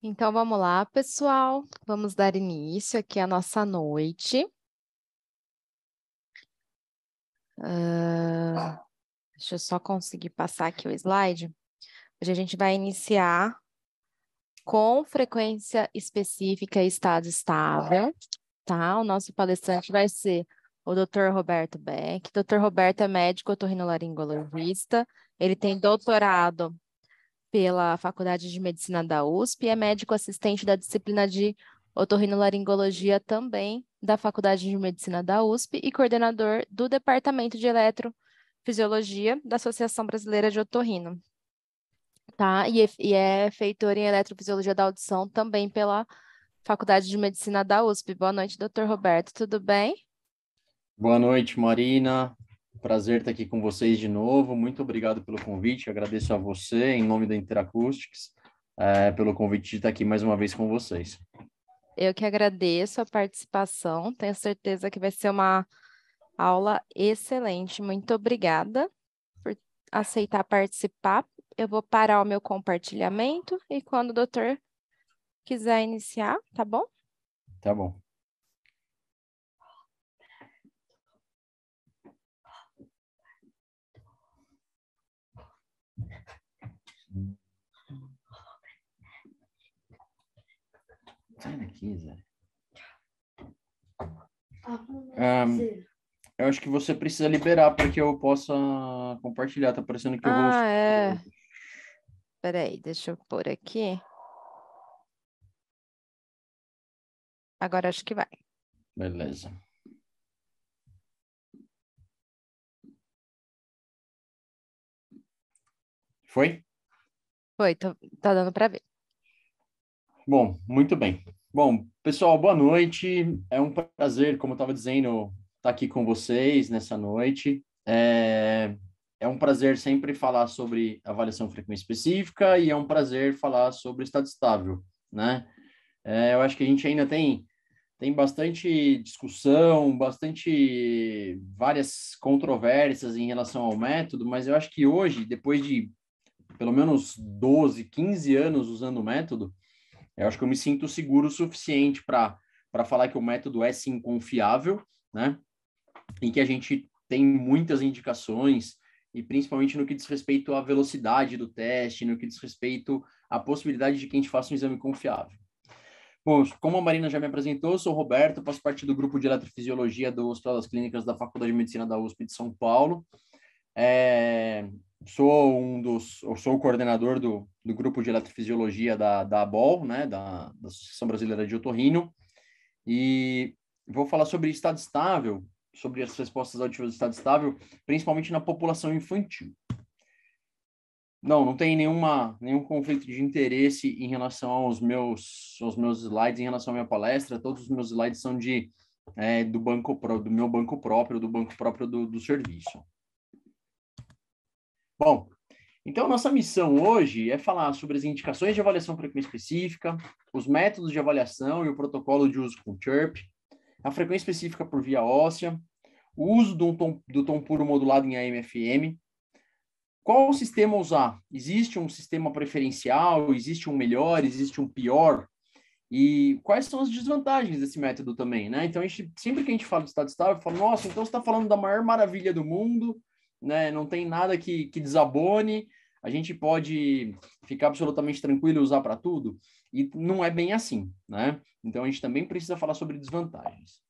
Então vamos lá, pessoal. Vamos dar início aqui à nossa noite. Uh, deixa eu só conseguir passar aqui o slide. Hoje a gente vai iniciar com frequência específica e estado estável, tá? O nosso palestrante vai ser o Dr. Roberto Beck. Dr. Roberto é médico otorrinolaringologista. Ele tem doutorado pela Faculdade de Medicina da USP e é médico assistente da disciplina de otorrinolaringologia também da Faculdade de Medicina da USP e coordenador do Departamento de Eletrofisiologia da Associação Brasileira de Otorrino. Tá? E, é, e é feitor em Eletrofisiologia da Audição também pela Faculdade de Medicina da USP. Boa noite, doutor Roberto, tudo bem? Boa noite, Marina. Prazer estar aqui com vocês de novo. Muito obrigado pelo convite. Agradeço a você, em nome da Interacoustics, é, eh, pelo convite de estar aqui mais uma vez com vocês. Eu que agradeço a participação. Tenho certeza que vai ser uma aula excelente. Muito obrigada por aceitar participar. Eu vou parar o meu compartilhamento e quando o doutor quiser iniciar, tá bom? Tá bom. Sai daqui, Zé. Um, eu acho que você precisa liberar para que eu possa compartilhar. Tá parecendo que eu vou. Ah, é. Peraí, deixa eu pôr aqui. Agora acho que vai. Beleza. Foi? Foi, tô, tá dando para ver. Bom, muito bem. Bom, pessoal, boa noite. É um prazer, como eu estava dizendo, estar tá aqui com vocês nessa noite. É... é um prazer sempre falar sobre avaliação frequência específica e é um prazer falar sobre estado estável, né? É, eu acho que a gente ainda tem tem bastante discussão, bastante várias controvérsias em relação ao método, mas eu acho que hoje, depois de pelo menos 12, 15 anos usando o método, eu acho que eu me sinto seguro o suficiente para falar que o método é sim confiável, né? E que a gente tem muitas indicações, e principalmente no que diz respeito à velocidade do teste, no que diz respeito à possibilidade de que a gente faça um exame confiável. Bom, como a Marina já me apresentou, eu sou o Roberto, faço parte do grupo de eletrofisiologia do Hospital das Clínicas da Faculdade de Medicina da USP de São Paulo. É, sou um dos, sou o coordenador do, do grupo de eletrofisiologia da, da ABOL, né, da, da Associação Brasileira de Otorrino, e vou falar sobre estado estável, sobre as respostas auditivas do estado estável, principalmente na população infantil. Não, não tem nenhuma, nenhum conflito de interesse em relação aos meus, aos meus slides, em relação à minha palestra. Todos os meus slides são de, é, do, banco, do meu banco próprio, do banco próprio do, do serviço. Bom, então, nossa missão hoje é falar sobre as indicações de avaliação frequência específica, os métodos de avaliação e o protocolo de uso com CHIRP, a frequência específica por via óssea, o uso do tom, do tom puro modulado em AMFM, qual sistema usar? Existe um sistema preferencial? Existe um melhor? Existe um pior? E quais são as desvantagens desse método também, né? Então, a gente, sempre que a gente fala do estado estável, fala, nossa, então você está falando da maior maravilha do mundo, né? Não tem nada que, que desabone, a gente pode ficar absolutamente tranquilo e usar para tudo, e não é bem assim, né? Então a gente também precisa falar sobre desvantagens.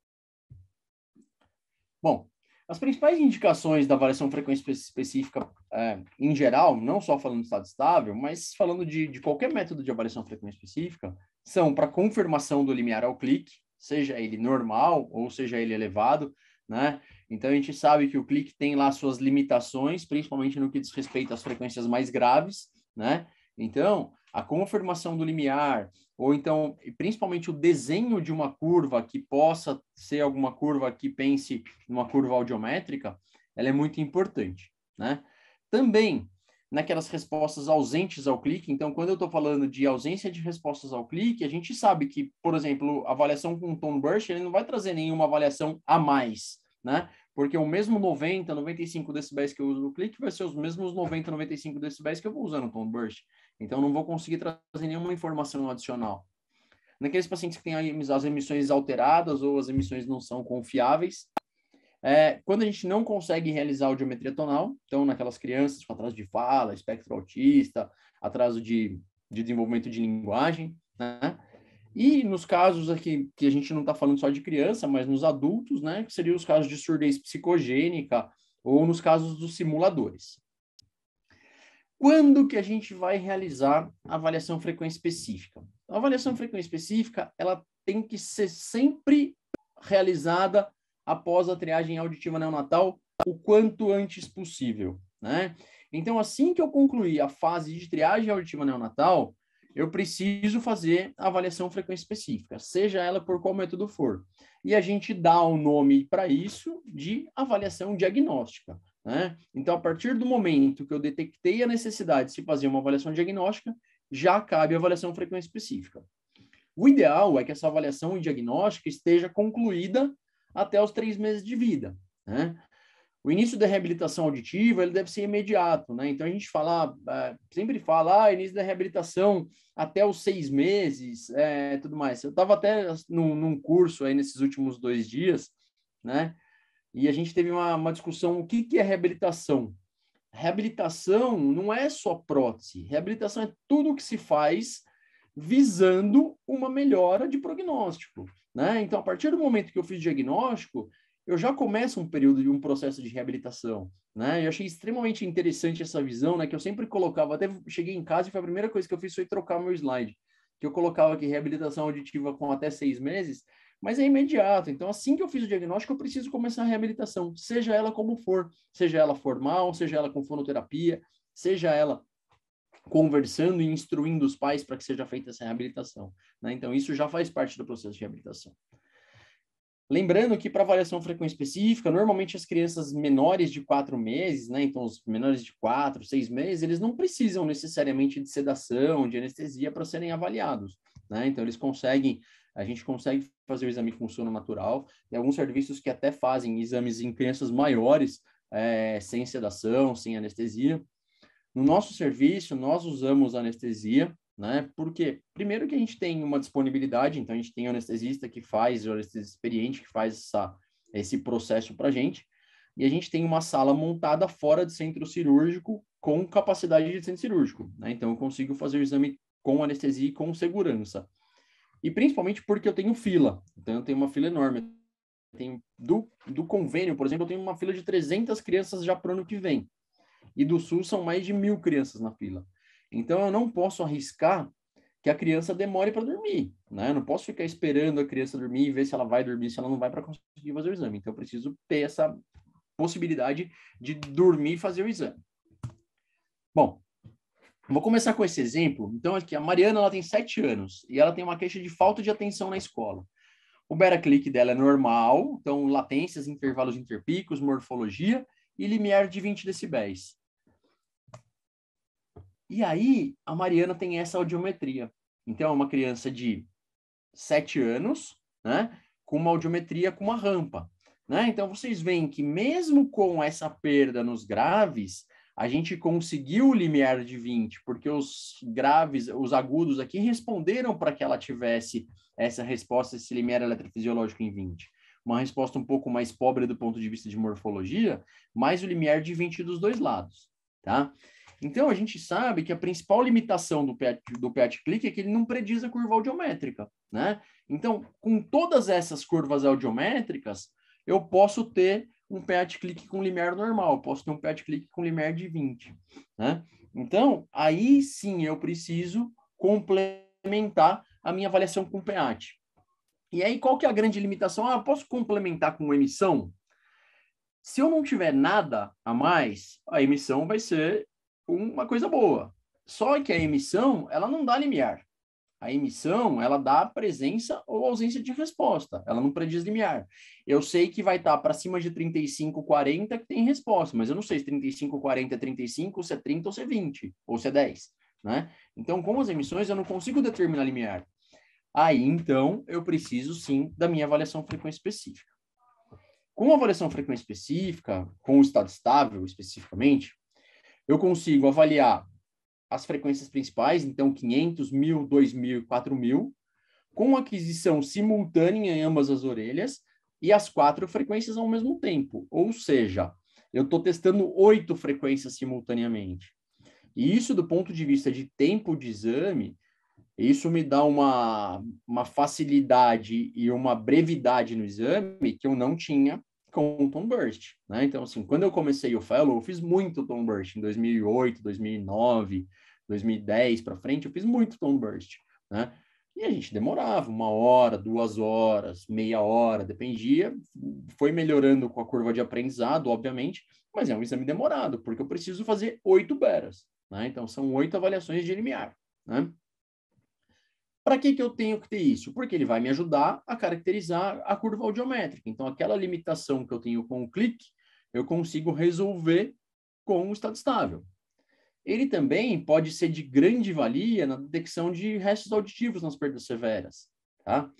Bom, as principais indicações da variação frequência específica é, em geral, não só falando de estado estável, mas falando de, de qualquer método de avaliação frequência específica, são para confirmação do limiar ao clique, seja ele normal ou seja ele elevado, né? Então a gente sabe que o clique tem lá suas limitações, principalmente no que diz respeito às frequências mais graves, né? Então, a confirmação do limiar, ou então, principalmente o desenho de uma curva que possa ser alguma curva que pense numa curva audiométrica, ela é muito importante, né? Também naquelas respostas ausentes ao clique. Então, quando eu estou falando de ausência de respostas ao clique, a gente sabe que, por exemplo, a avaliação com o Tom ele não vai trazer nenhuma avaliação a mais, né? Porque o mesmo 90, 95 decibéis que eu uso no clique vai ser os mesmos 90, 95 decibéis que eu vou usar no tom burst. Então, não vou conseguir trazer nenhuma informação adicional. Naqueles pacientes que têm as emissões alteradas ou as emissões não são confiáveis, é, quando a gente não consegue realizar audiometria tonal, então naquelas crianças com atraso de fala, espectro autista, atraso de, de desenvolvimento de linguagem, né? E nos casos aqui, que a gente não está falando só de criança, mas nos adultos, né, que seriam os casos de surdez psicogênica ou nos casos dos simuladores. Quando que a gente vai realizar a avaliação frequência específica? A avaliação frequência específica, ela tem que ser sempre realizada após a triagem auditiva neonatal o quanto antes possível, né? Então, assim que eu concluir a fase de triagem auditiva neonatal, eu preciso fazer avaliação frequência específica, seja ela por qual método for. E a gente dá o um nome para isso de avaliação diagnóstica. Né? Então, a partir do momento que eu detectei a necessidade de se fazer uma avaliação diagnóstica, já cabe a avaliação frequência específica. O ideal é que essa avaliação diagnóstica esteja concluída até os três meses de vida. Né? O início da reabilitação auditiva ele deve ser imediato, né? Então a gente fala, ah, é, sempre fala, ah, início da reabilitação até os seis meses, é, tudo mais. Eu estava até num, num, curso aí nesses últimos dois dias, né? E a gente teve uma, uma discussão o que, que é reabilitação. Reabilitação não é só prótese. Reabilitação é tudo que se faz visando uma melhora de prognóstico. Né? Então, a partir do momento que eu fiz diagnóstico, eu já começo um período de um processo de reabilitação, né? Eu achei extremamente interessante essa visão, né? Que eu sempre colocava, até cheguei em casa e foi a primeira coisa que eu fiz foi trocar meu slide, que eu colocava aqui reabilitação auditiva com até seis meses, mas é imediato. Então, assim que eu fiz o diagnóstico, eu preciso começar a reabilitação, seja ela como for, seja ela formal, seja ela com fonoterapia, seja ela conversando e instruindo os pais para que seja feita essa reabilitação. Né? Então, isso já faz parte do processo de reabilitação. Lembrando que para avaliação frequência específica, normalmente as crianças menores de quatro meses, né, então os menores de quatro, seis meses, eles não precisam necessariamente de sedação, de anestesia para serem avaliados, né? Então eles conseguem, a gente consegue fazer o exame com sono natural. Tem alguns serviços que até fazem exames em crianças maiores, é, sem sedação, sem anestesia. No nosso serviço, nós usamos anestesia né? Porque primeiro que a gente tem uma disponibilidade, então a gente tem anestesista que faz, o anestesista experiente que faz essa, esse processo para a gente, e a gente tem uma sala montada fora de centro cirúrgico com capacidade de centro cirúrgico, né? Então eu consigo fazer o exame com anestesia e com segurança. E principalmente porque eu tenho fila, então eu tenho uma fila enorme. do, do convênio, por exemplo, eu tenho uma fila de 300 crianças já para o ano que vem. E do sul são mais de mil crianças na fila. Então, eu não posso arriscar que a criança demore para dormir, né? Eu não posso ficar esperando a criança dormir e ver se ela vai dormir, se ela não vai para conseguir fazer o exame. Então, eu preciso ter essa possibilidade de dormir e fazer o exame. Bom, vou começar com esse exemplo. Então, aqui, a Mariana ela tem 7 anos e ela tem uma queixa de falta de atenção na escola. O beta-clique dela é normal, então latências, intervalos interpicos, morfologia e limiar de 20 decibéis. E aí, a Mariana tem essa audiometria. Então, é uma criança de 7 anos, né? Com uma audiometria com uma rampa, né? Então, vocês veem que mesmo com essa perda nos graves, a gente conseguiu o limiar de 20, porque os graves, os agudos aqui responderam para que ela tivesse essa resposta, esse limiar eletrofisiológico em 20 uma resposta um pouco mais pobre do ponto de vista de morfologia, mas o limiar de 20 dos dois lados, tá? Então, a gente sabe que a principal limitação do pet, do pet click é que ele não prediz a curva audiométrica, né? Então, com todas essas curvas audiométricas, eu posso ter um pet click com limiar normal, posso ter um pet click com limiar de 20, né? Então, aí sim eu preciso complementar a minha avaliação com o PEAT. E aí, qual que é a grande limitação? Ah, posso complementar com emissão? Se eu não tiver nada a mais, a emissão vai ser uma coisa boa. Só que a emissão, ela não dá limiar. A emissão, ela dá presença ou ausência de resposta. Ela não prediz limiar. Eu sei que vai estar tá para cima de 35, 40 que tem resposta, mas eu não sei se 35, 40 é 35, se é 30 ou se é 20, ou se é 10, né? Então, com as emissões, eu não consigo determinar limiar. Aí, então, eu preciso sim da minha avaliação frequência específica. Com a avaliação frequência específica, com o estado estável especificamente, eu consigo avaliar as frequências principais, então 500, 1000, 2000 e 4000, com aquisição simultânea em ambas as orelhas e as quatro frequências ao mesmo tempo. Ou seja, eu estou testando oito frequências simultaneamente. E isso, do ponto de vista de tempo de exame, isso me dá uma, uma facilidade e uma brevidade no exame que eu não tinha com Tom Burst, né? Então, assim, quando eu comecei o Fellow, eu fiz muito Tom Burst em 2008, 2009, 2010 para frente, eu fiz muito Tom Burst, né? E a gente demorava uma hora, duas horas, meia hora, dependia. Foi melhorando com a curva de aprendizado, obviamente, mas é um exame demorado, porque eu preciso fazer oito beras, né? Então, são oito avaliações de limiar, né? Para que, que eu tenho que ter isso? Porque ele vai me ajudar a caracterizar a curva audiométrica. Então, aquela limitação que eu tenho com o clique, eu consigo resolver com o estado estável. Ele também pode ser de grande valia na detecção de restos auditivos nas perdas severas. Tá?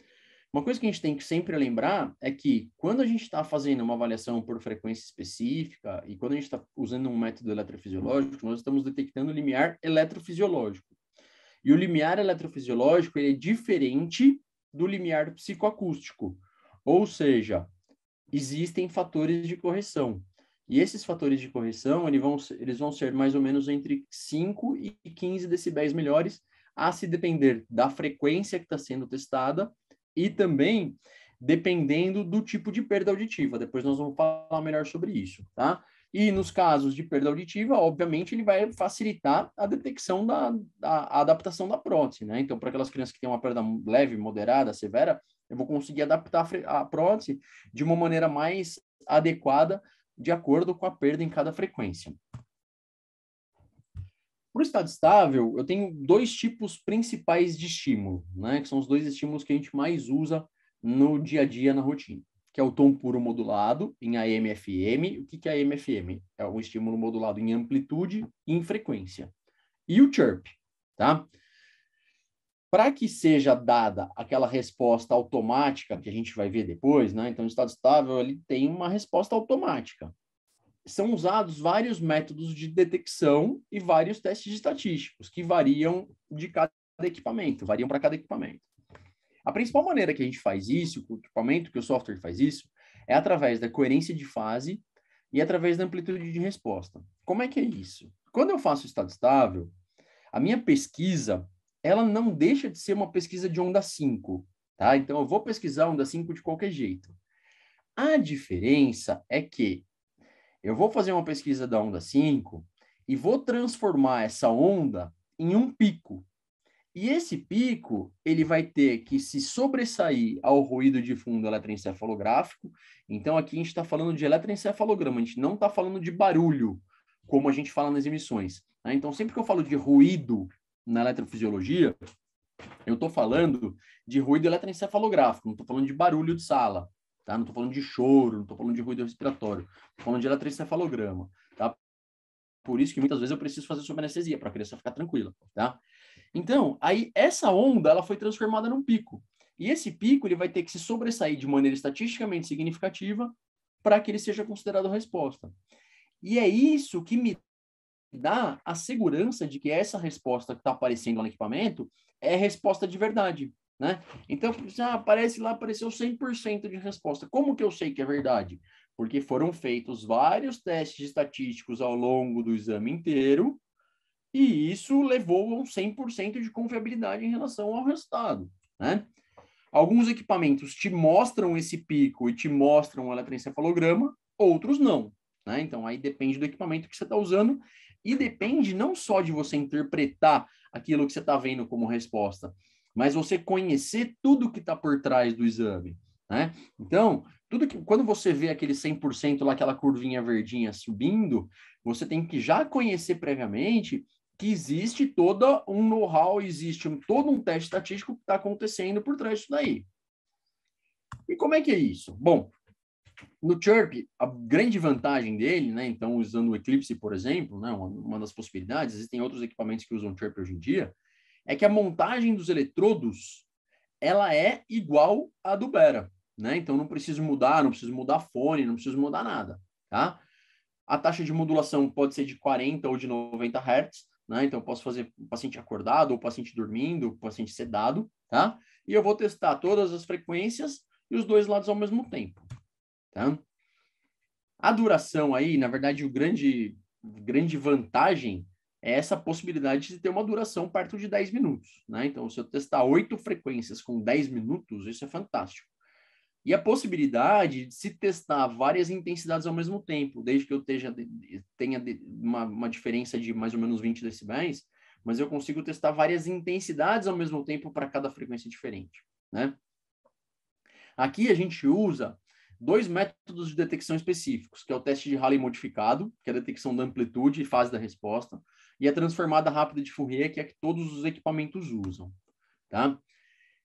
Uma coisa que a gente tem que sempre lembrar é que quando a gente está fazendo uma avaliação por frequência específica e quando a gente está usando um método eletrofisiológico, nós estamos detectando o limiar eletrofisiológico. E o limiar eletrofisiológico ele é diferente do limiar psicoacústico. Ou seja, existem fatores de correção. E esses fatores de correção, eles vão, eles vão ser mais ou menos entre 5 e 15 decibéis melhores, a se depender da frequência que está sendo testada e também dependendo do tipo de perda auditiva. Depois nós vamos falar melhor sobre isso, tá? E nos casos de perda auditiva, obviamente, ele vai facilitar a detecção da, da a adaptação da prótese, né? Então, para aquelas crianças que têm uma perda leve, moderada, severa, eu vou conseguir adaptar a prótese de uma maneira mais adequada, de acordo com a perda em cada frequência. Para o estado estável, eu tenho dois tipos principais de estímulo, né? Que são os dois estímulos que a gente mais usa no dia a dia, na rotina que é o tom puro modulado em AMFM. O que, é AMFM? É um estímulo modulado em amplitude e em frequência. E o chirp, tá? Para que seja dada aquela resposta automática que a gente vai ver depois, né? Então, o estado estável ele tem uma resposta automática. São usados vários métodos de detecção e vários testes estatísticos que variam de cada equipamento, variam para cada equipamento. A principal maneira que a gente faz isso, o equipamento, que o software faz isso, é através da coerência de fase e através da amplitude de resposta. Como é que é isso? Quando eu faço estado estável, a minha pesquisa, ela não deixa de ser uma pesquisa de onda 5, tá? Então eu vou pesquisar onda 5 de qualquer jeito. A diferença é que eu vou fazer uma pesquisa da onda 5 e vou transformar essa onda em um pico. E esse pico, ele vai ter que se sobressair ao ruído de fundo eletroencefalográfico. Então, aqui a gente está falando de eletroencefalograma, a gente não está falando de barulho, como a gente fala nas emissões. Né? Então, sempre que eu falo de ruído na eletrofisiologia, eu estou falando de ruído eletroencefalográfico, não estou falando de barulho de sala, tá? não estou falando de choro, não estou falando de ruído respiratório, estou falando de eletroencefalograma. Tá? Por isso que muitas vezes eu preciso fazer sua anestesia, para a criança ficar tranquila. Tá? Então, aí essa onda ela foi transformada num pico. E esse pico ele vai ter que se sobressair de maneira estatisticamente significativa para que ele seja considerado resposta. E é isso que me dá a segurança de que essa resposta que está aparecendo no equipamento é resposta de verdade. Né? Então, tipo assim, ah, aparece lá, apareceu 100% de resposta. Como que eu sei que é verdade? Porque foram feitos vários testes estatísticos ao longo do exame inteiro e isso levou a um 100% de confiabilidade em relação ao resultado, né? Alguns equipamentos te mostram esse pico e te mostram o eletroencefalograma, outros não, né? Então, aí depende do equipamento que você está usando e depende não só de você interpretar aquilo que você está vendo como resposta, mas você conhecer tudo que está por trás do exame, né? Então, tudo que quando você vê aquele 100% lá, aquela curvinha verdinha subindo, você tem que já conhecer previamente que existe todo um know-how, existe um, todo um teste estatístico que está acontecendo por trás disso daí. E como é que é isso? Bom, no Chirp, a grande vantagem dele, né, então usando o Eclipse, por exemplo, né, uma, uma das possibilidades, existem outros equipamentos que usam Chirp hoje em dia, é que a montagem dos eletrodos ela é igual à do Bera, né? Então não preciso mudar, não preciso mudar fone, não preciso mudar nada, tá? A taxa de modulação pode ser de 40 ou de 90 Hz, né? Então, eu posso fazer o paciente acordado, o paciente dormindo, o paciente sedado, tá? E eu vou testar todas as frequências e os dois lados ao mesmo tempo, tá? A duração aí, na verdade, o grande, grande vantagem é essa possibilidade de ter uma duração perto de 10 minutos, né? Então, se eu testar oito frequências com 10 minutos, isso é fantástico. E a possibilidade de se testar várias intensidades ao mesmo tempo, desde que eu esteja, tenha uma, uma diferença de mais ou menos 20 decibéis, mas eu consigo testar várias intensidades ao mesmo tempo para cada frequência diferente, né? Aqui a gente usa dois métodos de detecção específicos, que é o teste de Halley modificado, que é a detecção da amplitude e fase da resposta, e a transformada rápida de Fourier, que é a que todos os equipamentos usam, tá?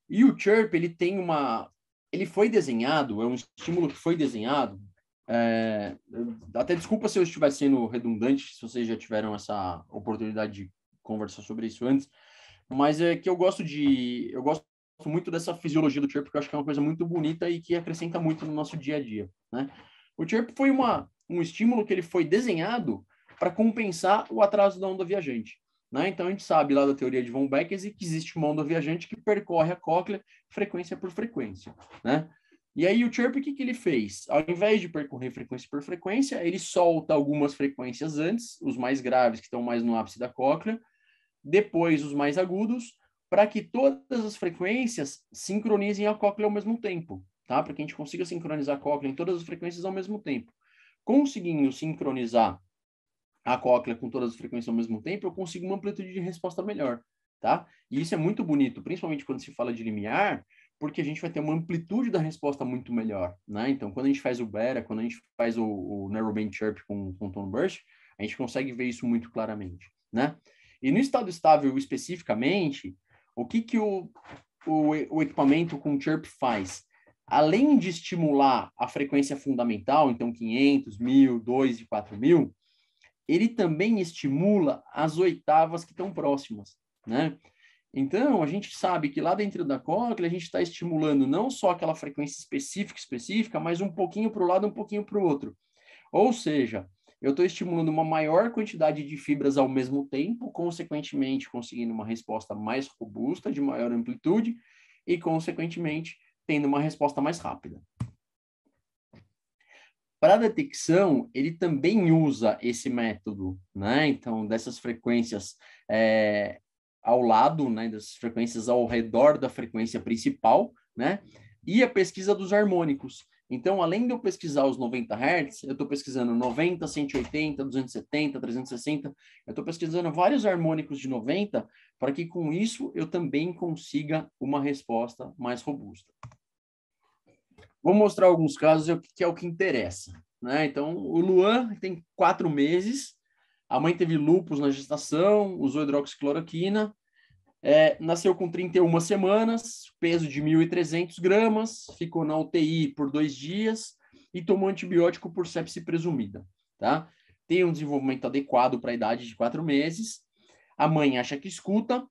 E o Chirp, ele tem uma ele foi desenhado, é um estímulo que foi desenhado. É, até desculpa se eu estiver sendo redundante, se vocês já tiveram essa oportunidade de conversar sobre isso antes, mas é que eu gosto de, eu gosto muito dessa fisiologia do chirp, porque eu acho que é uma coisa muito bonita e que acrescenta muito no nosso dia a dia, né? O chirp foi uma, um estímulo que ele foi desenhado para compensar o atraso da onda viajante. Né? Então, a gente sabe lá da teoria de Von Beckes que existe uma onda viajante que percorre a cóclea frequência por frequência. Né? E aí, o Chirp, o que, que ele fez? Ao invés de percorrer frequência por frequência, ele solta algumas frequências antes, os mais graves, que estão mais no ápice da cóclea, depois os mais agudos, para que todas as frequências sincronizem a cóclea ao mesmo tempo, tá? Para que a gente consiga sincronizar a cóclea em todas as frequências ao mesmo tempo. Conseguindo sincronizar a cóclea com todas as frequências ao mesmo tempo, eu consigo uma amplitude de resposta melhor, tá? E isso é muito bonito, principalmente quando se fala de limiar, porque a gente vai ter uma amplitude da resposta muito melhor, né? Então, quando a gente faz o Bera, quando a gente faz o, o Narrowband Chirp com, com Tone Burst, a gente consegue ver isso muito claramente, né? E no estado estável especificamente, o que, que o, o, o equipamento com Chirp faz? Além de estimular a frequência fundamental, então 500, 1000, 2 e 4000, ele também estimula as oitavas que estão próximas, né? Então, a gente sabe que lá dentro da cóclea, a gente está estimulando não só aquela frequência específica, específica, mas um pouquinho para o lado, um pouquinho para o outro. Ou seja, eu estou estimulando uma maior quantidade de fibras ao mesmo tempo, consequentemente conseguindo uma resposta mais robusta, de maior amplitude, e consequentemente tendo uma resposta mais rápida. Para detecção, ele também usa esse método, né? Então, dessas frequências é, ao lado, né? Dessas frequências ao redor da frequência principal, né? E a pesquisa dos harmônicos. Então, além de eu pesquisar os 90 Hz, eu estou pesquisando 90, 180, 270, 360. Eu estou pesquisando vários harmônicos de 90 para que com isso eu também consiga uma resposta mais robusta. Vou mostrar alguns casos que é o que interessa. Né? Então, o Luan tem quatro meses, a mãe teve lupus na gestação, usou hidroxicloroquina, é, nasceu com 31 semanas, peso de 1.300 gramas, ficou na UTI por dois dias e tomou antibiótico por sepse presumida. Tá? Tem um desenvolvimento adequado para a idade de quatro meses. A mãe acha que escuta,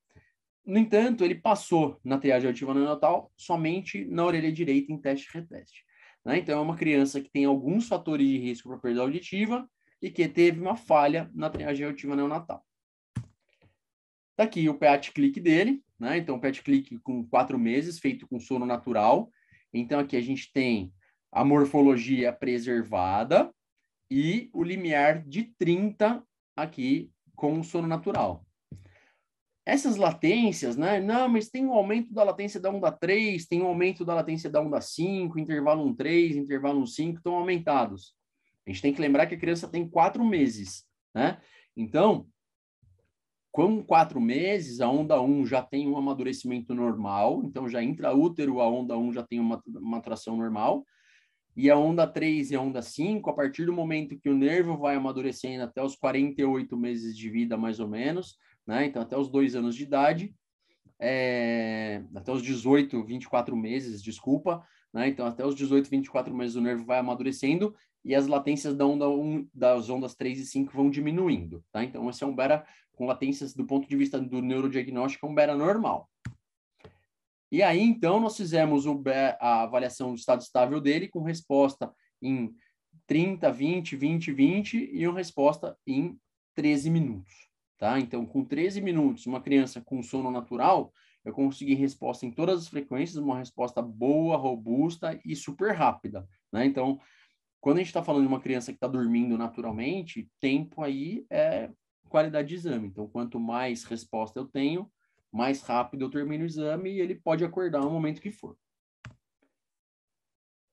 no entanto, ele passou na triagem auditiva neonatal somente na orelha direita em teste reteste. Né? Então, é uma criança que tem alguns fatores de risco para perda auditiva e que teve uma falha na triagem auditiva neonatal. Está aqui o PET click dele, né? Então, PET click com quatro meses, feito com sono natural. Então, aqui a gente tem a morfologia preservada e o limiar de 30 aqui com sono natural essas latências, né? Não, mas tem um aumento da latência da 1 da 3, tem um aumento da latência da 1 da 5, intervalo 1 3, intervalo 1 5, estão aumentados. A gente tem que lembrar que a criança tem quatro meses, né? Então, com quatro meses, a onda 1 já tem um amadurecimento normal, então já entra útero, a onda 1 já tem uma maturação normal, e a onda 3 e a onda 5, a partir do momento que o nervo vai amadurecendo até os 48 meses de vida, mais ou menos, né? Então, até os dois anos de idade, é... até os 18, 24 meses, desculpa, né? Então, até os 18, 24 meses o nervo vai amadurecendo e as latências da onda 1, das ondas 3 e 5 vão diminuindo, tá? Então, esse é um beta com latências do ponto de vista do neurodiagnóstico, é um beta normal. E aí, então, nós fizemos o, a avaliação do estado estável dele com resposta em 30, 20, 20, 20 e uma resposta em 13 minutos. Tá? Então, com 13 minutos, uma criança com sono natural, eu consegui resposta em todas as frequências, uma resposta boa, robusta e super rápida. Né? Então, quando a gente está falando de uma criança que está dormindo naturalmente, tempo aí é qualidade de exame. Então, quanto mais resposta eu tenho, mais rápido eu termino o exame e ele pode acordar no momento que for.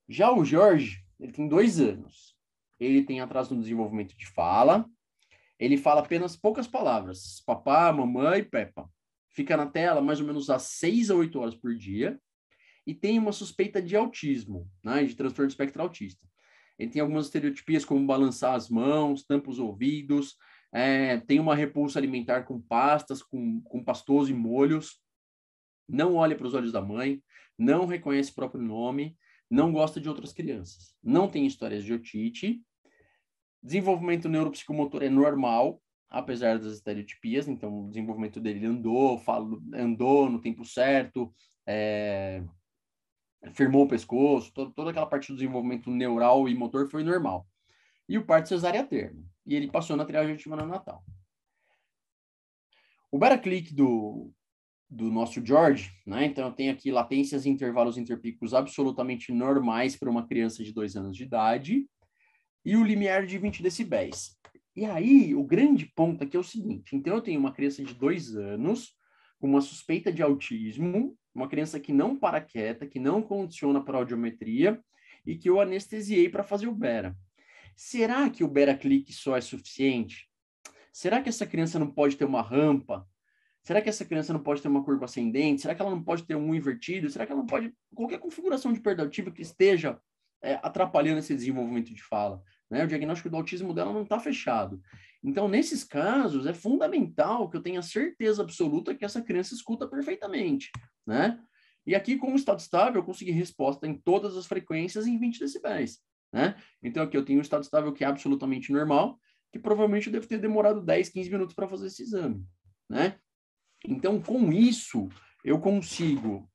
Já o Jorge, ele tem dois anos. Ele tem atraso no desenvolvimento de fala, ele fala apenas poucas palavras: papá, mamãe, e Peppa. Fica na tela mais ou menos às 6 a 8 horas por dia e tem uma suspeita de autismo, né, de transtorno de espectro autista. Ele tem algumas estereotipias como balançar as mãos, tampa os ouvidos, é, tem uma repulsa alimentar com pastas, com, com pastoso e molhos, não olha para os olhos da mãe, não reconhece o próprio nome, não gosta de outras crianças, não tem histórias de otite Desenvolvimento neuropsicomotor é normal, apesar das estereotipias, então o desenvolvimento dele andou, falou, andou no tempo certo, é, firmou o pescoço, todo, toda aquela parte do desenvolvimento neural e motor foi normal. E o parto cesárea termo. E ele passou na triagem de semana Natal. O Baraclick do, do nosso George, né? Então tenho aqui latências e intervalos interpicos absolutamente normais para uma criança de dois anos de idade e o limiar de 20 decibéis. E aí, o grande ponto aqui é o seguinte: então, eu tenho uma criança de dois anos com uma suspeita de autismo, uma criança que não para quieta, que não condiciona para audiometria e que eu anestesiei para fazer o Bera. Será que o Bera clique só é suficiente? Será que essa criança não pode ter uma rampa? Será que essa criança não pode ter uma curva ascendente? Será que ela não pode ter um invertido? Será que ela não pode. Qualquer configuração de perda auditiva que esteja é, atrapalhando esse desenvolvimento de fala. Né? O diagnóstico do autismo dela não está fechado. Então, nesses casos, é fundamental que eu tenha certeza absoluta que essa criança escuta perfeitamente. Né? E aqui, com o estado estável, eu consegui resposta em todas as frequências em 20 decibéis. Né? Então, aqui eu tenho um estado estável que é absolutamente normal, que provavelmente eu devo ter demorado 10, 15 minutos para fazer esse exame. Né? Então, com isso, eu consigo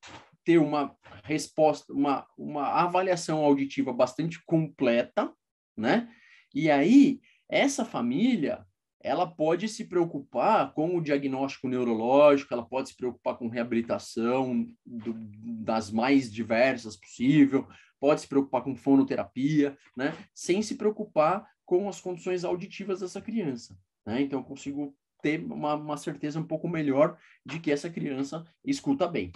ter uma resposta, uma, uma avaliação auditiva bastante completa, né? E aí, essa família, ela pode se preocupar com o diagnóstico neurológico, ela pode se preocupar com reabilitação do, das mais diversas possível, pode se preocupar com fonoterapia, né? Sem se preocupar com as condições auditivas dessa criança, né? Então, eu consigo ter uma, uma certeza um pouco melhor de que essa criança escuta bem.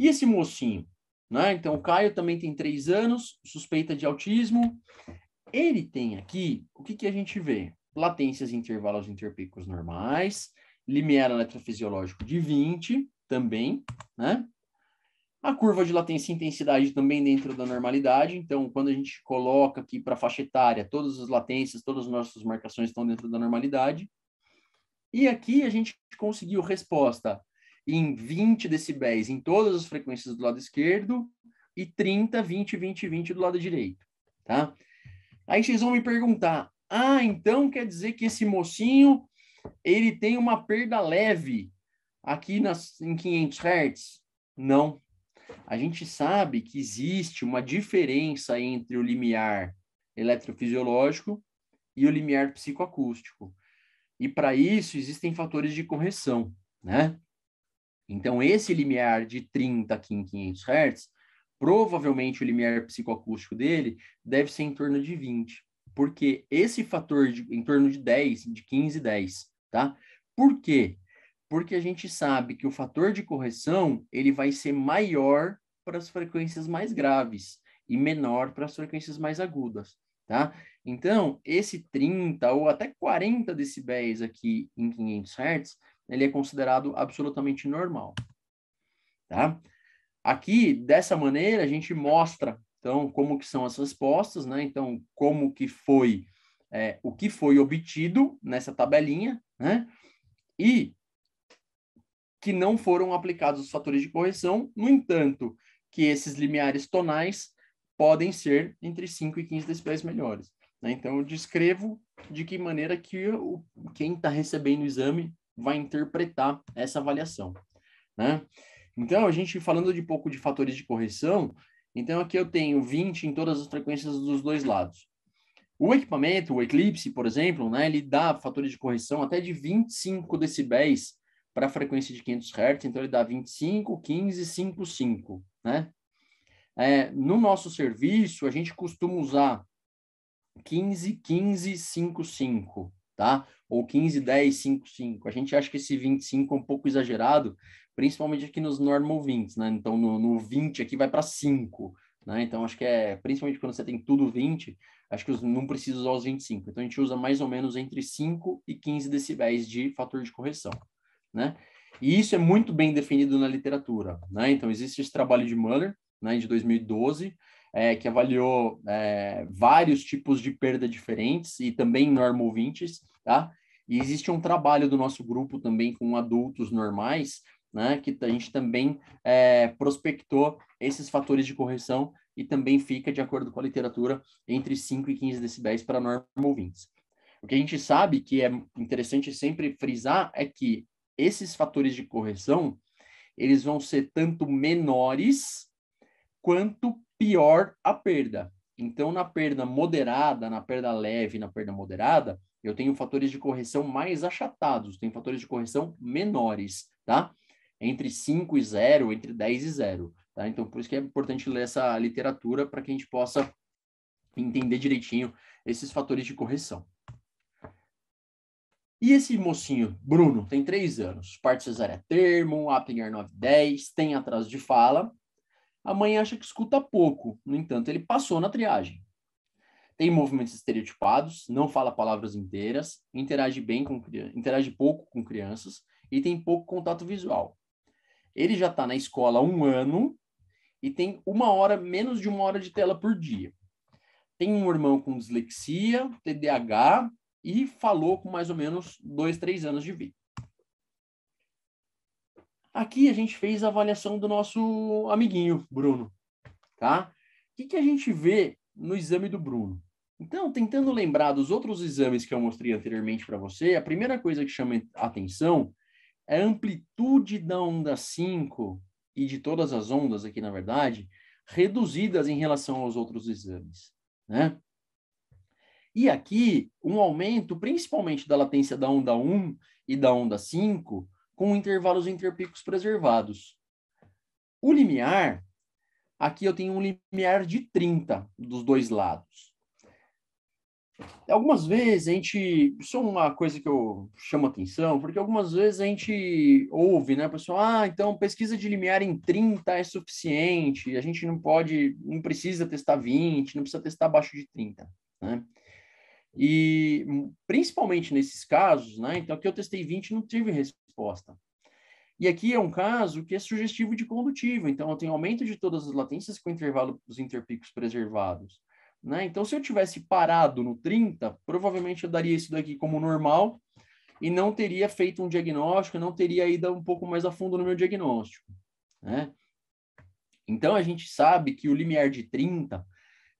E esse mocinho? Né? Então, o Caio também tem três anos, suspeita de autismo. Ele tem aqui, o que, que a gente vê? Latências e intervalos interpicos normais, limiar eletrofisiológico de 20 também, né? A curva de latência e intensidade também dentro da normalidade. Então, quando a gente coloca aqui para a faixa etária, todas as latências, todas as nossas marcações estão dentro da normalidade. E aqui a gente conseguiu resposta em 20 decibéis em todas as frequências do lado esquerdo e 30, 20, 20, 20 do lado direito, tá? Aí vocês vão me perguntar, ah, então quer dizer que esse mocinho, ele tem uma perda leve aqui nas, em 500 Hz? Não. A gente sabe que existe uma diferença entre o limiar eletrofisiológico e o limiar psicoacústico. E para isso existem fatores de correção, né? Então, esse limiar de 30 aqui em 500 Hz, provavelmente o limiar psicoacústico dele deve ser em torno de 20, porque esse fator de, em torno de 10, de 15, 10, tá? Por quê? Porque a gente sabe que o fator de correção ele vai ser maior para as frequências mais graves e menor para as frequências mais agudas, tá? Então, esse 30 ou até 40 decibéis aqui em 500 Hz ele é considerado absolutamente normal. Tá? Aqui, dessa maneira, a gente mostra, então, como que são as respostas, né? Então, como que foi, é, o que foi obtido nessa tabelinha, né? E que não foram aplicados os fatores de correção, no entanto, que esses limiares tonais podem ser entre 5 e 15 decibéis melhores. Né? Então, eu descrevo de que maneira que o, quem está recebendo o exame vai interpretar essa avaliação, né? Então, a gente falando de pouco de fatores de correção, então aqui eu tenho 20 em todas as frequências dos dois lados. O equipamento, o Eclipse, por exemplo, né, ele dá fatores de correção até de 25 decibéis para a frequência de 500 Hz, então ele dá 25, 15, 5, 5, né? É, no nosso serviço, a gente costuma usar 15, 15, 5, 5, tá? Ou 15, 10, 5, 5. A gente acha que esse 25 é um pouco exagerado, principalmente aqui nos normal 20, né? Então, no, no 20 aqui vai para 5, né? Então, acho que é, principalmente quando você tem tudo 20, acho que não precisa usar os 25. Então, a gente usa mais ou menos entre 5 e 15 decibéis de fator de correção, né? E isso é muito bem definido na literatura, né? Então, existe esse trabalho de Muller, né, de 2012, é, que avaliou é, vários tipos de perda diferentes e também normal 20s, tá? E existe um trabalho do nosso grupo também com adultos normais, né? Que a gente também é, prospectou esses fatores de correção e também fica, de acordo com a literatura, entre 5 e 15 decibéis para norma ouvintes. O que a gente sabe que é interessante sempre frisar é que esses fatores de correção, eles vão ser tanto menores quanto pior a perda. Então, na perda moderada, na perda leve, na perda moderada, eu tenho fatores de correção mais achatados, tenho fatores de correção menores, tá? Entre 5 e 0, entre 10 e 0, tá? Então, por isso que é importante ler essa literatura para que a gente possa entender direitinho esses fatores de correção. E esse mocinho, Bruno, tem 3 anos, parte cesárea termo, Apgar 910, tem atraso de fala. A mãe acha que escuta pouco, no entanto, ele passou na triagem tem movimentos estereotipados, não fala palavras inteiras, interage bem com interage pouco com crianças e tem pouco contato visual. Ele já está na escola há um ano e tem uma hora menos de uma hora de tela por dia. Tem um irmão com dislexia, TDAH e falou com mais ou menos dois, três anos de vida. Aqui a gente fez a avaliação do nosso amiguinho Bruno, tá? O que, que a gente vê no exame do Bruno? Então, tentando lembrar dos outros exames que eu mostrei anteriormente para você, a primeira coisa que chama a atenção é a amplitude da onda 5 e de todas as ondas aqui, na verdade, reduzidas em relação aos outros exames, né? E aqui, um aumento principalmente da latência da onda 1 e da onda 5, com intervalos interpicos preservados. O limiar, aqui eu tenho um limiar de 30 dos dois lados algumas vezes a gente. Isso é uma coisa que eu chamo atenção, porque algumas vezes a gente ouve, né, pessoal? Ah, então pesquisa de limiar em 30 é suficiente, a gente não pode, não precisa testar 20, não precisa testar abaixo de 30, né? E principalmente nesses casos, né? Então aqui eu testei 20 e não tive resposta. E aqui é um caso que é sugestivo de condutivo, então eu tenho aumento de todas as latências com intervalo dos interpicos preservados né? Então, se eu tivesse parado no 30, provavelmente eu daria isso daqui como normal e não teria feito um diagnóstico, não teria ido um pouco mais a fundo no meu diagnóstico. Né? Então, a gente sabe que o limiar de 30,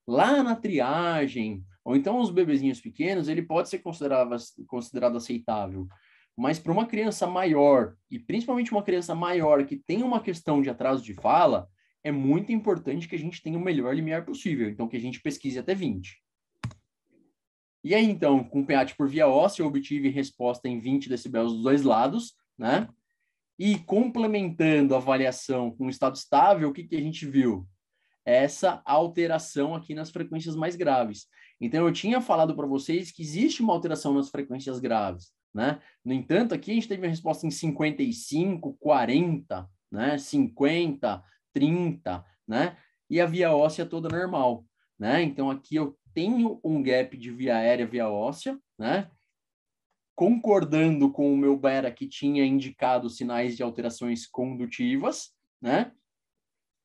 lá na triagem, ou então os bebezinhos pequenos, ele pode ser considerado, considerado aceitável. Mas para uma criança maior, e principalmente uma criança maior que tem uma questão de atraso de fala, é muito importante que a gente tenha o melhor limiar possível, então que a gente pesquise até 20. E aí, então, com PAT por via óssea, eu obtive resposta em 20 decibéis dos dois lados, né? E complementando a avaliação com o estado estável, o que, que a gente viu? Essa alteração aqui nas frequências mais graves. Então, eu tinha falado para vocês que existe uma alteração nas frequências graves, né? No entanto, aqui a gente teve a resposta em 55, 40, né? 50, 30, né? E a via óssea é toda normal, né? Então aqui eu tenho um gap de via aérea via óssea, né? Concordando com o meu Bera que tinha indicado sinais de alterações condutivas, né?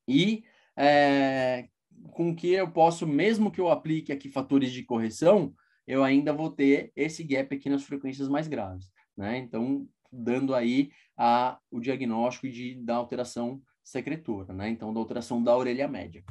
E é, com que eu posso, mesmo que eu aplique aqui fatores de correção, eu ainda vou ter esse gap aqui nas frequências mais graves, né? Então, dando aí a, o diagnóstico de, da alteração secretora, né? Então, da alteração da orelha média.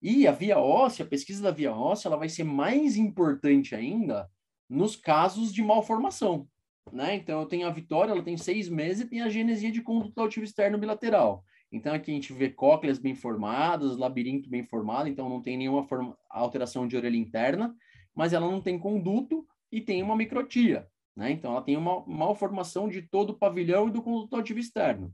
E a via óssea, a pesquisa da via óssea, ela vai ser mais importante ainda nos casos de malformação, né? Então, eu tenho a vitória, ela tem seis meses e tem a genesia de conduto auditivo externo bilateral. Então, aqui a gente vê cócleas bem formadas, labirinto bem formado, então não tem nenhuma forma, alteração de orelha interna, mas ela não tem conduto e tem uma microtia, né? Então, ela tem uma malformação de todo o pavilhão e do conduto auditivo externo.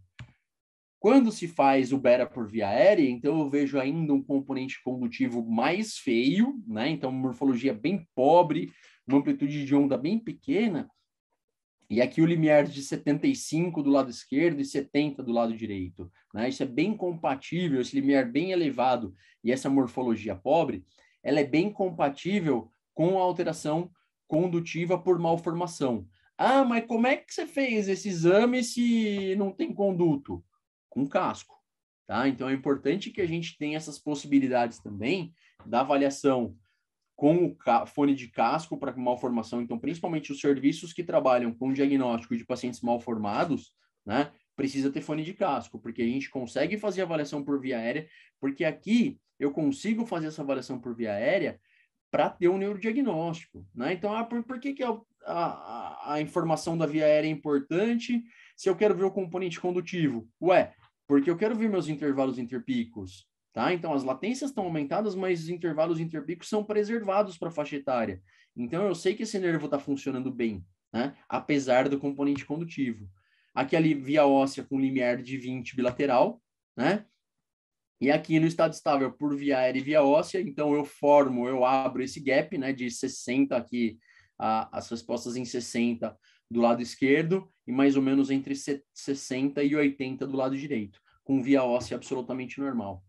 Quando se faz o Bera por via aérea, então eu vejo ainda um componente condutivo mais feio, né? Então, morfologia bem pobre, uma amplitude de onda bem pequena. E aqui o limiar de 75 do lado esquerdo e 70 do lado direito. Né? Isso é bem compatível, esse limiar bem elevado e essa morfologia pobre, ela é bem compatível com a alteração condutiva por malformação. Ah, mas como é que você fez esse exame se não tem conduto? com casco. Tá? Então é importante que a gente tenha essas possibilidades também da avaliação com o fone de casco para malformação. Então, principalmente os serviços que trabalham com diagnóstico de pacientes malformados, né, precisa ter fone de casco, porque a gente consegue fazer avaliação por via aérea, porque aqui eu consigo fazer essa avaliação por via aérea para ter um neurodiagnóstico, né? Então, ah, por, por que, que a, a, a informação da via aérea é importante se eu quero ver o componente condutivo? Ué, porque eu quero ver meus intervalos interpicos, tá? Então as latências estão aumentadas, mas os intervalos interpicos são preservados para a faixa etária. Então eu sei que esse nervo está funcionando bem, né? Apesar do componente condutivo. Aqui ali via óssea com limiar de 20 bilateral, né? E aqui no estado estável por via aérea e via óssea, então eu formo, eu abro esse gap, né, de 60 aqui, a, as respostas em 60 do lado esquerdo e mais ou menos entre 60 e 80 do lado direito, com via óssea absolutamente normal.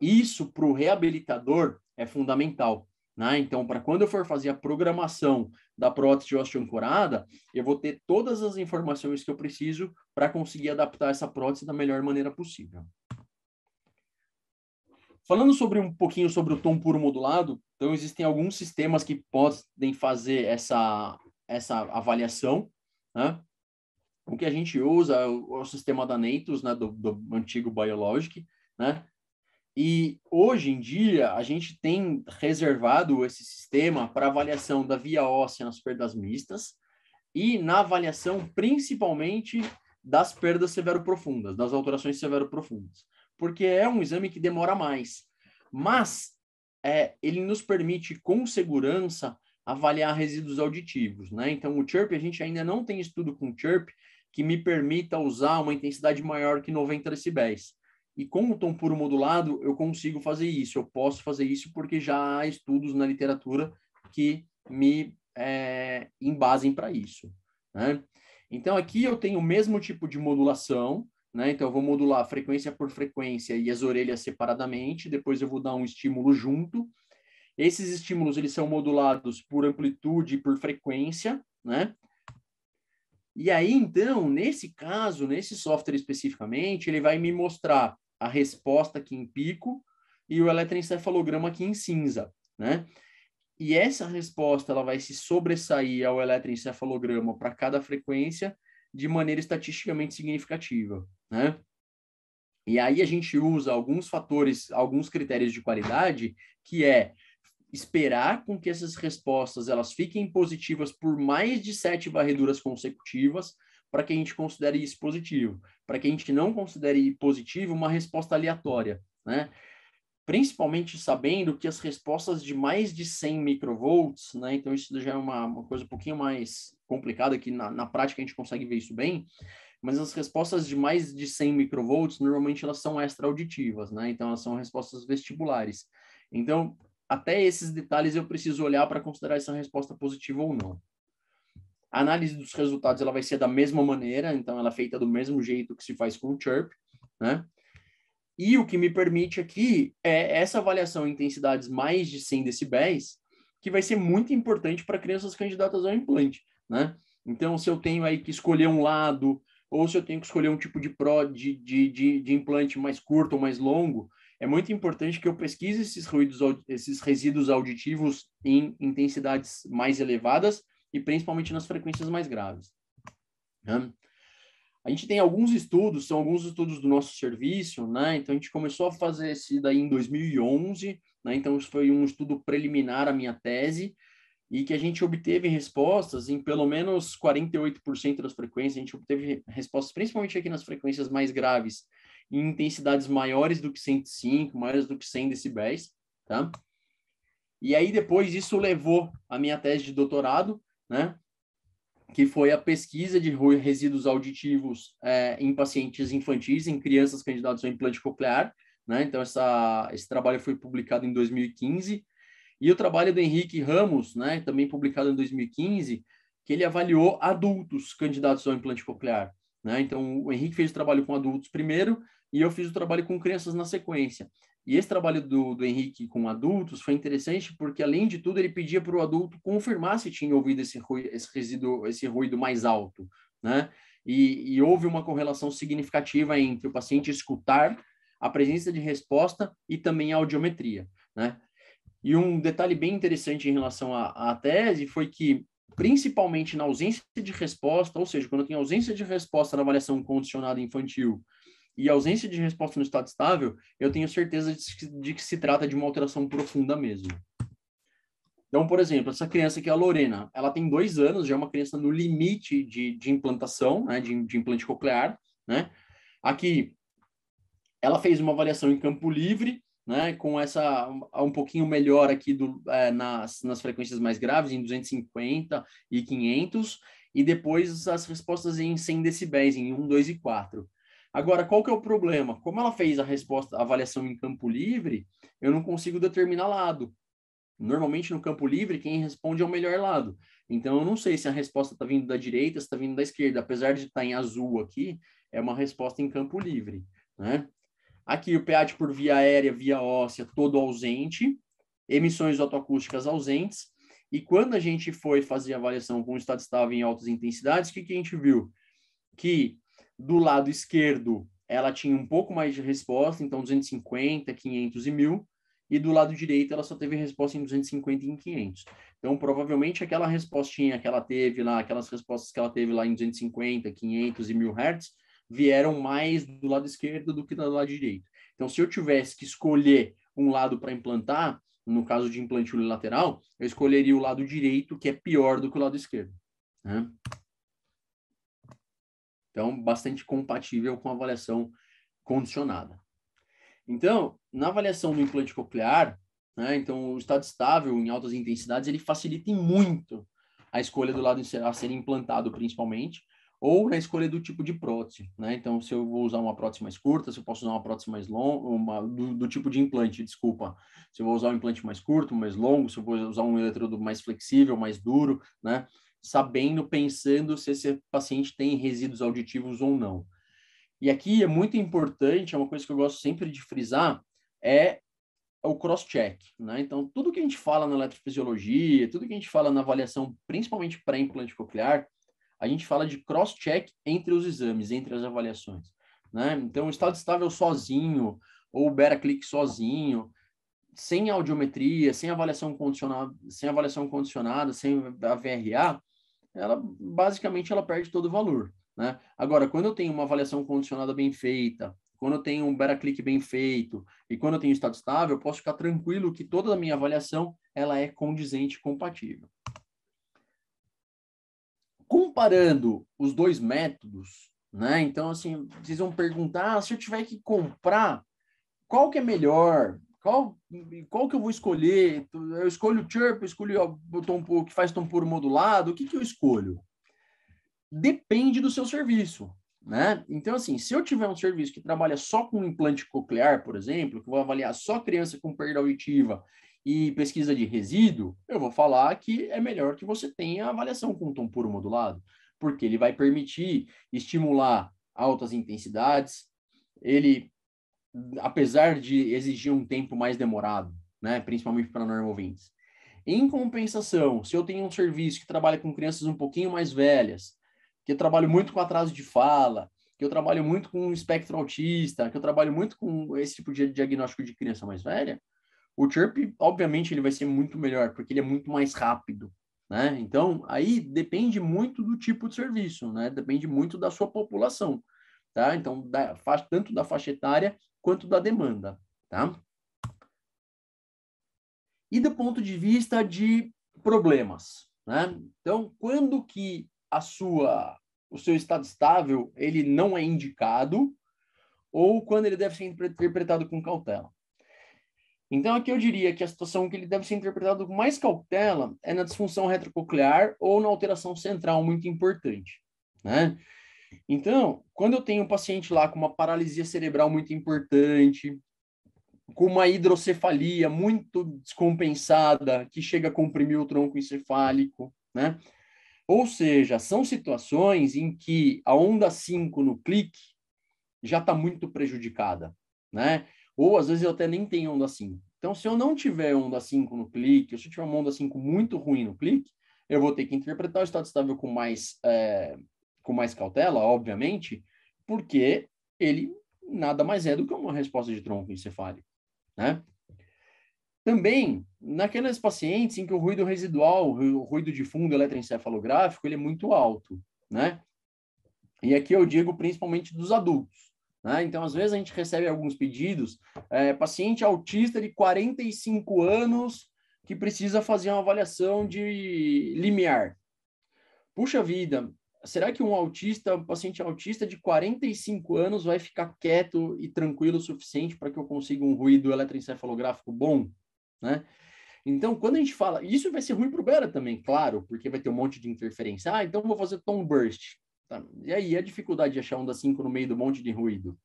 Isso para o reabilitador é fundamental. Né? Então, para quando eu for fazer a programação da prótese osteoancorada, eu vou ter todas as informações que eu preciso para conseguir adaptar essa prótese da melhor maneira possível. Falando sobre um pouquinho sobre o tom puro modulado, então existem alguns sistemas que podem fazer essa, essa avaliação, né? O que a gente usa é o, sistema da Natus, né, do, do antigo Biologic, né? E hoje em dia a gente tem reservado esse sistema para avaliação da via óssea nas perdas mistas e na avaliação principalmente das perdas severo-profundas, das alterações severo-profundas, porque é um exame que demora mais, mas é, ele nos permite com segurança avaliar resíduos auditivos, né? Então, o chirp, a gente ainda não tem estudo com chirp que me permita usar uma intensidade maior que 90 decibéis. E com o tom puro modulado, eu consigo fazer isso, eu posso fazer isso porque já há estudos na literatura que me é, embasem para isso, né? Então, aqui eu tenho o mesmo tipo de modulação, né? Então, eu vou modular frequência por frequência e as orelhas separadamente, depois eu vou dar um estímulo junto, esses estímulos eles são modulados por amplitude e por frequência, né? E aí, então, nesse caso, nesse software especificamente, ele vai me mostrar a resposta aqui em pico e o eletroencefalograma aqui em cinza, né? E essa resposta ela vai se sobressair ao eletroencefalograma para cada frequência de maneira estatisticamente significativa, né? E aí a gente usa alguns fatores, alguns critérios de qualidade, que é esperar com que essas respostas elas fiquem positivas por mais de sete varreduras consecutivas para que a gente considere isso positivo, para que a gente não considere positivo uma resposta aleatória, né? Principalmente sabendo que as respostas de mais de 100 microvolts, né? Então isso já é uma, uma coisa um pouquinho mais complicada, que na, na prática a gente consegue ver isso bem, mas as respostas de mais de 100 microvolts, normalmente elas são extra-auditivas, né? Então elas são respostas vestibulares. Então, até esses detalhes eu preciso olhar para considerar essa resposta positiva ou não. A análise dos resultados ela vai ser da mesma maneira, então ela é feita do mesmo jeito que se faz com o Chirp, né? E o que me permite aqui é essa avaliação em intensidades mais de 100 decibéis, que vai ser muito importante para crianças candidatas ao implante, né? Então, se eu tenho aí que escolher um lado, ou se eu tenho que escolher um tipo de, pró, de, de, de, de implante mais curto ou mais longo, é muito importante que eu pesquise esses ruídos, esses resíduos auditivos em intensidades mais elevadas e principalmente nas frequências mais graves. Né? A gente tem alguns estudos, são alguns estudos do nosso serviço, né? Então a gente começou a fazer esse daí em 2011, né? Então isso foi um estudo preliminar à minha tese e que a gente obteve respostas em pelo menos 48% das frequências, a gente obteve respostas principalmente aqui nas frequências mais graves em intensidades maiores do que 105, maiores do que 100 decibéis, tá? E aí depois isso levou a minha tese de doutorado, né? Que foi a pesquisa de resíduos auditivos é, em pacientes infantis, em crianças candidatas ao implante coclear, né? Então essa, esse trabalho foi publicado em 2015 e o trabalho do Henrique Ramos, né? Também publicado em 2015, que ele avaliou adultos candidatos ao implante coclear. Né? Então, o Henrique fez o trabalho com adultos primeiro, e eu fiz o trabalho com crianças na sequência. E esse trabalho do, do Henrique com adultos foi interessante porque, além de tudo, ele pedia para o adulto confirmar se tinha ouvido esse, ruído, esse resíduo, esse ruído mais alto, né? E, e houve uma correlação significativa entre o paciente escutar, a presença de resposta e também a audiometria, né? E um detalhe bem interessante em relação à, à tese foi que principalmente na ausência de resposta, ou seja, quando tem ausência de resposta na avaliação condicionada infantil e ausência de resposta no estado estável, eu tenho certeza de que, de que se trata de uma alteração profunda mesmo. Então, por exemplo, essa criança que é a Lorena, ela tem dois anos, já é uma criança no limite de, de implantação, né, de, de implante coclear, né? Aqui, ela fez uma avaliação em campo livre, né, com essa um pouquinho melhor aqui do, é, nas, nas frequências mais graves, em 250 e 500, e depois as respostas em 100 decibéis, em 1, 2 e 4. Agora, qual que é o problema? Como ela fez a resposta, a avaliação em campo livre, eu não consigo determinar lado. Normalmente no campo livre, quem responde é o melhor lado. Então, eu não sei se a resposta está vindo da direita, se está vindo da esquerda. Apesar de estar tá em azul aqui, é uma resposta em campo livre. Né? Aqui, o PAD por via aérea, via óssea, todo ausente. Emissões autoacústicas ausentes. E quando a gente foi fazer a avaliação com o estado estável em altas intensidades, o que, que a gente viu? Que do lado esquerdo, ela tinha um pouco mais de resposta, então 250, 500 e 1000. E do lado direito, ela só teve resposta em 250 e em 500. Então, provavelmente, aquela respostinha que ela teve lá, aquelas respostas que ela teve lá em 250, 500 e 1000 Hz, vieram mais do lado esquerdo do que do lado direito. Então, se eu tivesse que escolher um lado para implantar, no caso de implante unilateral, eu escolheria o lado direito, que é pior do que o lado esquerdo. Né? Então, bastante compatível com a avaliação condicionada. Então, na avaliação do implante coclear, né, então o estado estável em altas intensidades, ele facilita muito a escolha do lado a ser implantado principalmente, ou na escolha do tipo de prótese, né? Então, se eu vou usar uma prótese mais curta, se eu posso usar uma prótese mais longa, uma, do, do, tipo de implante, desculpa. Se eu vou usar um implante mais curto, mais longo, se eu vou usar um eletrodo mais flexível, mais duro, né? sabendo, pensando se esse paciente tem resíduos auditivos ou não. E aqui é muito importante, é uma coisa que eu gosto sempre de frisar, é o cross-check, né? Então, tudo que a gente fala na eletrofisiologia, tudo que a gente fala na avaliação, principalmente pré-implante coclear, a gente fala de cross-check entre os exames, entre as avaliações, né? Então, o estado estável sozinho, ou o beta-click sozinho, sem audiometria, sem avaliação condicionada, sem avaliação condicionada, sem a VRA, ela basicamente ela perde todo o valor. Né? Agora, quando eu tenho uma avaliação condicionada bem feita, quando eu tenho um beta-click bem feito e quando eu tenho estado estável, eu posso ficar tranquilo que toda a minha avaliação ela é condizente e compatível. Comparando os dois métodos, né? Então, assim, vocês vão perguntar, ah, se eu tiver que comprar, qual que é melhor? qual, qual que eu vou escolher? Eu escolho chirp, eu escolho o tom que faz tom puro modulado, o que, que eu escolho? Depende do seu serviço, né? Então, assim, se eu tiver um serviço que trabalha só com implante coclear, por exemplo, que vou avaliar só criança com perda auditiva e pesquisa de resíduo, eu vou falar que é melhor que você tenha avaliação com tom puro modulado, porque ele vai permitir estimular altas intensidades, ele apesar de exigir um tempo mais demorado, né? principalmente para normal ouvintes. Em compensação, se eu tenho um serviço que trabalha com crianças um pouquinho mais velhas, que eu trabalho muito com atraso de fala, que eu trabalho muito com espectro autista, que eu trabalho muito com esse tipo de diagnóstico de criança mais velha, o Chirp, obviamente, ele vai ser muito melhor, porque ele é muito mais rápido, né? Então, aí depende muito do tipo de serviço, né? Depende muito da sua população, tá? Então, da, tanto da faixa etária quanto da demanda, tá? E do ponto de vista de problemas, né? Então, quando que a sua o seu estado estável ele não é indicado ou quando ele deve ser interpretado com cautela. Então, aqui eu diria que a situação que ele deve ser interpretado com mais cautela é na disfunção retrococlear ou na alteração central muito importante, né? Então, quando eu tenho um paciente lá com uma paralisia cerebral muito importante, com uma hidrocefalia muito descompensada, que chega a comprimir o tronco encefálico, né? Ou seja, são situações em que a onda 5 no clique já está muito prejudicada, né? Ou às vezes eu até nem tenho onda 5. Então, se eu não tiver onda 5 no clique, ou se eu tiver uma onda 5 muito ruim no clique, eu vou ter que interpretar o estado estável com mais é, com mais cautela, obviamente, porque ele nada mais é do que uma resposta de tronco encefálico, né? Também, naquelas pacientes em que o ruído residual, o ruído de fundo eletroencefalográfico, ele é muito alto, né? E aqui eu digo principalmente dos adultos, né? Então, às vezes a gente recebe alguns pedidos, é, paciente autista de 45 anos que precisa fazer uma avaliação de limiar. Puxa vida, será que um autista, um paciente autista de 45 anos vai ficar quieto e tranquilo o suficiente para que eu consiga um ruído eletroencefalográfico bom, né? Então, quando a gente fala, isso vai ser ruim para o Bera também, claro, porque vai ter um monte de interferência. Ah, então vou fazer tom burst. Tá? E aí a dificuldade de achar onda 5 no meio do monte de ruído,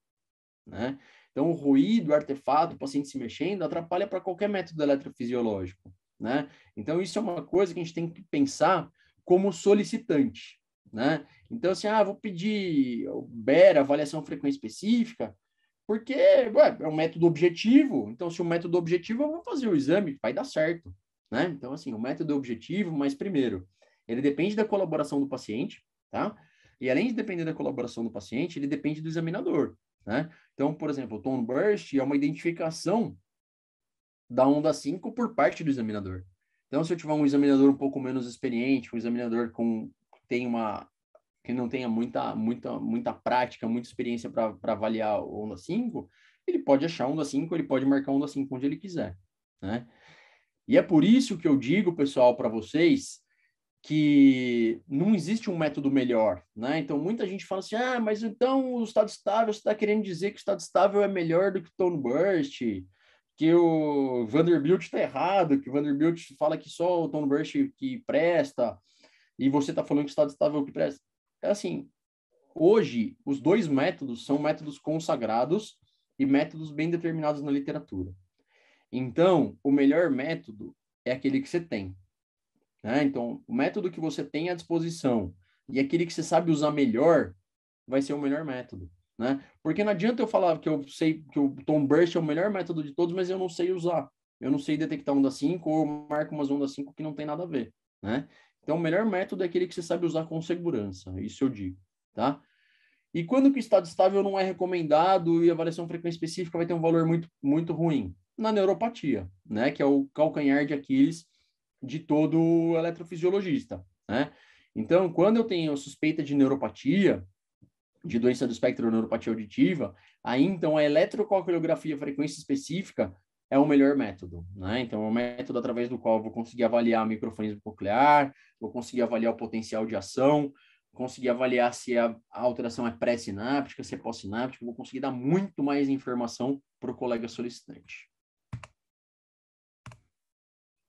né? Então, o ruído, o artefato, o paciente se mexendo, atrapalha para qualquer método eletrofisiológico, né? Então, isso é uma coisa que a gente tem que pensar como solicitante, né? Então, assim, ah, vou pedir o BER, avaliação frequência específica, porque ué, é um método objetivo. Então, se o um método objetivo, eu vou fazer o exame, vai dar certo, né? Então, assim, o método é objetivo, mas primeiro, ele depende da colaboração do paciente, tá? E além de depender da colaboração do paciente, ele depende do examinador, né? Então, por exemplo, o tone burst é uma identificação da onda 5 por parte do examinador. Então, se eu tiver um examinador um pouco menos experiente, um examinador com tem uma que não tenha muita muita muita prática, muita experiência para avaliar o Onda 5, ele pode achar Onda 5, ele pode marcar Onda 5 onde ele quiser, né? E é por isso que eu digo, pessoal, para vocês, que não existe um método melhor, né? Então muita gente fala assim, ah, mas então o estado estável está querendo dizer que o estado estável é melhor do que o Tone Burst, que o Vanderbilt está errado, que o Vanderbilt fala que só o Tone Burst que presta. E você está falando que o estado estável que presta. É assim, hoje, os dois métodos são métodos consagrados e métodos bem determinados na literatura. Então, o melhor método é aquele que você tem. Né? Então, o método que você tem à disposição e aquele que você sabe usar melhor vai ser o melhor método. Né? Porque não adianta eu falar que eu sei que o Tom Burst é o melhor método de todos, mas eu não sei usar. Eu não sei detectar onda 5 ou marco umas ondas 5 que não tem nada a ver. Né? Então, o melhor método é aquele que você sabe usar com segurança, isso eu digo, tá? E quando que o estado estável não é recomendado e a variação frequência específica vai ter um valor muito, muito ruim? Na neuropatia, né? Que é o calcanhar de Aquiles de todo eletrofisiologista, né? Então, quando eu tenho suspeita de neuropatia, de doença do espectro neuropatia auditiva, aí então a eletroconcografia frequência específica é o melhor método, né? Então, é um método através do qual eu vou conseguir avaliar o microfonismo nuclear, vou conseguir avaliar o potencial de ação, conseguir avaliar se a, a alteração é pré-sináptica, se é pós-sináptica, vou conseguir dar muito mais informação para o colega solicitante.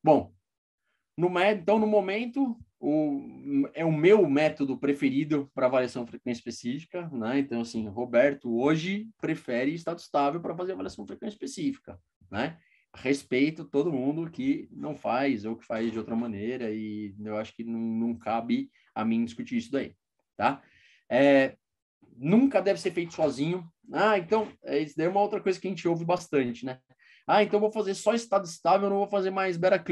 Bom, no, então, no momento, o, é o meu método preferido para avaliação frequência específica, né? Então, assim, Roberto hoje prefere estado estável para fazer avaliação frequência específica né? Respeito todo mundo que não faz ou que faz de outra maneira e eu acho que não, não cabe a mim discutir isso daí, tá? É, nunca deve ser feito sozinho. Ah, então, é, isso daí é uma outra coisa que a gente ouve bastante, né? Ah, então vou fazer só estado estável, não vou fazer mais beta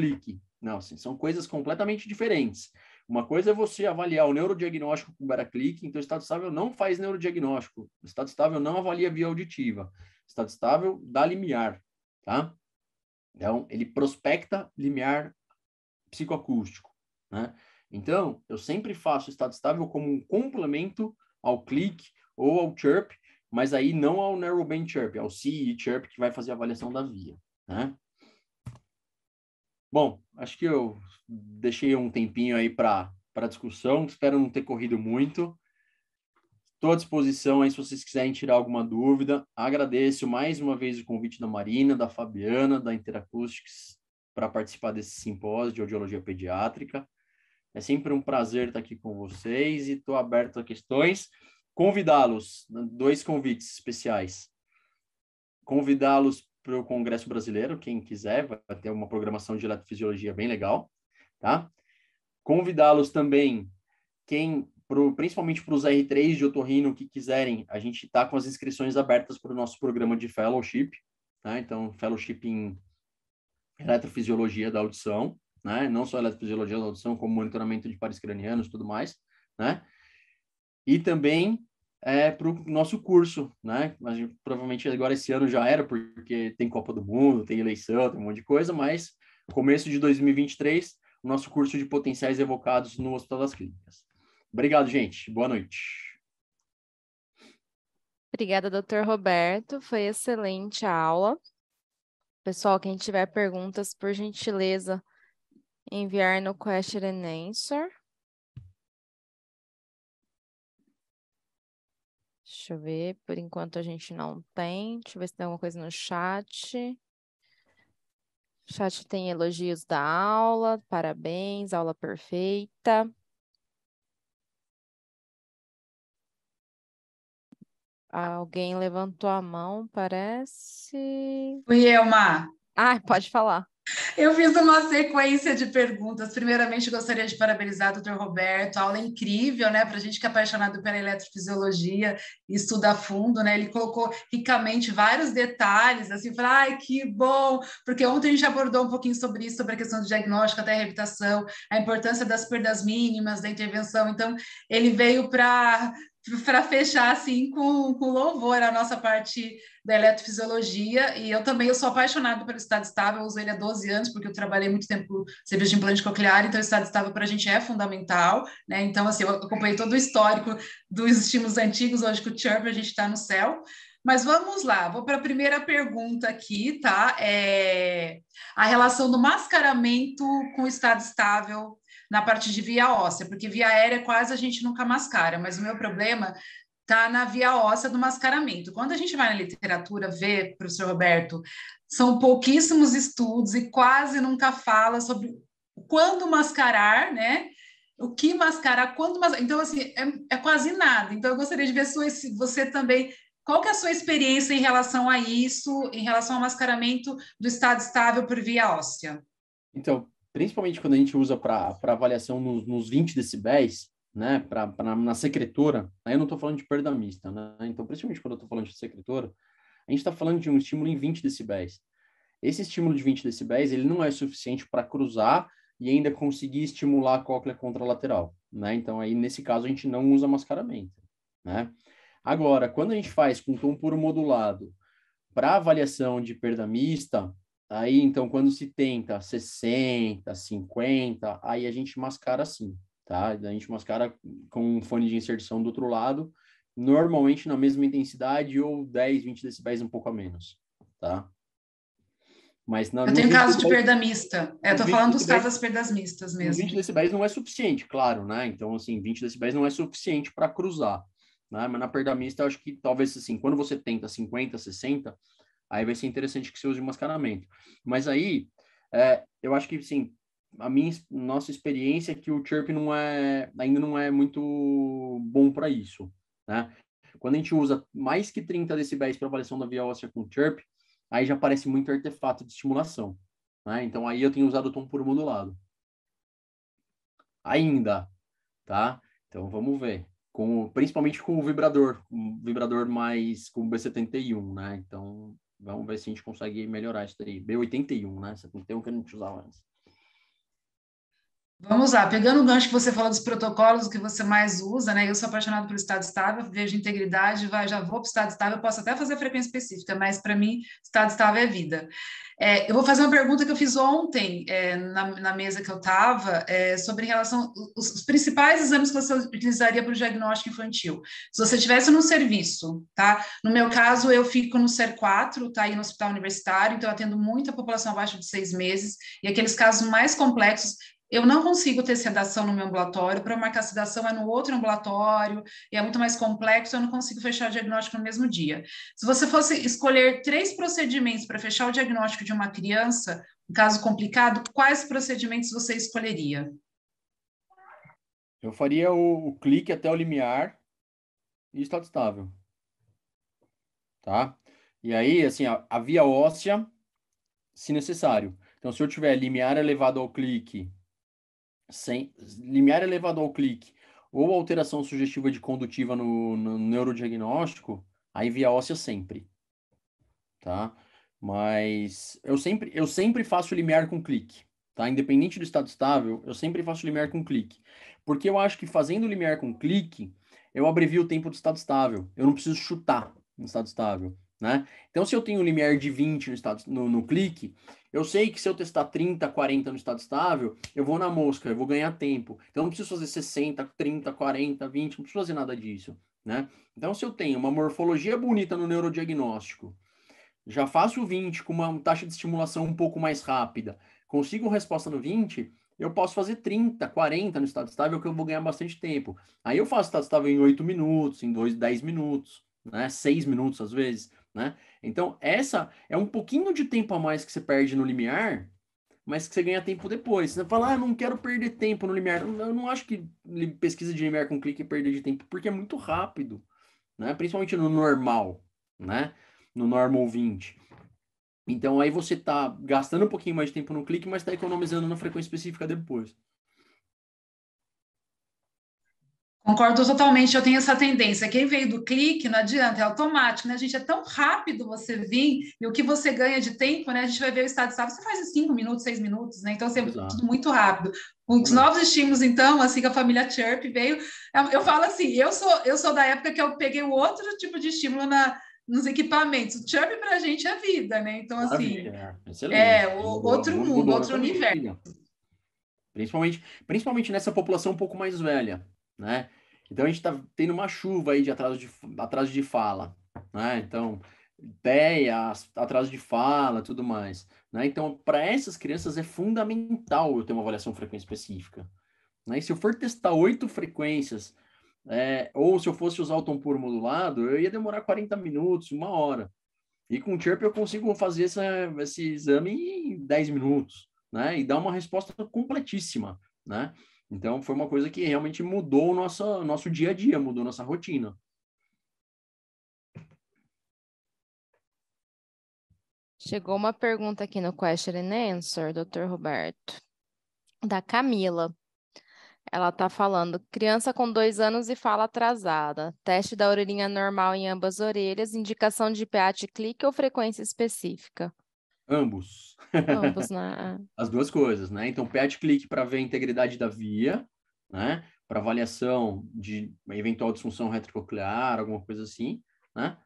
Não, assim, são coisas completamente diferentes. Uma coisa é você avaliar o neurodiagnóstico com baraclique, então o estado estável não faz neurodiagnóstico, o estado estável não avalia via auditiva, o estado estável dá limiar, tá? Então, ele prospecta limiar psicoacústico, né? Então, eu sempre faço estado estável como um complemento ao click ou ao chirp, mas aí não ao narrowband chirp, ao CE chirp que vai fazer a avaliação da via, né? Bom, acho que eu deixei um tempinho aí para discussão, espero não ter corrido muito. Estou à disposição aí se vocês quiserem tirar alguma dúvida. Agradeço mais uma vez o convite da Marina, da Fabiana, da Interacoustics para participar desse simpósio de audiologia pediátrica. É sempre um prazer estar aqui com vocês e estou aberto a questões. Convidá-los, né, dois convites especiais. Convidá-los para o Congresso Brasileiro, quem quiser, vai ter uma programação de eletrofisiologia bem legal, tá? Convidá-los também, quem pro, principalmente para os R3 de Otorrino que quiserem, a gente está com as inscrições abertas para o nosso programa de fellowship, né? Então, fellowship em eletrofisiologia da audição, né? Não só eletrofisiologia da audição, como monitoramento de pares cranianos e tudo mais, né? E também é, para o nosso curso, né? Mas provavelmente agora esse ano já era, porque tem Copa do Mundo, tem eleição, tem um monte de coisa, mas começo de 2023, o nosso curso de potenciais evocados no Hospital das Clínicas. Obrigado, gente. Boa noite. Obrigada, doutor Roberto. Foi excelente a aula. Pessoal, quem tiver perguntas, por gentileza, enviar no question and answer. Deixa eu ver, por enquanto a gente não tem. Deixa eu ver se tem alguma coisa no chat. O chat tem elogios da aula, parabéns, aula perfeita. Alguém levantou a mão, parece. Fui eu, Ah, pode falar. Eu fiz uma sequência de perguntas. Primeiramente, gostaria de parabenizar o Dr. Roberto, aula incrível, né? Para a gente que é apaixonado pela eletrofisiologia e estuda a fundo, né? Ele colocou ricamente vários detalhes, assim, falar, ai, que bom! Porque ontem a gente abordou um pouquinho sobre isso, sobre a questão do diagnóstico até a reabilitação, a importância das perdas mínimas, da intervenção. Então, ele veio para para tipo, fechar assim com, com louvor a nossa parte da eletrofisiologia e eu também eu sou apaixonada pelo estado estável, eu usei ele há 12 anos porque eu trabalhei muito tempo serviço de implante coclear, então o estado estável para a gente é fundamental, né? Então assim, eu acompanhei todo o histórico dos estímulos antigos, hoje com o Chirp a gente está no céu. Mas vamos lá, vou para a primeira pergunta aqui, tá? É a relação do mascaramento com o estado estável na parte de via óssea, porque via aérea quase a gente nunca mascara, mas o meu problema está na via óssea do mascaramento. Quando a gente vai na literatura ver, professor Roberto, são pouquíssimos estudos e quase nunca fala sobre quando mascarar, né? O que mascarar, quando mascarar. Então, assim, é, é quase nada. Então, eu gostaria de ver se você também qual que é a sua experiência em relação a isso, em relação ao mascaramento do estado estável por via óssea? Então, principalmente quando a gente usa para avaliação nos, nos 20 decibéis, né, pra, pra, na secretora, aí eu não estou falando de perda mista, né? Então, principalmente quando eu estou falando de secretora, a gente está falando de um estímulo em 20 decibéis. Esse estímulo de 20 decibéis, ele não é suficiente para cruzar e ainda conseguir estimular a cóclea contralateral, né? Então, aí, nesse caso, a gente não usa mascaramento, né? Agora, quando a gente faz com tom puro modulado para avaliação de perda mista, Aí, então, quando se tenta 60, 50, aí a gente mascara assim, tá? A gente mascara com um fone de inserção do outro lado, normalmente na mesma intensidade ou 10, 20 decibéis um pouco a menos, tá? Mas na, Eu tenho caso de perda mista. É, tô falando dos casos das perdas mistas mesmo. 20 decibéis não é suficiente, claro, né? Então, assim, 20 decibéis não é suficiente para cruzar, né? Mas na perda mista, eu acho que talvez, assim, quando você tenta 50, 60, Aí vai ser interessante que você use o mascaramento. Mas aí, é, eu acho que, sim, a minha nossa experiência é que o Chirp não é, ainda não é muito bom para isso, né? Quando a gente usa mais que 30 decibéis para avaliação da via óssea com Chirp, aí já aparece muito artefato de estimulação, né? Então aí eu tenho usado o tom puro modulado. Ainda, tá? Então vamos ver. Com, principalmente com o vibrador, um vibrador mais com o B71, né? Então Vamos ver se a gente consegue melhorar isso daí. B81, né? 71 que a gente usava antes. Vamos lá, pegando o gancho que você falou dos protocolos o que você mais usa, né? Eu sou apaixonado pelo estado estável, vejo integridade, vai, já vou para o estado estável, posso até fazer frequência específica, mas para mim, estado estável é vida. É, eu vou fazer uma pergunta que eu fiz ontem é, na, na, mesa que eu estava, é, sobre em relação os, os, principais exames que você utilizaria para o diagnóstico infantil. Se você estivesse num serviço, tá? No meu caso, eu fico no SER4, tá aí no hospital universitário, então eu atendo muita população abaixo de seis meses, e aqueles casos mais complexos eu não consigo ter sedação no meu ambulatório, para marcar sedação é no outro ambulatório, e é muito mais complexo, eu não consigo fechar o diagnóstico no mesmo dia. Se você fosse escolher três procedimentos para fechar o diagnóstico de uma criança, um caso complicado, quais procedimentos você escolheria? Eu faria o, o clique até o limiar e estado estável. Tá? E aí, assim, a, a via óssea, se necessário. Então, se eu tiver limiar elevado ao clique sem, limiar elevado ao clique ou alteração sugestiva de condutiva no, no neurodiagnóstico, aí via óssea sempre, tá? Mas eu sempre, eu sempre faço limiar com clique, tá? Independente do estado estável, eu sempre faço limiar com clique. Porque eu acho que fazendo limiar com clique, eu abrevio o tempo do estado estável. Eu não preciso chutar no estado estável. Né? Então, se eu tenho um limiar de 20 no, estado, no, no, clique, eu sei que se eu testar 30, 40 no estado estável, eu vou na mosca, eu vou ganhar tempo. Então, não preciso fazer 60, 30, 40, 20, não preciso fazer nada disso. Né? Então, se eu tenho uma morfologia bonita no neurodiagnóstico, já faço o 20 com uma taxa de estimulação um pouco mais rápida, consigo resposta no 20, eu posso fazer 30, 40 no estado estável, que eu vou ganhar bastante tempo. Aí eu faço estado estável em 8 minutos, em 2, 10 minutos, né? 6 minutos às vezes né? Então, essa é um pouquinho de tempo a mais que você perde no limiar, mas que você ganha tempo depois. Você fala, ah, eu não quero perder tempo no limiar. Eu não acho que pesquisa de limiar com clique é perder de tempo, porque é muito rápido, né? Principalmente no normal, né? No normal 20. Então, aí você tá gastando um pouquinho mais de tempo no clique, mas está economizando na frequência específica depois. Concordo totalmente, eu tenho essa tendência. Quem veio do clique, não adianta, é automático, né? A gente é tão rápido você vir e o que você ganha de tempo, né? A gente vai ver o estado de saúde, você faz em cinco minutos, seis minutos, né? Então, sempre assim, é Exato. tudo muito rápido. Com Os novos estímulos, então, assim, que a família Chirp veio. É eu falo assim, eu sou, eu sou da época que eu peguei outro tipo de estímulo na, nos equipamentos. O Chirp para a gente é vida, né? Então, assim, é Excelente. é o, outro mundo, mudou, outro universo. Principalmente, principalmente nessa população um pouco mais velha, né? Então a gente está tendo uma chuva aí de atraso de, atraso de fala, né? Então, ideia, atraso de fala, tudo mais. Né? Então, para essas crianças é fundamental eu ter uma avaliação frequência específica. Né? E se eu for testar oito frequências, é, ou se eu fosse usar o tom puro modulado, eu ia demorar 40 minutos, uma hora. E com o Chirp eu consigo fazer essa, esse exame em 10 minutos, né? E dar uma resposta completíssima, né? Então, foi uma coisa que realmente mudou o nosso, nosso dia a dia, mudou nossa rotina. Chegou uma pergunta aqui no Question and Answer, doutor Roberto, da Camila. Ela está falando, criança com dois anos e fala atrasada, teste da orelhinha normal em ambas as orelhas, indicação de PAT clique ou frequência específica? Ambos. Ambos, né? As duas coisas, né? Então, pet click para ver a integridade da via, né? Para avaliação de uma eventual disfunção retrococlear, alguma coisa assim, né?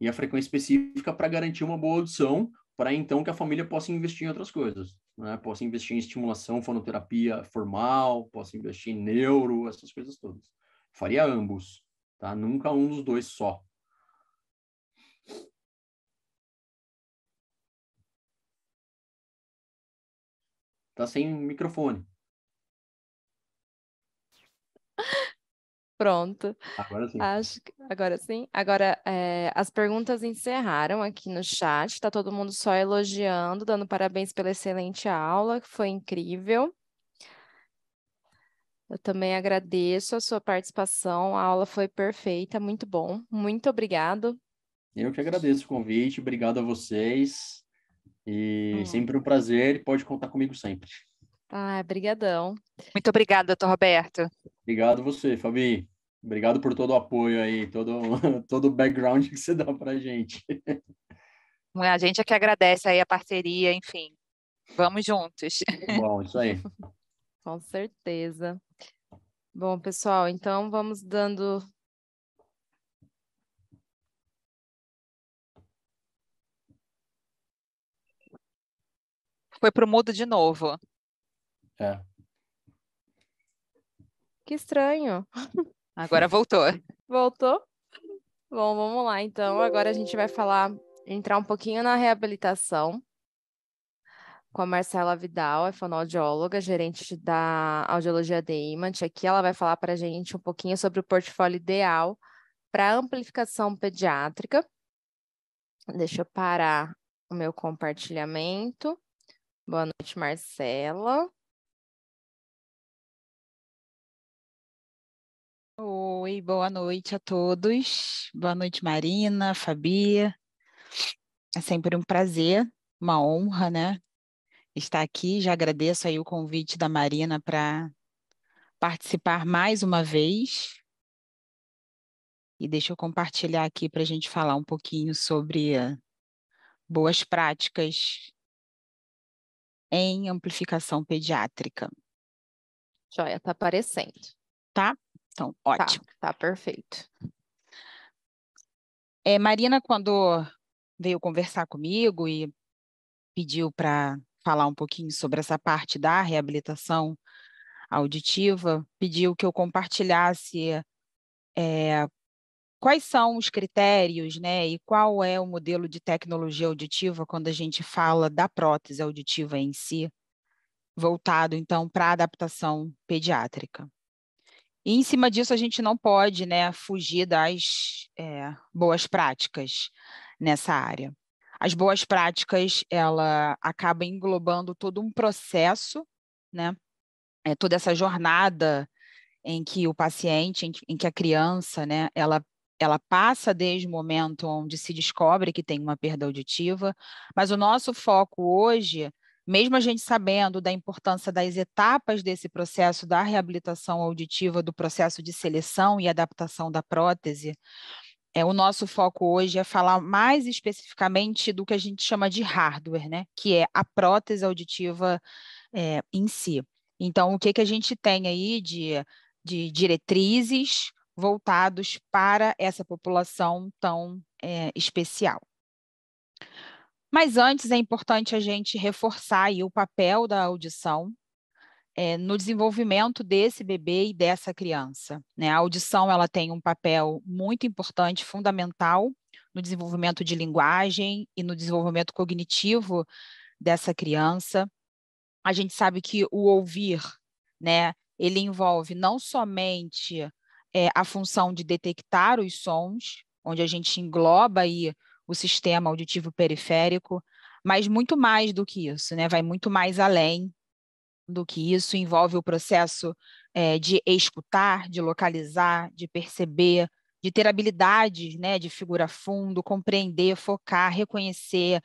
E a frequência específica para garantir uma boa audição, para então que a família possa investir em outras coisas, né? Possa investir em estimulação, fonoterapia formal, possa investir em neuro, essas coisas todas. Faria ambos, tá? Nunca um dos dois só. Tá sem microfone. Pronto. Agora sim. Acho que, agora sim. Agora, é, as perguntas encerraram aqui no chat. Está todo mundo só elogiando, dando parabéns pela excelente aula, que foi incrível. Eu também agradeço a sua participação. A aula foi perfeita, muito bom. Muito obrigado. Eu que agradeço o convite. Obrigado a vocês. E hum. sempre um prazer e pode contar comigo sempre. Ah, brigadão. Muito obrigado, doutor Roberto. Obrigado você, Fabi. Obrigado por todo o apoio aí, todo, todo o background que você dá para a gente. A gente é que agradece aí a parceria, enfim. Vamos juntos. Bom, isso aí. Com certeza. Bom, pessoal, então vamos dando Foi pro mudo de novo. É. Que estranho. Agora voltou. Voltou? Bom, vamos lá então. Agora a gente vai falar, entrar um pouquinho na reabilitação com a Marcela Vidal, é fonoaudióloga, gerente da audiologia da Aqui ela vai falar para a gente um pouquinho sobre o portfólio ideal para amplificação pediátrica. Deixa eu parar o meu compartilhamento. Boa noite, Marcela. Oi, boa noite a todos. Boa noite, Marina, Fabia. É sempre um prazer, uma honra, né? Estar aqui. Já agradeço aí o convite da Marina para participar mais uma vez. E deixa eu compartilhar aqui para a gente falar um pouquinho sobre eh, boas práticas em amplificação pediátrica. Joia, tá aparecendo. Tá? Então, tá, ótimo. Tá, tá perfeito. É, Marina, quando veio conversar comigo e pediu para falar um pouquinho sobre essa parte da reabilitação auditiva, pediu que eu compartilhasse é, quais são os critérios, né? E qual é o modelo de tecnologia auditiva quando a gente fala da prótese auditiva em si, voltado então para a adaptação pediátrica. E em cima disso a gente não pode, né, fugir das é, boas práticas nessa área. As boas práticas ela acaba englobando todo um processo, né? É toda essa jornada em que o paciente, em que a criança, né, ela ela passa desde o momento onde se descobre que tem uma perda auditiva, mas o nosso foco hoje, mesmo a gente sabendo da importância das etapas desse processo da reabilitação auditiva, do processo de seleção e adaptação da prótese, é, o nosso foco hoje é falar mais especificamente do que a gente chama de hardware, né? que é a prótese auditiva é, em si. Então, o que, que a gente tem aí de, de diretrizes, voltados para essa população tão é, especial. Mas antes é importante a gente reforçar o papel da audição é, no desenvolvimento desse bebê e dessa criança. Né? A audição ela tem um papel muito importante, fundamental no desenvolvimento de linguagem e no desenvolvimento cognitivo dessa criança. A gente sabe que o ouvir, né, ele envolve não somente é, a função de detectar os sons, onde a gente engloba aí o sistema auditivo periférico, mas muito mais do que isso, né? Vai muito mais além do que isso, envolve o processo é, de escutar, de localizar, de perceber, de ter habilidades né, de figura fundo, compreender, focar, reconhecer,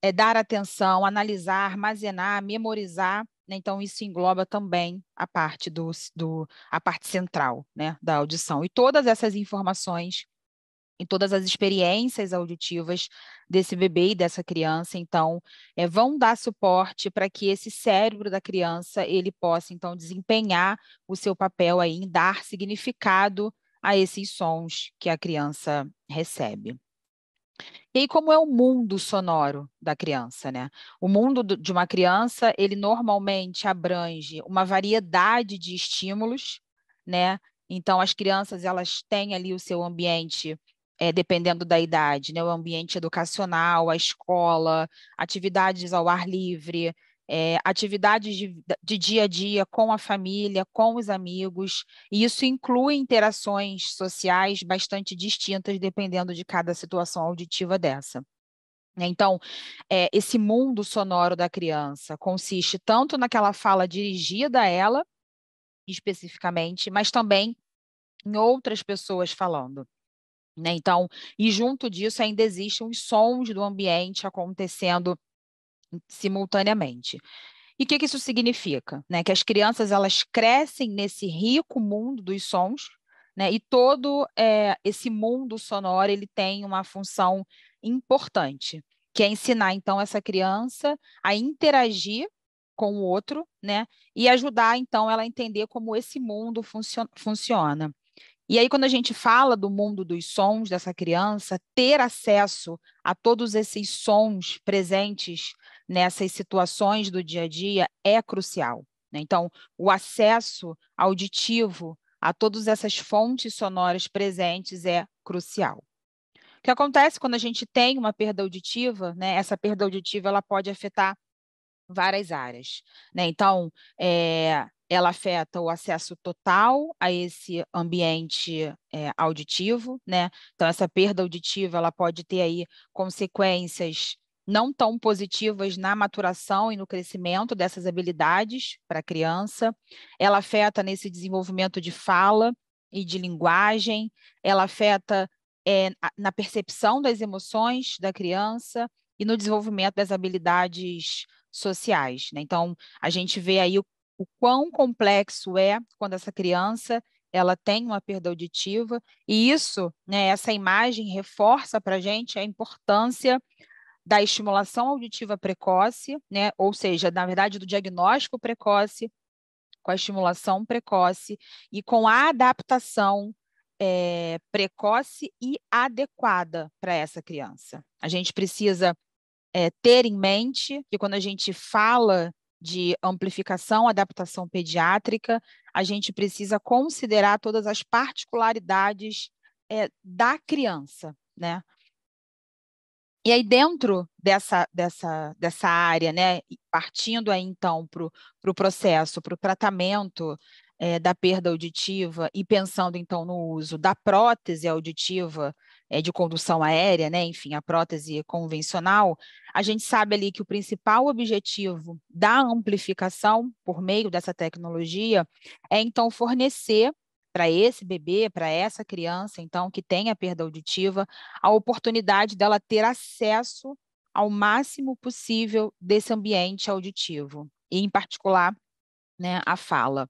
é, dar atenção, analisar, armazenar, memorizar né? Então, isso engloba também a parte do, do a parte central né, da audição. E todas essas informações e todas as experiências auditivas desse bebê e dessa criança, então, é, vão dar suporte para que esse cérebro da criança ele possa então desempenhar o seu papel aí em dar significado a esses sons que a criança recebe. E aí, como é o mundo sonoro da criança, né? O mundo de uma criança, ele normalmente abrange uma variedade de estímulos, né? Então, as crianças, elas têm ali o seu ambiente, é, dependendo da idade, né? O ambiente educacional, a escola, atividades ao ar livre, é, atividades de, de, dia a dia com a família, com os amigos, e isso inclui interações sociais bastante distintas, dependendo de cada situação auditiva dessa. Né? Então, é, esse mundo sonoro da criança consiste tanto naquela fala dirigida a ela, especificamente, mas também em outras pessoas falando. Né? Então, e junto disso ainda existem os sons do ambiente acontecendo simultaneamente. E o que, que, isso significa? Né? Que as crianças elas crescem nesse rico mundo dos sons, né? e todo é, esse mundo sonoro ele tem uma função importante, que é ensinar então essa criança a interagir com o outro, né? E ajudar então ela a entender como esse mundo funcio funciona. E aí, quando a gente fala do mundo dos sons dessa criança, ter acesso a todos esses sons presentes nessas situações do dia a dia é crucial. Né? Então, o acesso auditivo a todas essas fontes sonoras presentes é crucial. O que acontece quando a gente tem uma perda auditiva, né? Essa perda auditiva ela pode afetar várias áreas, né? Então, é, ela afeta o acesso total a esse ambiente é, auditivo, né? Então, essa perda auditiva ela pode ter aí consequências não tão positivas na maturação e no crescimento dessas habilidades para a criança. Ela afeta nesse desenvolvimento de fala e de linguagem, ela afeta é, na percepção das emoções da criança e no desenvolvimento das habilidades sociais. Né? Então, a gente vê aí o, o quão complexo é quando essa criança ela tem uma perda auditiva, e isso, né, essa imagem reforça para a gente a importância da estimulação auditiva precoce, né? ou seja, na verdade, do diagnóstico precoce, com a estimulação precoce e com a adaptação é, precoce e adequada para essa criança. A gente precisa é, ter em mente que quando a gente fala de amplificação, adaptação pediátrica, a gente precisa considerar todas as particularidades é, da criança, né? E aí, dentro dessa, dessa, dessa área, né, partindo aí então para o pro processo, para o tratamento é, da perda auditiva e pensando então no uso da prótese auditiva é, de condução aérea, né, enfim, a prótese convencional, a gente sabe ali que o principal objetivo da amplificação por meio dessa tecnologia é então fornecer para esse bebê, para essa criança, então, que tem a perda auditiva, a oportunidade dela ter acesso ao máximo possível desse ambiente auditivo, e em particular, né, a fala.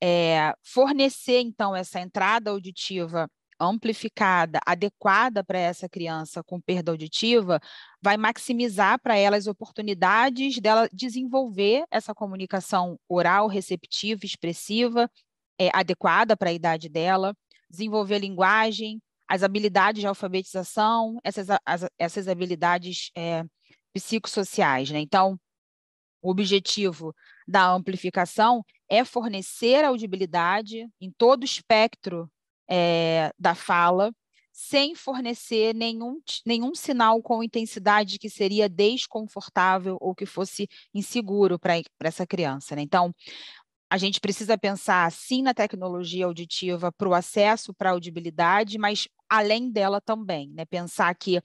É, fornecer, então, essa entrada auditiva amplificada, adequada para essa criança com perda auditiva, vai maximizar para ela as oportunidades dela desenvolver essa comunicação oral, receptiva, expressiva é, adequada para a idade dela, desenvolver linguagem, as habilidades de alfabetização, essas, as, essas habilidades é, psicossociais. Né? Então, o objetivo da amplificação é fornecer audibilidade em todo o espectro é, da fala, sem fornecer nenhum, nenhum sinal com intensidade que seria desconfortável ou que fosse inseguro para essa criança. Né? Então, a gente precisa pensar sim na tecnologia auditiva para o acesso, para a audibilidade, mas além dela também, né? Pensar que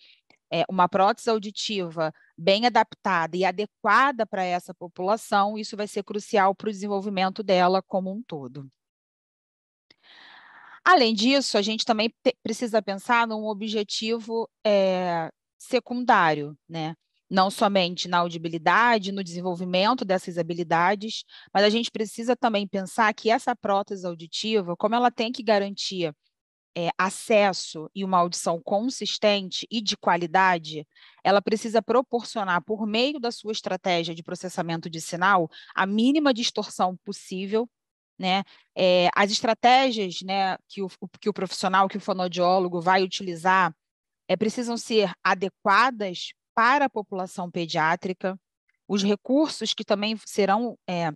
é, uma prótese auditiva bem adaptada e adequada para essa população, isso vai ser crucial para o desenvolvimento dela como um todo. Além disso, a gente também precisa pensar num objetivo é, secundário, né? não somente na audibilidade, no desenvolvimento dessas habilidades, mas a gente precisa também pensar que essa prótese auditiva, como ela tem que garantir é, acesso e uma audição consistente e de qualidade, ela precisa proporcionar, por meio da sua estratégia de processamento de sinal, a mínima distorção possível. Né? É, as estratégias né, que, o, que o profissional, que o fonodiólogo vai utilizar, é, precisam ser adequadas para a população pediátrica, os recursos que também serão é,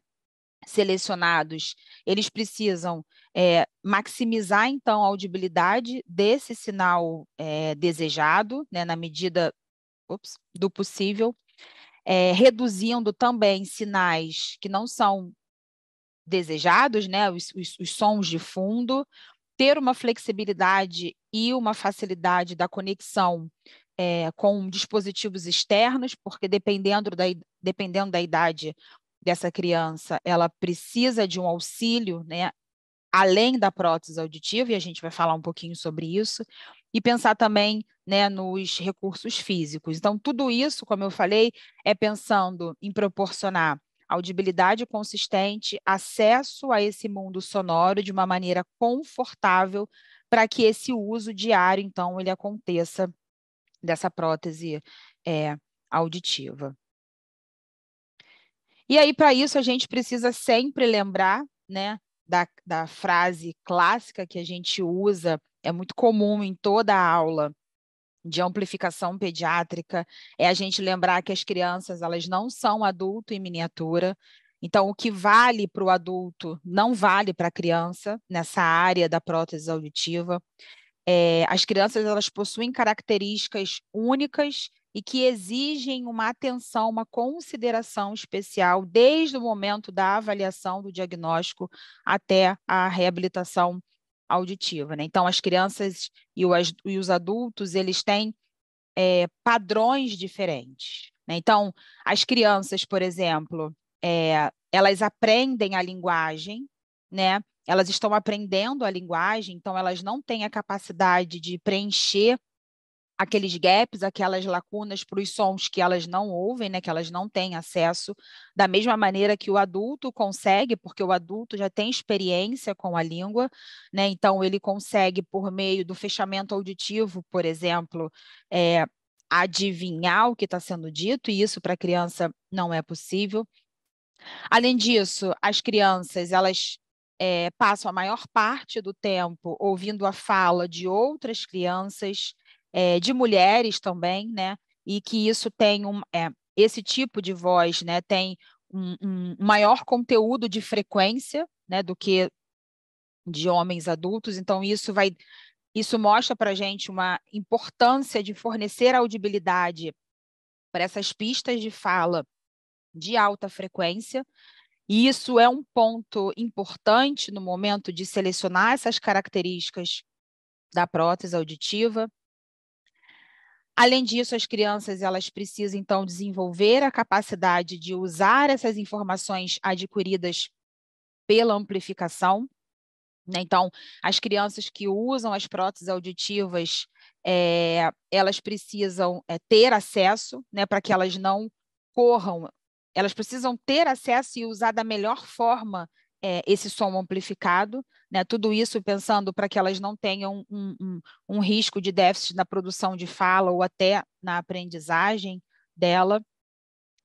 selecionados, eles precisam é, maximizar, então, a audibilidade desse sinal é, desejado, né, na medida ups, do possível, é, reduzindo também sinais que não são desejados, né, os, os, os sons de fundo, ter uma flexibilidade e uma facilidade da conexão é, com dispositivos externos, porque dependendo da, dependendo da idade dessa criança, ela precisa de um auxílio, né? Além da prótese auditiva, e a gente vai falar um pouquinho sobre isso, e pensar também né, nos recursos físicos. Então, tudo isso, como eu falei, é pensando em proporcionar audibilidade consistente, acesso a esse mundo sonoro de uma maneira confortável para que esse uso diário, então, ele aconteça dessa prótese é, auditiva. E aí, para isso, a gente precisa sempre lembrar né, da, da frase clássica que a gente usa, é muito comum em toda a aula de amplificação pediátrica, é a gente lembrar que as crianças elas não são adulto em miniatura, então, o que vale para o adulto não vale para a criança nessa área da prótese auditiva. É, as crianças elas possuem características únicas e que exigem uma atenção, uma consideração especial desde o momento da avaliação do diagnóstico até a reabilitação auditiva. Né? Então, as crianças e, o, e os adultos eles têm é, padrões diferentes. Né? Então, as crianças, por exemplo, é, elas aprendem a linguagem, né? elas estão aprendendo a linguagem, então elas não têm a capacidade de preencher aqueles gaps, aquelas lacunas para os sons que elas não ouvem, né, que elas não têm acesso, da mesma maneira que o adulto consegue, porque o adulto já tem experiência com a língua, né, então ele consegue, por meio do fechamento auditivo, por exemplo, é, adivinhar o que está sendo dito, e isso para a criança não é possível. Além disso, as crianças, elas é, passo a maior parte do tempo ouvindo a fala de outras crianças, é, de mulheres também, né? E que isso tem um, é, esse tipo de voz, né? Tem um, um, maior conteúdo de frequência, né? Do que de homens adultos. Então isso vai, isso mostra para gente uma importância de fornecer audibilidade para essas pistas de fala de alta frequência, e isso é um ponto importante no momento de selecionar essas características da prótese auditiva. Além disso, as crianças elas precisam então desenvolver a capacidade de usar essas informações adquiridas pela amplificação. Né? Então, as crianças que usam as próteses auditivas, é, elas precisam é, ter acesso, né, para que elas não corram elas precisam ter acesso e usar da melhor forma é, esse som amplificado, né? tudo isso pensando para que elas não tenham um, um, um, risco de déficit na produção de fala ou até na aprendizagem dela.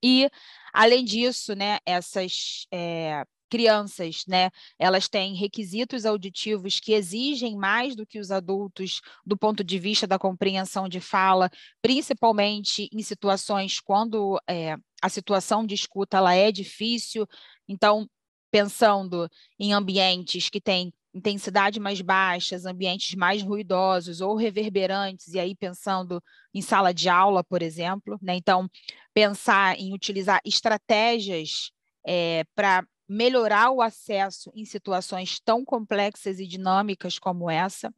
E, além disso, né, essas é, crianças, né, elas têm requisitos auditivos que exigem mais do que os adultos do ponto de vista da compreensão de fala, principalmente em situações quando é, a situação de escuta ela é difícil, então pensando em ambientes que têm intensidade mais baixas, ambientes mais ruidosos ou reverberantes, e aí pensando em sala de aula, por exemplo, né? então pensar em utilizar estratégias é, para melhorar o acesso em situações tão complexas e dinâmicas como essa.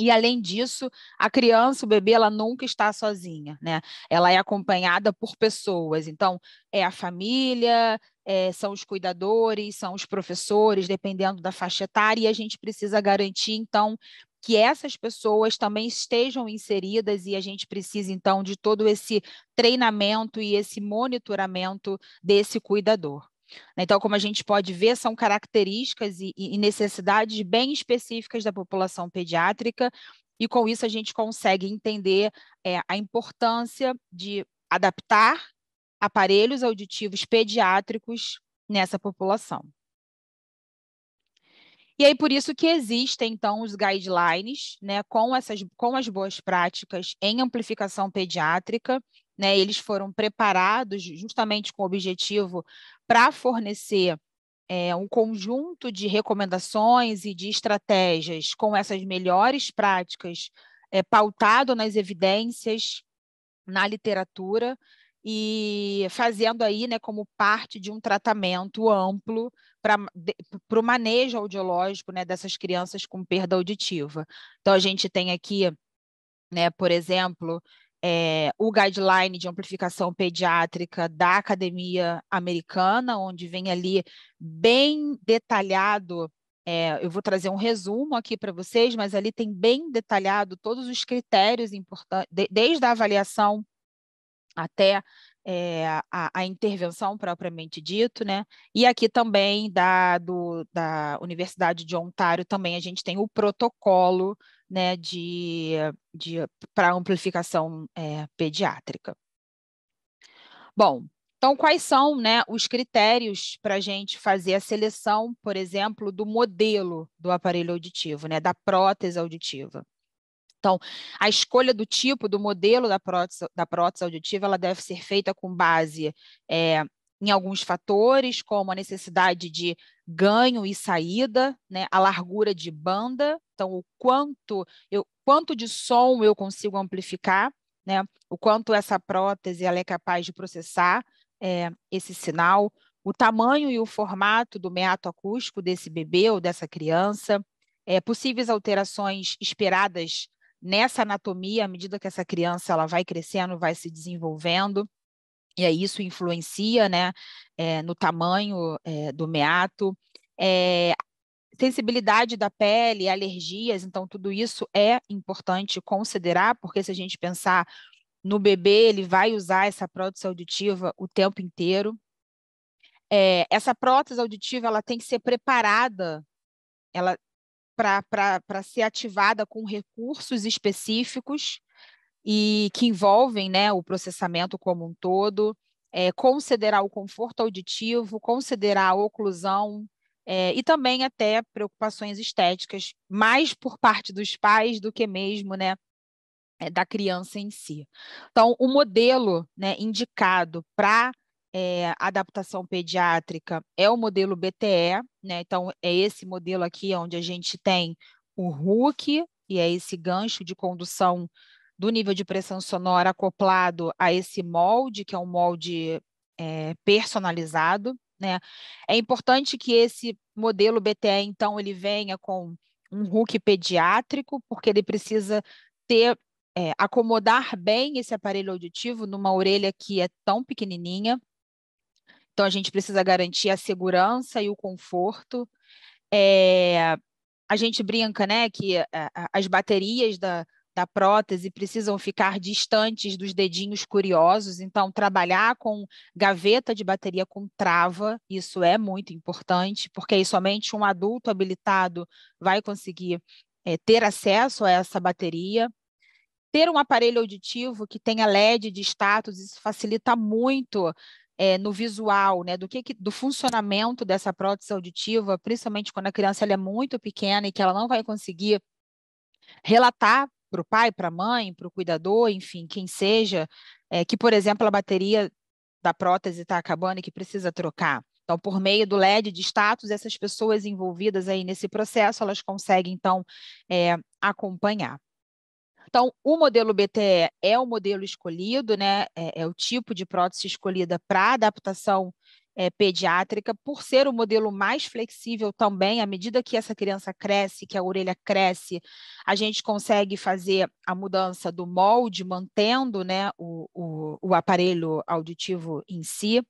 E além disso, a criança, o bebê, ela nunca está sozinha, né? Ela é acompanhada por pessoas. Então, é a família, é, são os cuidadores, são os professores, dependendo da faixa etária, e a gente precisa garantir, então, que essas pessoas também estejam inseridas e a gente precisa, então, de todo esse treinamento e esse monitoramento desse cuidador. Né, então, como a gente pode ver, são características e, e necessidades bem específicas da população pediátrica, e com isso a gente consegue entender é, a importância de adaptar aparelhos auditivos pediátricos nessa população. E aí, por isso que existem, então, os guidelines, né, com, essas, com as boas práticas em amplificação pediátrica, né, eles foram preparados justamente com o objetivo para fornecer é, um conjunto de recomendações e de estratégias com essas melhores práticas, é, pautado nas evidências, na literatura, e fazendo aí, né, como parte de um tratamento amplo para o manejo audiológico, né, dessas crianças com perda auditiva. Então a gente tem aqui, né, por exemplo, é, o guideline de amplificação pediátrica da Academia Americana, onde vem ali bem detalhado é, eu vou trazer um resumo aqui para vocês, mas ali tem bem detalhado todos os critérios importantes, de, desde a avaliação até é, a, a, intervenção propriamente dito, né? E aqui também da, do, da Universidade de Ontário também a gente tem o protocolo né, de, de, para amplificação é, pediátrica. Bom, então quais são né, os critérios para a gente fazer a seleção, por exemplo, do modelo do aparelho auditivo, né, da prótese auditiva? Então, a escolha do tipo, do modelo da prótese, da prótese auditiva, ela deve ser feita com base é, em alguns fatores, como a necessidade de ganho e saída, né, a largura de banda, então o quanto, eu, quanto de som eu consigo amplificar, né, o quanto essa prótese ela é capaz de processar é, esse sinal, o tamanho e o formato do meato acústico desse bebê ou dessa criança, é, possíveis alterações esperadas nessa anatomia, à medida que essa criança ela vai crescendo, vai se desenvolvendo, e aí isso influencia né, é, no tamanho é, do meato. É, sensibilidade da pele, alergias, então tudo isso é importante considerar, porque se a gente pensar no bebê, ele vai usar essa prótese auditiva o tempo inteiro. É, essa prótese auditiva ela tem que ser preparada, ela para ser ativada com recursos específicos e que envolvem né, o processamento como um todo, é, considerar o conforto auditivo, considerar a oclusão é, e também até preocupações estéticas, mais por parte dos pais do que mesmo né, é, da criança em si. Então, o modelo né, indicado para é, adaptação pediátrica é o modelo BTE, né? Então, é esse modelo aqui onde a gente tem o RUC, e é esse gancho de condução do nível de pressão sonora acoplado a esse molde, que é um molde é, personalizado. Né? É importante que esse modelo BTE, então, ele venha com um RUC pediátrico, porque ele precisa ter é, acomodar bem esse aparelho auditivo numa orelha que é tão pequenininha. Então, a gente precisa garantir a segurança e o conforto. É, a gente brinca né, que é, as baterias da, da prótese precisam ficar distantes dos dedinhos curiosos, então trabalhar com gaveta de bateria com trava, isso é muito importante, porque aí somente um adulto habilitado vai conseguir é, ter acesso a essa bateria. Ter um aparelho auditivo que tenha LED de status, isso facilita muito é, no visual, né, do que, que, do funcionamento dessa prótese auditiva, principalmente quando a criança é muito pequena e que ela não vai conseguir relatar para o pai, para a mãe, para o cuidador, enfim, quem seja, é, que, por exemplo, a bateria da prótese está acabando e que precisa trocar. Então, por meio do LED de status, essas pessoas envolvidas aí nesse processo, elas conseguem, então, é, acompanhar. Então, o modelo BTE é o modelo escolhido, né? É, é o tipo de prótese escolhida para adaptação é, pediátrica, por ser o modelo mais flexível também, à medida que essa criança cresce, que a orelha cresce, a gente consegue fazer a mudança do molde, mantendo né, o, o, o aparelho auditivo em si.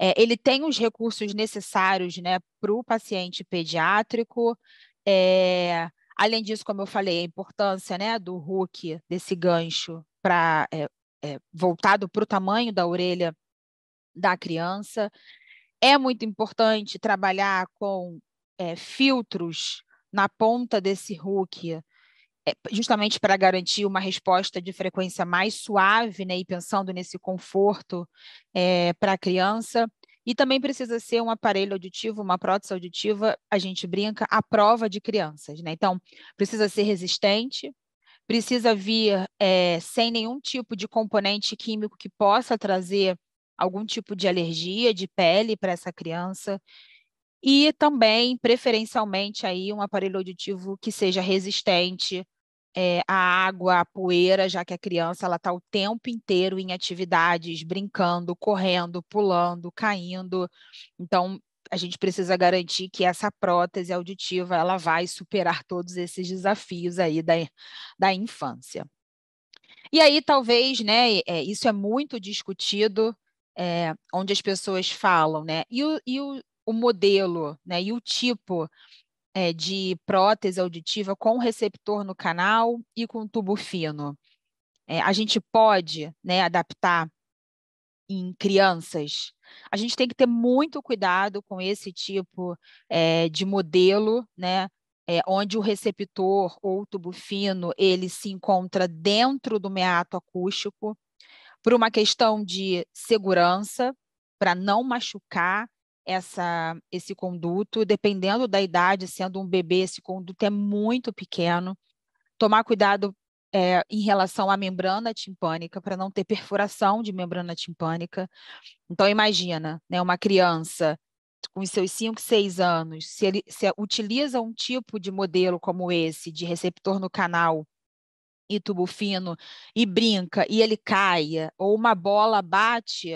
É, ele tem os recursos necessários né, para o paciente pediátrico. É, Além disso, como eu falei, a importância né, do hook, desse gancho, para é, é, voltado para o tamanho da orelha da criança. É muito importante trabalhar com é, filtros na ponta desse hook, é, justamente para garantir uma resposta de frequência mais suave, né, e pensando nesse conforto é, para a criança. E também precisa ser um aparelho auditivo, uma prótese auditiva, a gente brinca, à prova de crianças, né? Então, precisa ser resistente, precisa vir é, sem nenhum tipo de componente químico que possa trazer algum tipo de alergia de pele para essa criança. E também, preferencialmente, aí um aparelho auditivo que seja resistente, é, a água, a poeira, já que a criança ela está o tempo inteiro em atividades, brincando, correndo, pulando, caindo. Então, a gente precisa garantir que essa prótese auditiva ela vai superar todos esses desafios aí da, da infância. E aí, talvez, né, é, isso é muito discutido, é, onde as pessoas falam, né, e o, e o, o modelo, né, e o tipo é, de prótese auditiva com receptor no canal e com tubo fino. É, a gente pode né, adaptar em crianças. A gente tem que ter muito cuidado com esse tipo é, de modelo, né, é, onde o receptor ou o tubo fino ele se encontra dentro do meato acústico, por uma questão de segurança, para não machucar essa, esse conduto, dependendo da idade, sendo um bebê, esse conduto é muito pequeno. Tomar cuidado é, em relação à membrana timpânica, para não ter perfuração de membrana timpânica. Então, imagina, né, uma criança com seus 5, 6 anos, se ele se utiliza um tipo de modelo como esse, de receptor no canal e tubo fino, e brinca, e ele caia, ou uma bola bate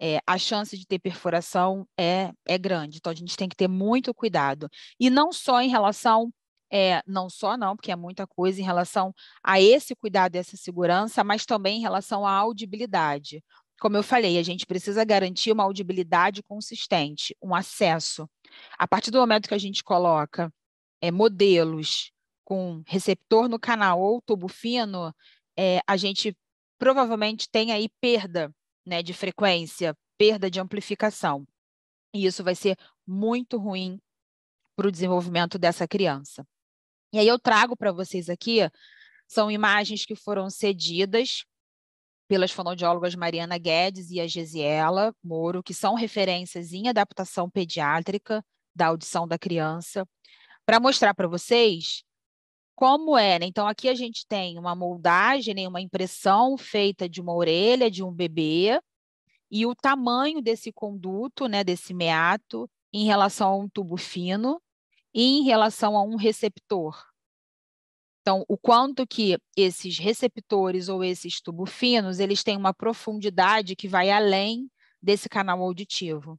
é, a chance de ter perfuração é, é grande. Então, a gente tem que ter muito cuidado. E não só em relação, é, não só não, porque é muita coisa, em relação a esse cuidado e essa segurança, mas também em relação à audibilidade. Como eu falei, a gente precisa garantir uma audibilidade consistente, um acesso. A partir do momento que a gente coloca é, modelos com receptor no canal ou tubo fino, é, a gente provavelmente tem aí perda né, de frequência, perda de amplificação. E isso vai ser muito ruim para o desenvolvimento dessa criança. E aí eu trago para vocês aqui são imagens que foram cedidas pelas fonoaudiólogas Mariana Guedes e a Gesiela Moro, que são referências em adaptação pediátrica da audição da criança, para mostrar para vocês como era, é, né? Então, aqui a gente tem uma moldagem, né, uma impressão feita de uma orelha de um bebê e o tamanho desse conduto, né, desse meato, em relação a um tubo fino e em relação a um receptor. Então, o quanto que esses receptores ou esses tubos finos, eles têm uma profundidade que vai além desse canal auditivo.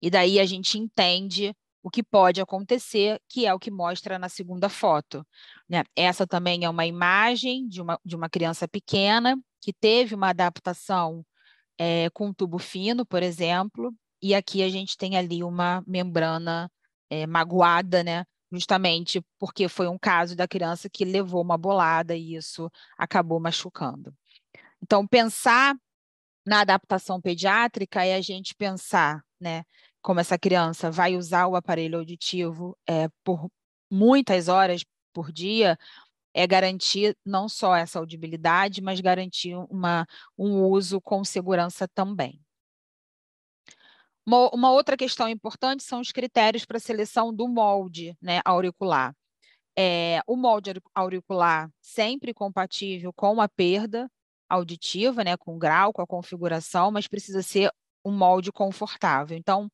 E daí a gente entende o que pode acontecer, que é o que mostra na segunda foto. Né? Essa também é uma imagem de uma, de uma criança pequena que teve uma adaptação é, com tubo fino, por exemplo, e aqui a gente tem ali uma membrana é, magoada, né? justamente porque foi um caso da criança que levou uma bolada e isso acabou machucando. Então, pensar na adaptação pediátrica é a gente pensar né, como essa criança vai usar o aparelho auditivo é, por muitas horas por dia, é garantir não só essa audibilidade, mas garantir uma, um uso com segurança também. Uma, outra questão importante são os critérios para seleção do molde né, auricular. É, o molde auricular sempre compatível com a perda auditiva, né, com o grau, com a configuração, mas precisa ser um molde confortável. Então,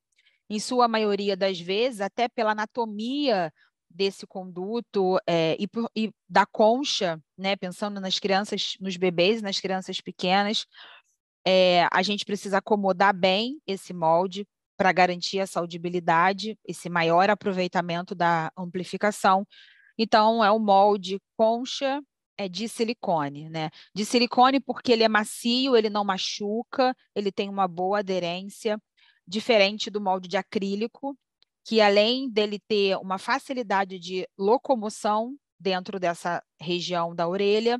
em sua maioria das vezes, até pela anatomia desse conduto é, e, e, da concha, né, pensando nas crianças, nos bebês e nas crianças pequenas, é, a gente precisa acomodar bem esse molde para garantir a saudibilidade, esse maior aproveitamento da amplificação. Então, é o um molde concha é, de silicone, né? De silicone porque ele é macio, ele não machuca, ele tem uma boa aderência diferente do molde de acrílico, que além dele ter uma facilidade de locomoção dentro dessa região da orelha,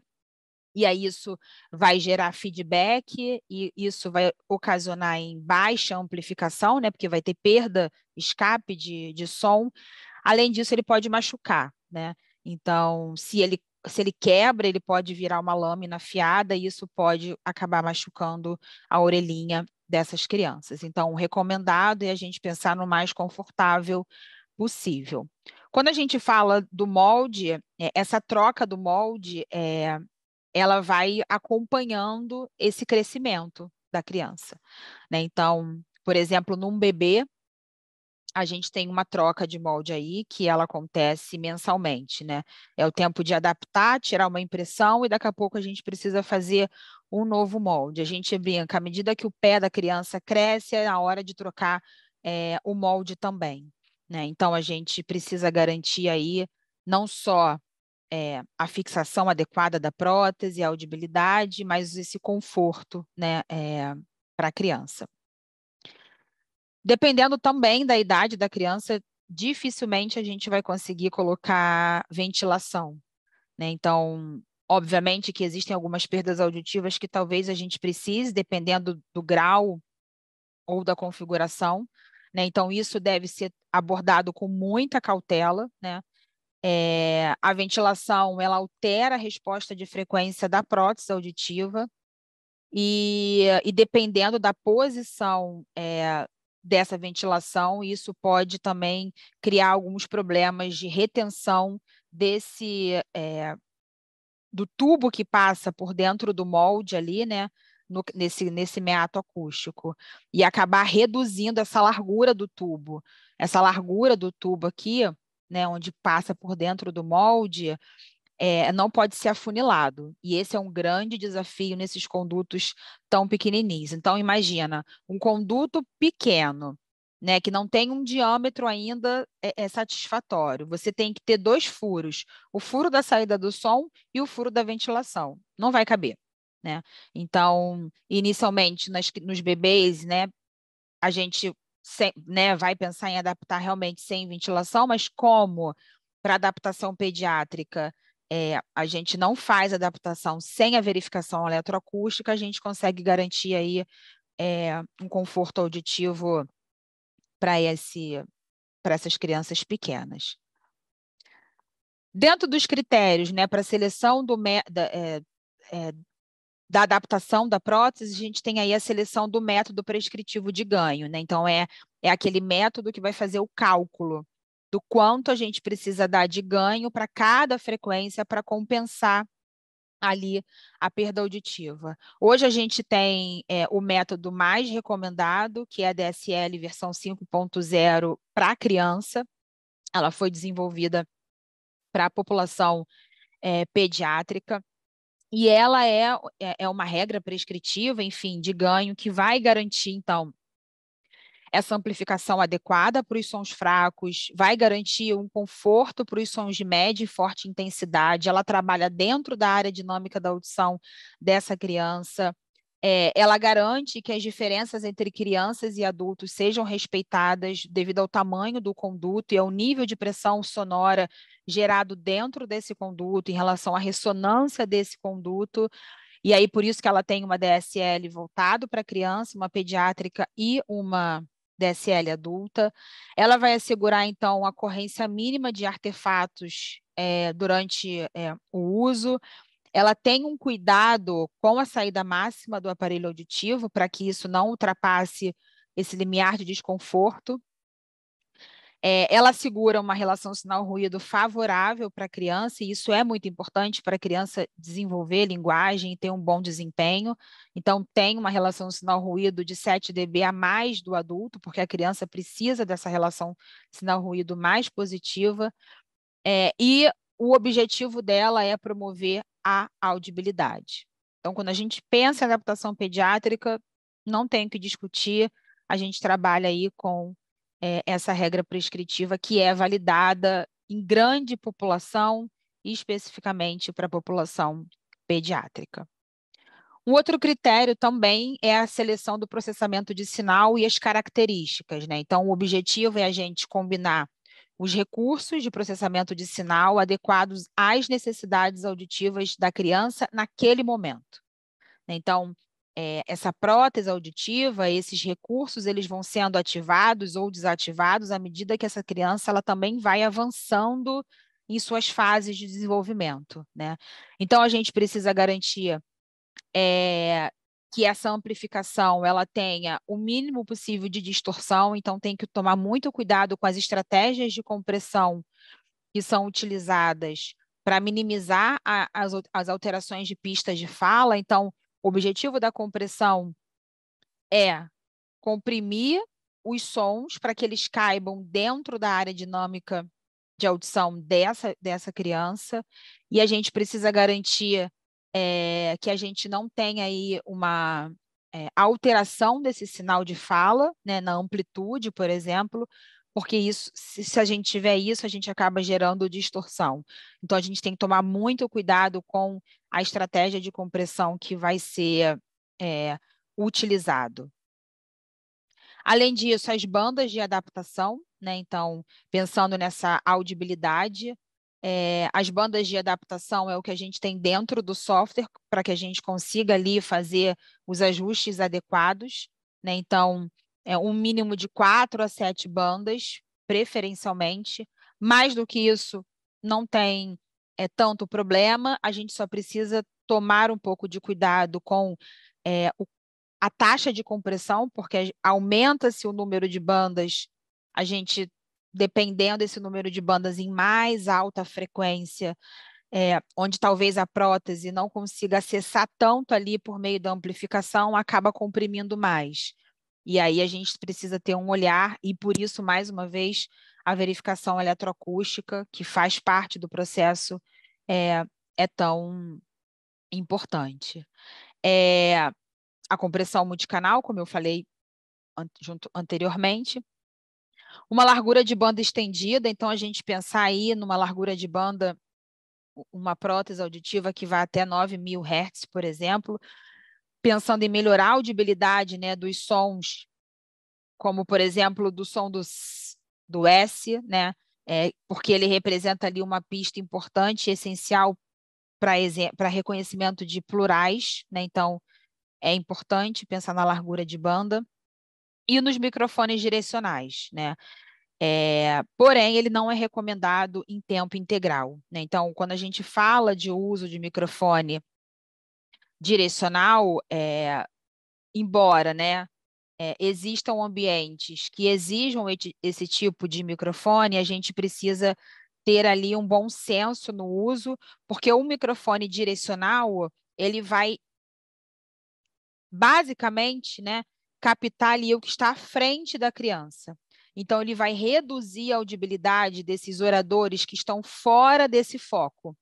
e aí isso vai gerar feedback e isso vai ocasionar em baixa amplificação, né, porque vai ter perda, escape de, de som. Além disso, ele pode machucar, né? Então, se ele se ele quebra, ele pode virar uma lâmina afiada e isso pode acabar machucando a orelhinha dessas crianças. Então, o recomendado é a gente pensar no mais confortável possível. Quando a gente fala do molde, é, essa troca do molde, é, ela vai acompanhando esse crescimento da criança. Né? Então, por exemplo, num bebê, a gente tem uma troca de molde aí que ela acontece mensalmente, né? É o tempo de adaptar, tirar uma impressão e daqui a pouco a gente precisa fazer um novo molde. A gente brinca, à medida que o pé da criança cresce, é a hora de trocar é, o molde também, né? Então a gente precisa garantir aí não só é, a fixação adequada da prótese, a audibilidade, mas esse conforto, né, é, para a criança. Dependendo também da idade da criança, dificilmente a gente vai conseguir colocar ventilação. Né? Então, obviamente que existem algumas perdas auditivas que talvez a gente precise, dependendo do grau ou da configuração. Né? Então, isso deve ser abordado com muita cautela. Né? É, a ventilação ela altera a resposta de frequência da prótese auditiva. E, e dependendo da posição é, dessa ventilação, e isso pode também criar alguns problemas de retenção desse é, do tubo que passa por dentro do molde ali, né? No, nesse, nesse meato acústico e acabar reduzindo essa largura do tubo. Essa largura do tubo aqui, né, onde passa por dentro do molde, é, não pode ser afunilado. E esse é um grande desafio nesses condutos tão pequenininhos. Então, imagina, um conduto pequeno, né, que não tem um diâmetro ainda é, é satisfatório. Você tem que ter dois furos, o furo da saída do som e o furo da ventilação. Não vai caber. Né? Então, inicialmente, nas, nos bebês, né, a gente sem, né, vai pensar em adaptar realmente sem ventilação, mas como para adaptação pediátrica é, a gente não faz adaptação sem a verificação eletroacústica, a gente consegue garantir aí é, um conforto auditivo para esse para essas crianças pequenas. Dentro dos critérios, né, para seleção do da, é, é, da adaptação da prótese, a gente tem aí a seleção do método prescritivo de ganho, né? Então é é aquele método que vai fazer o cálculo do quanto a gente precisa dar de ganho para cada frequência para compensar ali a perda auditiva. Hoje a gente tem é, o método mais recomendado, que é a DSL versão 5.0 para criança. Ela foi desenvolvida para a população é, pediátrica. E ela é, é, é uma regra prescritiva, enfim, de ganho, que vai garantir, então, essa amplificação adequada para os sons fracos, vai garantir um conforto para os sons de média e forte intensidade. Ela trabalha dentro da área dinâmica da audição dessa criança. É, ela garante que as diferenças entre crianças e adultos sejam respeitadas devido ao tamanho do conduto e ao nível de pressão sonora gerado dentro desse conduto, em relação à ressonância desse conduto. E aí, por isso que ela tem uma DSL voltado para criança, uma pediátrica e uma DSL adulta. Ela vai assegurar, então, a ocorrência mínima de artefatos é, durante é, o uso. Ela tem um cuidado com a saída máxima do aparelho auditivo para que isso não ultrapasse esse limiar de desconforto. É, ela segura uma relação sinal-ruído favorável para a criança, e isso é muito importante para a criança desenvolver linguagem e ter um bom desempenho. Então, tem uma relação sinal-ruído de 7 dB a mais do adulto, porque a criança precisa dessa relação sinal-ruído mais positiva. É, e o objetivo dela é promover a audibilidade. Então, quando a gente pensa em adaptação pediátrica, não tem o que discutir, a gente trabalha aí com é, essa regra prescritiva que é validada em grande população, especificamente para a população pediátrica. Um outro critério também é a seleção do processamento de sinal e as características. Né? Então, o objetivo é a gente combinar os recursos de processamento de sinal adequados às necessidades auditivas da criança naquele momento. Né? Então, é, essa prótese auditiva, esses recursos, eles vão sendo ativados ou desativados à medida que essa criança ela também vai avançando em suas fases de desenvolvimento, né? Então a gente precisa garantir é, que essa amplificação ela tenha o mínimo possível de distorção, então tem que tomar muito cuidado com as estratégias de compressão que são utilizadas para minimizar a, as, as alterações de pistas de fala. Então, o objetivo da compressão é comprimir os sons para que eles caibam dentro da área dinâmica de audição dessa, dessa criança, e a gente precisa garantir é, que a gente não tenha aí uma é, alteração desse sinal de fala, né, na amplitude, por exemplo, porque isso, se a gente tiver isso, a gente acaba gerando distorção. Então, a gente tem que tomar muito cuidado com a estratégia de compressão que vai ser é, utilizado. Além disso, as bandas de adaptação, né? Então, pensando nessa audibilidade, é, as bandas de adaptação é o que a gente tem dentro do software para que a gente consiga ali fazer os ajustes adequados, né? Então, é, um mínimo de quatro a sete bandas, preferencialmente. Mais do que isso, não tem é, tanto problema, a gente só precisa tomar um pouco de cuidado com é, o, a taxa de compressão, porque aumenta-se o número de bandas, a gente, dependendo desse número de bandas em mais alta frequência, é, onde talvez a prótese não consiga acessar tanto ali por meio da amplificação, acaba comprimindo mais. E aí a gente precisa ter um olhar, e por isso, mais uma vez, a verificação eletroacústica, que faz parte do processo, é, é tão importante. É, a compressão multicanal, como eu falei junto, anteriormente, uma largura de banda estendida, então a gente pensar aí numa largura de banda, uma prótese auditiva que vai até 9 mil Hz, por exemplo, pensando em melhorar a audibilidade né, dos sons, como por exemplo do som do, S, do S, né, é, porque ele representa ali uma pista importante, essencial para reconhecimento de plurais, né, então é importante pensar na largura de banda e nos microfones direcionais, né? É, porém, ele não é recomendado em tempo integral. Né? Então, quando a gente fala de uso de microfone direcional, é, embora né, é, existam ambientes que exijam esse tipo de microfone, a gente precisa ter ali um bom senso no uso, porque o microfone direcional ele vai basicamente, né, captar ali o que está à frente da criança. Então, ele vai reduzir a audibilidade desses oradores que estão fora desse foco.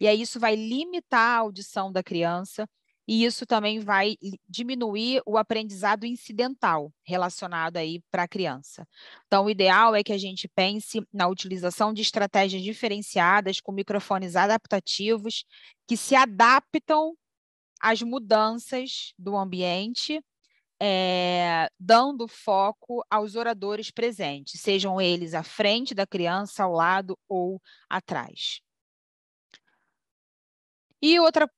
E aí, isso vai limitar a audição da criança e isso também vai diminuir o aprendizado incidental relacionado aí para a criança. Então, o ideal é que a gente pense na utilização de estratégias diferenciadas com microfones adaptativos que se adaptam às mudanças do ambiente é, dando foco aos oradores presentes, sejam eles à frente da criança, ao lado ou atrás. E outra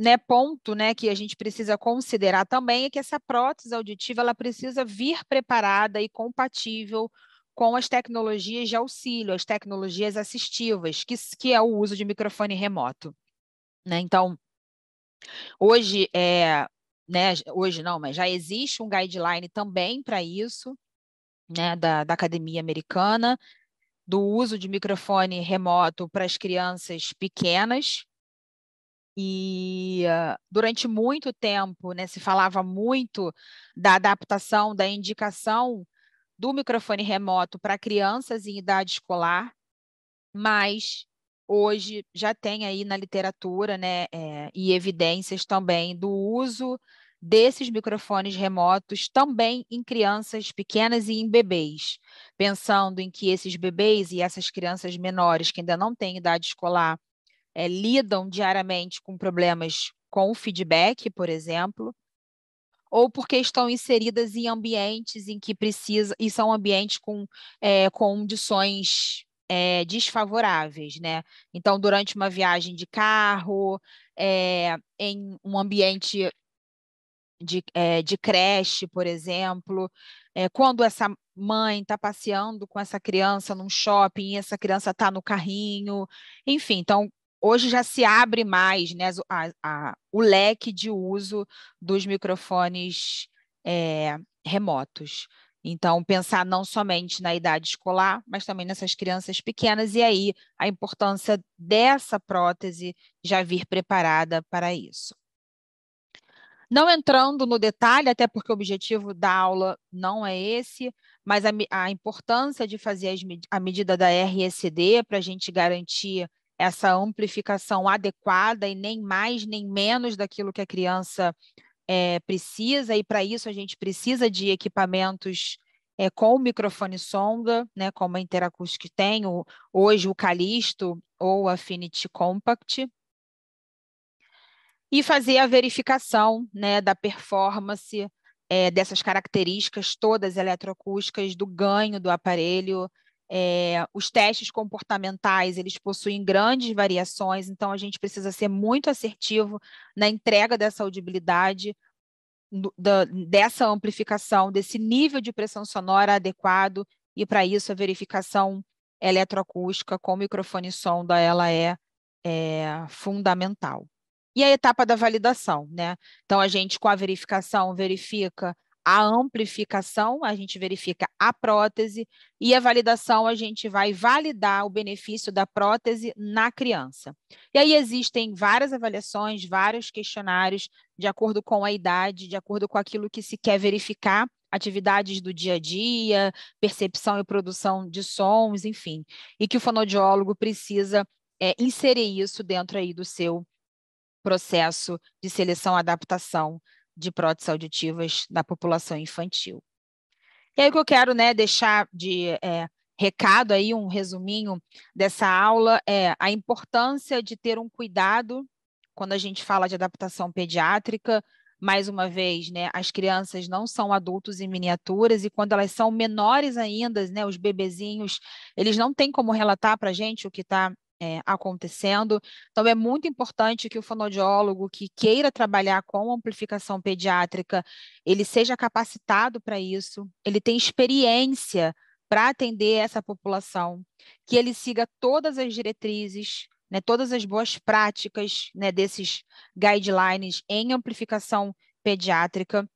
né, ponto né, que a gente precisa considerar também é que essa prótese auditiva ela precisa vir preparada e compatível com as tecnologias de auxílio, as tecnologias assistivas, que, que é o uso de microfone remoto. Né? Então, hoje, é, né, hoje não, mas já existe um guideline também para isso, né, da, da academia americana, do uso de microfone remoto para as crianças pequenas, e ah, durante muito tempo né, se falava muito da adaptação, da indicação do microfone remoto para crianças em idade escolar, mas hoje já tem aí na literatura né, é, e evidências também do uso desses microfones remotos também em crianças pequenas e em bebês, pensando em que esses bebês e essas crianças menores que ainda não têm idade escolar é, lidam diariamente com problemas com o feedback, por exemplo, ou porque estão inseridas em ambientes em que precisa e são ambientes com é, condições é, desfavoráveis, né? Então, durante uma viagem de carro, é, em um ambiente de, de creche, por exemplo, quando essa mãe está passeando com essa criança num shopping, essa criança está no carrinho, enfim, então hoje já se abre mais né, a, a, o leque de uso dos microfones é, remotos. Então, pensar não somente na idade escolar, mas também nessas crianças pequenas, e aí a importância dessa prótese já vir preparada para isso. Não entrando no detalhe, até porque o objetivo da aula não é esse, mas a, a importância de fazer as, a medida da RSD para a gente garantir essa amplificação adequada e nem mais nem menos daquilo que a criança é, precisa, e para isso a gente precisa de equipamentos é, com microfone sonda, né, como a Interacústica tem, o, hoje o Calisto ou a Affinity Compact, e fazer a verificação né, da performance é, dessas características todas eletroacústicas, do ganho do aparelho, é, os testes comportamentais eles possuem grandes variações, então a gente precisa ser muito assertivo na entrega dessa audibilidade, da, dessa amplificação, desse nível de pressão sonora adequado, e para isso a verificação eletroacústica com microfone sonda ela é, é fundamental. E a etapa da validação, né? Então a gente com a verificação verifica a amplificação, a gente verifica a prótese, e a validação, a gente vai validar o benefício da prótese na criança. E aí existem várias avaliações, vários questionários, de acordo com a idade, de acordo com aquilo que se quer verificar, atividades do dia a dia, percepção e produção de sons, enfim, e que o fonodiólogo precisa é, inserir isso dentro aí do seu processo de seleção adaptação de próteses auditivas na população infantil. E aí o que eu quero né, deixar de é, recado aí, um resuminho dessa aula é a importância de ter um cuidado quando a gente fala de adaptação pediátrica. Mais uma vez, né, as crianças não são adultos em miniaturas e quando elas são menores ainda, né, os bebezinhos, eles não têm como relatar para a gente o que está é, acontecendo. Então, é muito importante que o fonoaudiólogo que queira trabalhar com amplificação pediátrica, ele seja capacitado para isso, ele tenha experiência para atender essa população, que ele siga todas as diretrizes, né, todas as boas práticas né, desses guidelines em amplificação pediátrica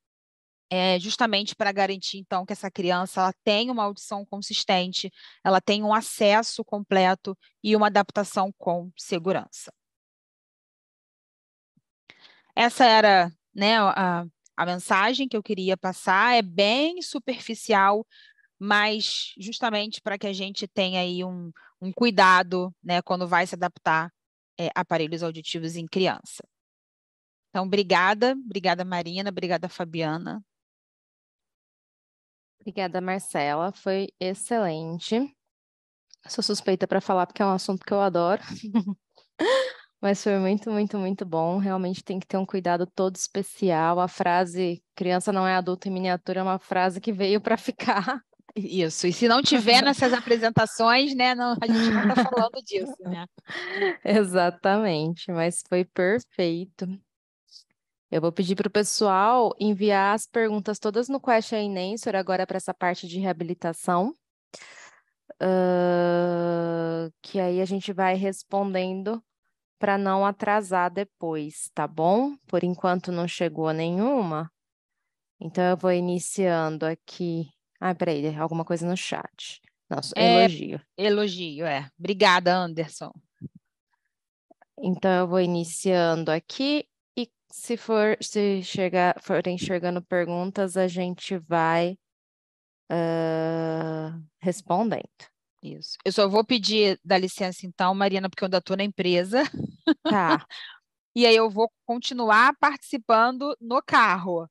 é, justamente para garantir então que essa criança ela tenha uma audição consistente, ela tenha um acesso completo e uma adaptação com segurança. Essa era né, a, a mensagem que eu queria passar, é bem superficial, mas justamente para que a gente tenha aí um, um cuidado né, quando vai se adaptar é, aparelhos auditivos em criança. Então, obrigada, obrigada Marina, obrigada Fabiana. Obrigada, Marcela. Foi excelente. Sou suspeita para falar porque é um assunto que eu adoro. Mas foi muito, muito, muito bom. Realmente tem que ter um cuidado todo especial. A frase criança não é adulto em miniatura é uma frase que veio para ficar. Isso, e se não tiver nessas apresentações, né, não, a gente não está falando disso, né? Exatamente, mas foi perfeito. Eu vou pedir para o pessoal enviar as perguntas todas no Question Answer agora para essa parte de reabilitação. Uh, que aí a gente vai respondendo para não atrasar depois, tá bom? Por enquanto não chegou nenhuma. Então eu vou iniciando aqui. Ah, peraí, alguma coisa no chat. Nossa, é, elogio. Elogio, é. Obrigada, Anderson. Então eu vou iniciando aqui se for se chegar, forem enxergando perguntas, a gente vai uh, respondendo. Isso. Eu só vou pedir da licença então, Mariana, porque eu ainda estou na empresa. Tá. e aí eu vou continuar participando no carro.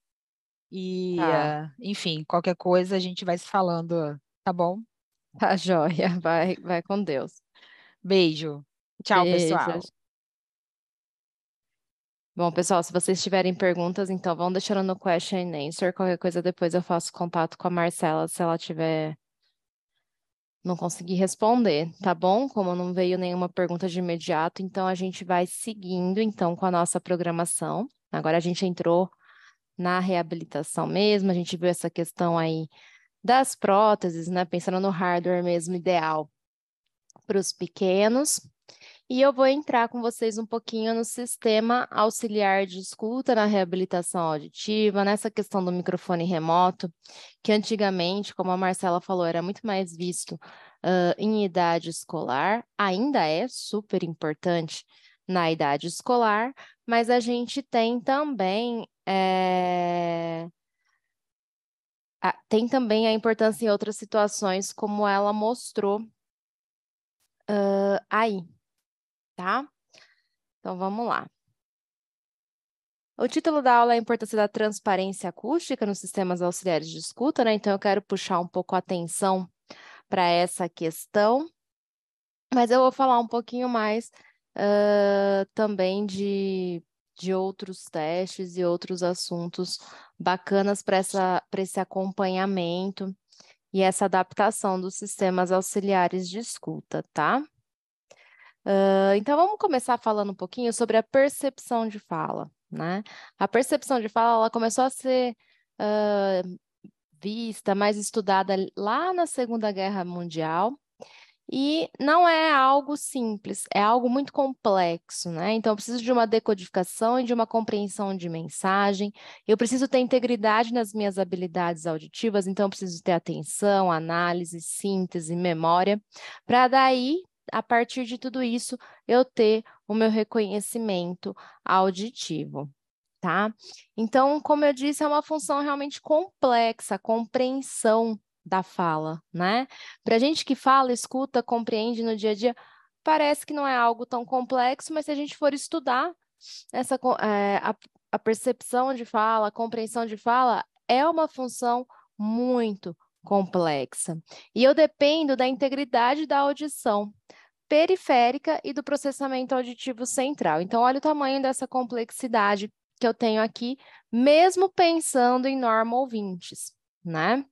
E, tá. uh, enfim, qualquer coisa a gente vai se falando, tá bom? Tá joia, vai, vai com Deus. Beijo. Tchau, Beijo. pessoal. Bom, pessoal, se vocês tiverem perguntas, então vão deixando no question and answer. Qualquer coisa depois eu faço contato com a Marcela se ela tiver. Não conseguir responder, tá bom? Como não veio nenhuma pergunta de imediato, então a gente vai seguindo então com a nossa programação. Agora a gente entrou na reabilitação mesmo, a gente viu essa questão aí das próteses, né? Pensando no hardware mesmo ideal para os pequenos e eu vou entrar com vocês um pouquinho no sistema auxiliar de escuta na reabilitação auditiva, nessa questão do microfone remoto, que antigamente, como a Marcela falou, era muito mais visto uh, em idade escolar, ainda é super importante na idade escolar, mas a gente tem também. É... Ah, tem também a importância em outras situações, como ela mostrou uh, aí tá? Então, vamos lá. O título da aula é a importância da transparência acústica nos sistemas auxiliares de escuta, né? Então, eu quero puxar um pouco a atenção para essa questão, mas eu vou falar um pouquinho mais uh, também de, de outros testes e outros assuntos bacanas para esse acompanhamento e essa adaptação dos sistemas auxiliares de escuta, tá? Uh, então, vamos começar falando um pouquinho sobre a percepção de fala, né? A percepção de fala, ela começou a ser uh, vista, mais estudada lá na Segunda Guerra Mundial, e não é algo simples, é algo muito complexo, né? Então, eu preciso de uma decodificação e de uma compreensão de mensagem. Eu preciso ter integridade nas minhas habilidades auditivas, então, eu preciso ter atenção, análise, síntese, memória, para daí a partir de tudo isso, eu ter o meu reconhecimento auditivo. Tá? Então, como eu disse, é uma função realmente complexa, compreensão da fala, né? Para a gente que fala, escuta, compreende no dia a dia, parece que não é algo tão complexo, mas se a gente for estudar essa é, a, a percepção de fala, a compreensão de fala, é uma função muito, complexa. E eu dependo da integridade da audição periférica e do processamento auditivo central. Então, olha o tamanho dessa complexidade que eu tenho aqui, mesmo pensando em norma ouvintes, né?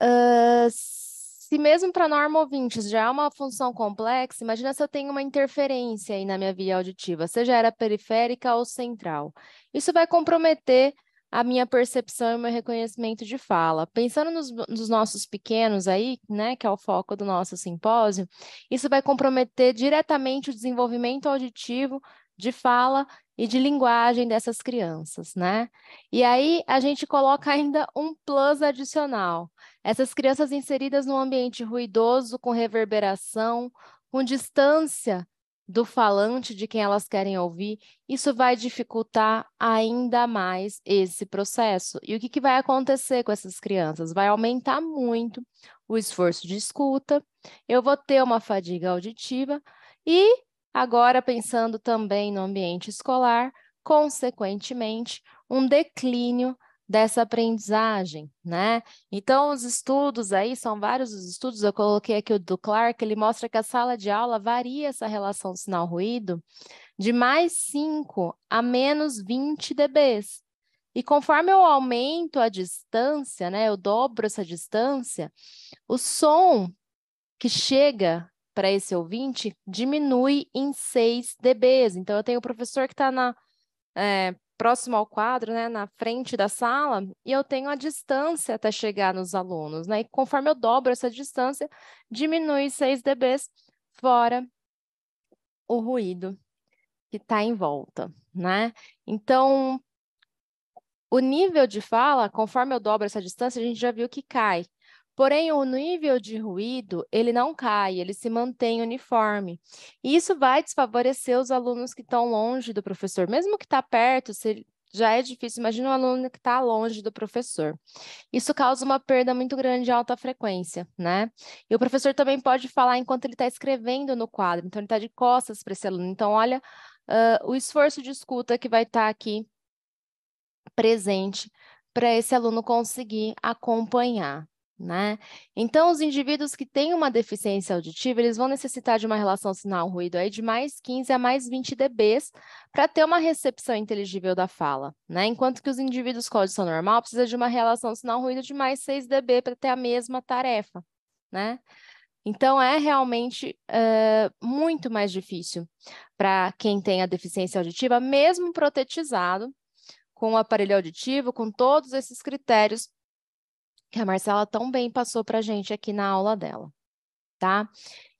Uh, se mesmo para norma ouvintes já é uma função complexa, imagina se eu tenho uma interferência aí na minha via auditiva, seja ela periférica ou central. Isso vai comprometer a minha percepção e o meu reconhecimento de fala. Pensando nos, nos, nossos pequenos aí, né, que é o foco do nosso simpósio, isso vai comprometer diretamente o desenvolvimento auditivo de fala e de linguagem dessas crianças, né? E aí a gente coloca ainda um plus adicional. Essas crianças inseridas num ambiente ruidoso, com reverberação, com distância do falante de quem elas querem ouvir, isso vai dificultar ainda mais esse processo. E o que, que vai acontecer com essas crianças? Vai aumentar muito o esforço de escuta, eu vou ter uma fadiga auditiva e, agora pensando também no ambiente escolar, consequentemente, um declínio dessa aprendizagem, né? Então, os estudos aí, são vários os estudos, eu coloquei aqui o do Clark, ele mostra que a sala de aula varia essa relação sinal-ruído de mais 5 a menos 20 dBs. E conforme eu aumento a distância, né, eu dobro essa distância, o som que chega para esse ouvinte diminui em 6 dBs. Então, eu tenho o professor que está na é, próximo ao quadro, né, na frente da sala, e eu tenho a distância até chegar nos alunos, né? E conforme eu dobro essa distância, diminui 6 dBs fora o ruído que está em volta, né? Então, o nível de fala, conforme eu dobro essa distância, a gente já viu que cai. Porém, o nível de ruído, ele não cai, ele se mantém uniforme. E isso vai desfavorecer os alunos que estão longe do professor, mesmo que está perto, se já é difícil. Imagina um aluno que está longe do professor. Isso causa uma perda muito grande de alta frequência, né? E o professor também pode falar enquanto ele está escrevendo no quadro, então ele está de costas para esse aluno. Então, olha uh, o esforço de escuta que vai estar tá aqui presente para esse aluno conseguir acompanhar. Né? Então, os indivíduos que têm uma deficiência auditiva, eles vão necessitar de uma relação sinal-ruído aí de mais 15 a mais 20 dB para ter uma recepção inteligível da fala, né? Enquanto que os indivíduos com audição normal precisam de uma relação sinal-ruído de mais 6 dB para ter a mesma tarefa, né? Então, é realmente uh, muito mais difícil para quem tem a deficiência auditiva, mesmo protetizado com o aparelho auditivo, com todos esses critérios que a Marcela tão bem passou para a gente aqui na aula dela, tá?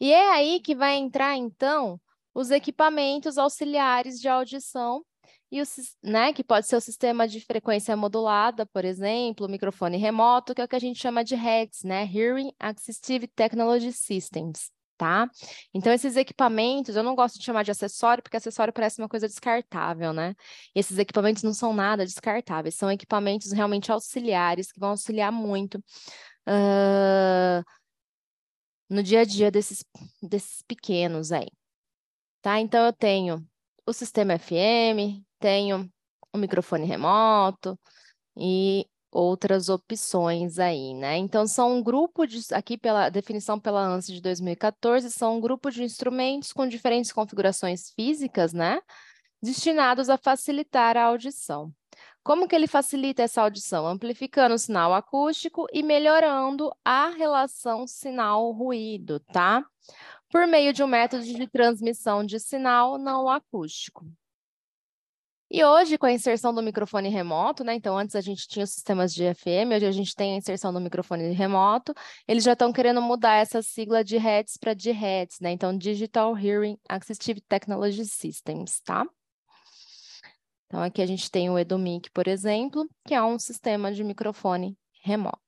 E é aí que vai entrar, então, os equipamentos auxiliares de audição, e o, né, que pode ser o sistema de frequência modulada, por exemplo, o microfone remoto, que é o que a gente chama de HEDS, né? Hearing Assistive Technology Systems tá? Então, esses equipamentos, eu não gosto de chamar de acessório, porque acessório parece uma coisa descartável, né? E esses equipamentos não são nada descartáveis, são equipamentos realmente auxiliares, que vão auxiliar muito uh, no dia a dia desses, desses pequenos aí, tá? Então, eu tenho o sistema FM, tenho o microfone remoto e outras opções aí, né? Então, são um grupo de, aqui pela definição pela ANSI de 2014, são um grupo de instrumentos com diferentes configurações físicas, né? Destinados a facilitar a audição. Como que ele facilita essa audição? Amplificando o sinal acústico e melhorando a relação sinal-ruído, tá? Por meio de um método de transmissão de sinal não acústico. E hoje, com a inserção do microfone remoto, né? Então, antes a gente tinha os sistemas de FM, hoje a gente tem a inserção do microfone remoto. Eles já estão querendo mudar essa sigla de HEADS para de HEADS, né? Então, Digital Hearing Assistive Technology Systems, tá? Então, aqui a gente tem o Edomic, por exemplo, que é um sistema de microfone remoto.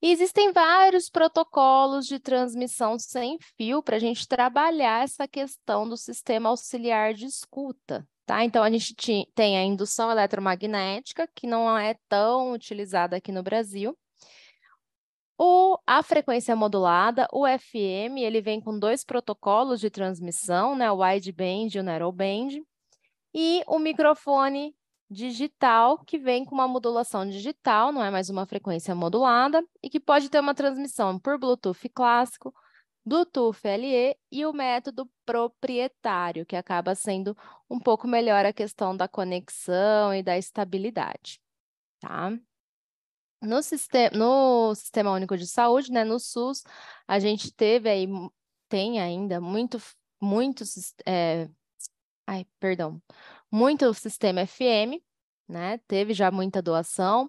E existem vários protocolos de transmissão sem fio para a gente trabalhar essa questão do sistema auxiliar de escuta, Tá? Então, a gente tem a indução eletromagnética, que não é tão utilizada aqui no Brasil. O, a frequência modulada, o FM, ele vem com dois protocolos de transmissão, né? o wideband e o narrowband, e o microfone digital, que vem com uma modulação digital, não é mais uma frequência modulada, e que pode ter uma transmissão por Bluetooth clássico, Bluetooth LE e o método proprietário, que acaba sendo um pouco melhor a questão da conexão e da estabilidade. Tá? No, sistema, no Sistema Único de Saúde, né, no SUS, a gente teve aí, tem ainda muito, muitos, é, ai, perdão, muito sistema FM, né? Teve já muita doação.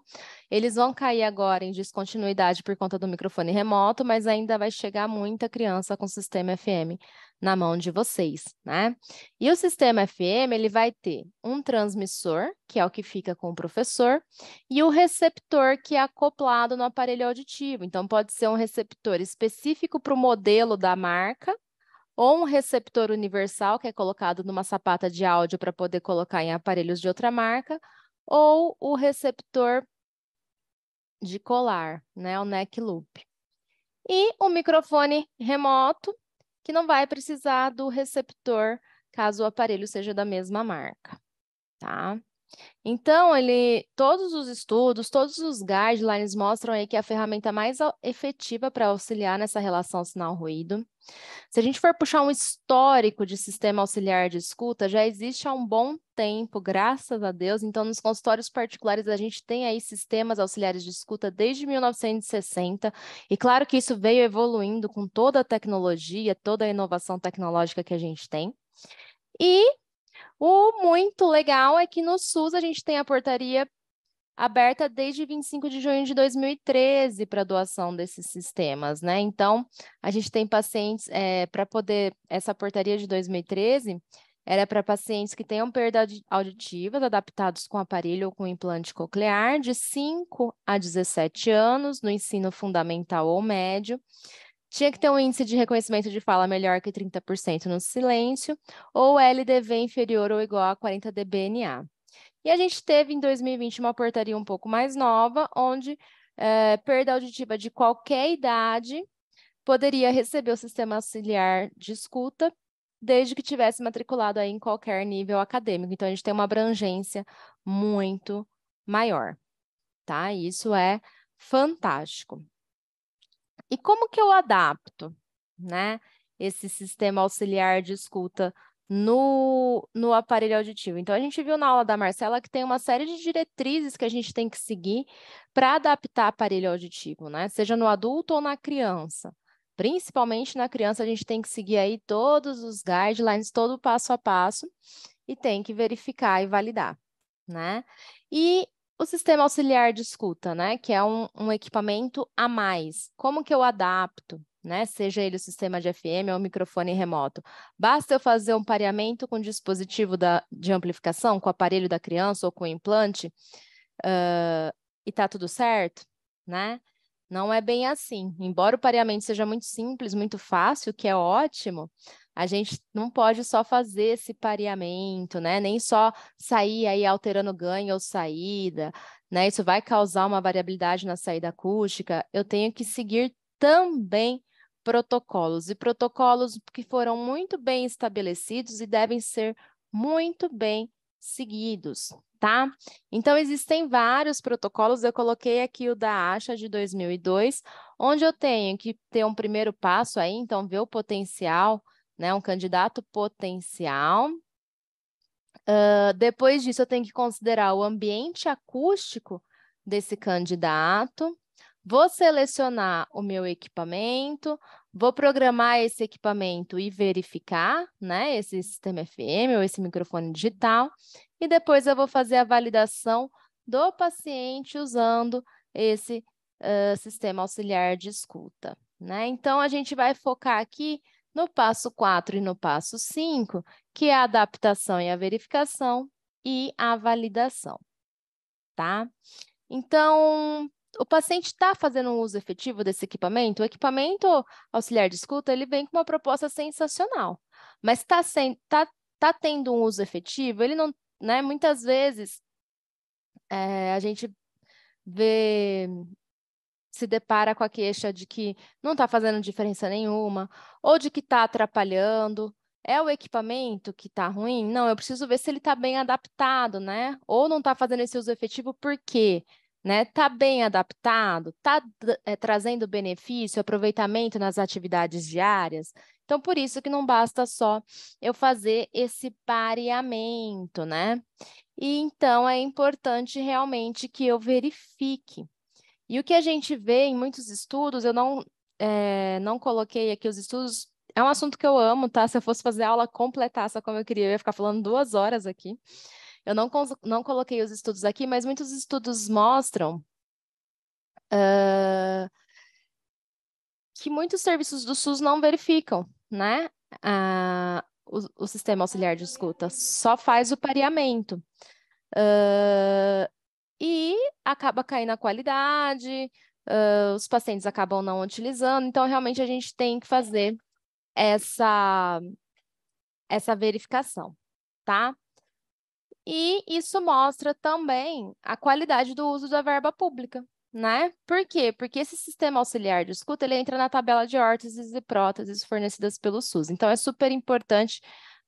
Eles vão cair agora em descontinuidade por conta do microfone remoto, mas ainda vai chegar muita criança com sistema FM na mão de vocês, né? E o sistema FM, ele vai ter um transmissor, que é o que fica com o professor, e o receptor que é acoplado no aparelho auditivo. Então pode ser um receptor específico para o modelo da marca, ou um receptor universal que é colocado numa sapata de áudio para poder colocar em aparelhos de outra marca, ou o receptor de colar, né, o neck loop. E o microfone remoto, que não vai precisar do receptor caso o aparelho seja da mesma marca, tá? Então, ele, todos os estudos, todos os guidelines mostram aí que é a ferramenta mais efetiva para auxiliar nessa relação sinal-ruído. Se a gente for puxar um histórico de sistema auxiliar de escuta, já existe há um bom tempo, graças a Deus. Então, nos consultórios particulares, a gente tem aí sistemas auxiliares de escuta desde 1960. E claro que isso veio evoluindo com toda a tecnologia, toda a inovação tecnológica que a gente tem. E o muito legal é que no SUS a gente tem a portaria aberta desde 25 de junho de 2013 para doação desses sistemas, né? Então, a gente tem pacientes é, para poder essa portaria de 2013 era para pacientes que tenham perda auditiva adaptados com aparelho ou com implante coclear de 5 a 17 anos no ensino fundamental ou médio tinha que ter um índice de reconhecimento de fala melhor que 30% no silêncio, ou LDV inferior ou igual a 40 dBNA. E a gente teve em 2020 uma portaria um pouco mais nova, onde é, perda auditiva de qualquer idade poderia receber o sistema auxiliar de escuta, desde que tivesse matriculado aí em qualquer nível acadêmico. Então, a gente tem uma abrangência muito maior, tá? Isso é fantástico. E como que eu adapto, né, esse sistema auxiliar de escuta no, no aparelho auditivo? Então, a gente viu na aula da Marcela que tem uma série de diretrizes que a gente tem que seguir para adaptar aparelho auditivo, né, seja no adulto ou na criança. Principalmente na criança, a gente tem que seguir aí todos os guidelines, todo o passo a passo, e tem que verificar e validar, né? E o sistema auxiliar de escuta, né? Que é um, um equipamento a mais. Como que eu adapto? Né? Seja ele o sistema de FM ou o microfone remoto. Basta eu fazer um pareamento com o dispositivo da, de amplificação, com o aparelho da criança ou com o implante, uh, e tá tudo certo, né? Não é bem assim. Embora o pareamento seja muito simples, muito fácil, que é ótimo, a gente não pode só fazer esse pareamento, né? Nem só sair aí alterando ganho ou saída, né? Isso vai causar uma variabilidade na saída acústica. Eu tenho que seguir também protocolos e protocolos que foram muito bem estabelecidos e devem ser muito bem seguidos, tá? Então existem vários protocolos, eu coloquei aqui o da ASHA de 2002, onde eu tenho que ter um primeiro passo aí, então ver o potencial né? Um candidato potencial. Uh, depois disso, eu tenho que considerar o ambiente acústico desse candidato. Vou selecionar o meu equipamento, vou programar esse equipamento e verificar, né, esse sistema FM ou esse microfone digital, e depois eu vou fazer a validação do paciente usando esse uh, sistema auxiliar de escuta, né? Então a gente vai focar aqui no passo 4 e no passo 5, que é a adaptação e a verificação e a validação, tá? Então, o paciente está fazendo um uso efetivo desse equipamento? O equipamento auxiliar de escuta, ele vem com uma proposta sensacional, mas está tá, tá tendo um uso efetivo? Ele não, né? Muitas vezes é, a gente vê se depara com a queixa de que não está fazendo diferença nenhuma, ou de que está atrapalhando. É o equipamento que está ruim? Não, eu preciso ver se ele está bem adaptado, né? Ou não está fazendo esse uso efetivo, por quê? Né? Tá bem adaptado, está é, eh, trazendo benefício, aproveitamento nas atividades diárias. Então, por isso que não basta só eu fazer esse pareamento, né? E então é importante realmente que eu verifique e o que a gente vê em muitos estudos, eu não, é, não coloquei aqui os estudos, é um assunto que eu amo, tá? Se eu fosse fazer aula completar só como eu queria, eu ia ficar falando duas horas aqui. Eu não, não coloquei os estudos aqui, mas muitos estudos mostram uh, que muitos serviços do SUS não verificam, né? Uh, o, o, sistema auxiliar de escuta só faz o pareamento. Uh, e acaba caindo a qualidade, uh, os pacientes acabam não utilizando, então realmente a gente tem que fazer essa, essa verificação, tá? E isso mostra também a qualidade do uso da verba pública, né? Por quê? Porque esse sistema auxiliar de escuta, ele entra na tabela de órteses e próteses fornecidas pelo SUS. Então, é super importante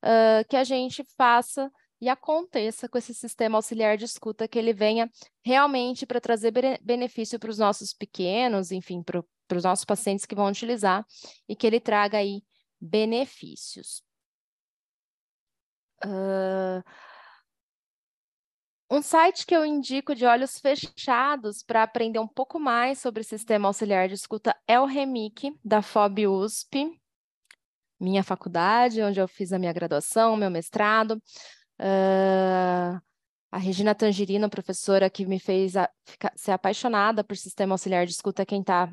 uh, que a gente faça e aconteça com esse sistema auxiliar de escuta que ele venha realmente para trazer benefício para os nossos pequenos, enfim, para os nossos pacientes que vão utilizar e que ele traga aí benefícios. Uh, um site que eu indico de olhos fechados para aprender um pouco mais sobre sistema auxiliar de escuta é o Remic, da FOB USP, minha faculdade, onde eu fiz a minha graduação, meu mestrado. Uh, a Regina Tangerina, professora que me fez a, ficar, ser apaixonada por sistema auxiliar de escuta, é quem está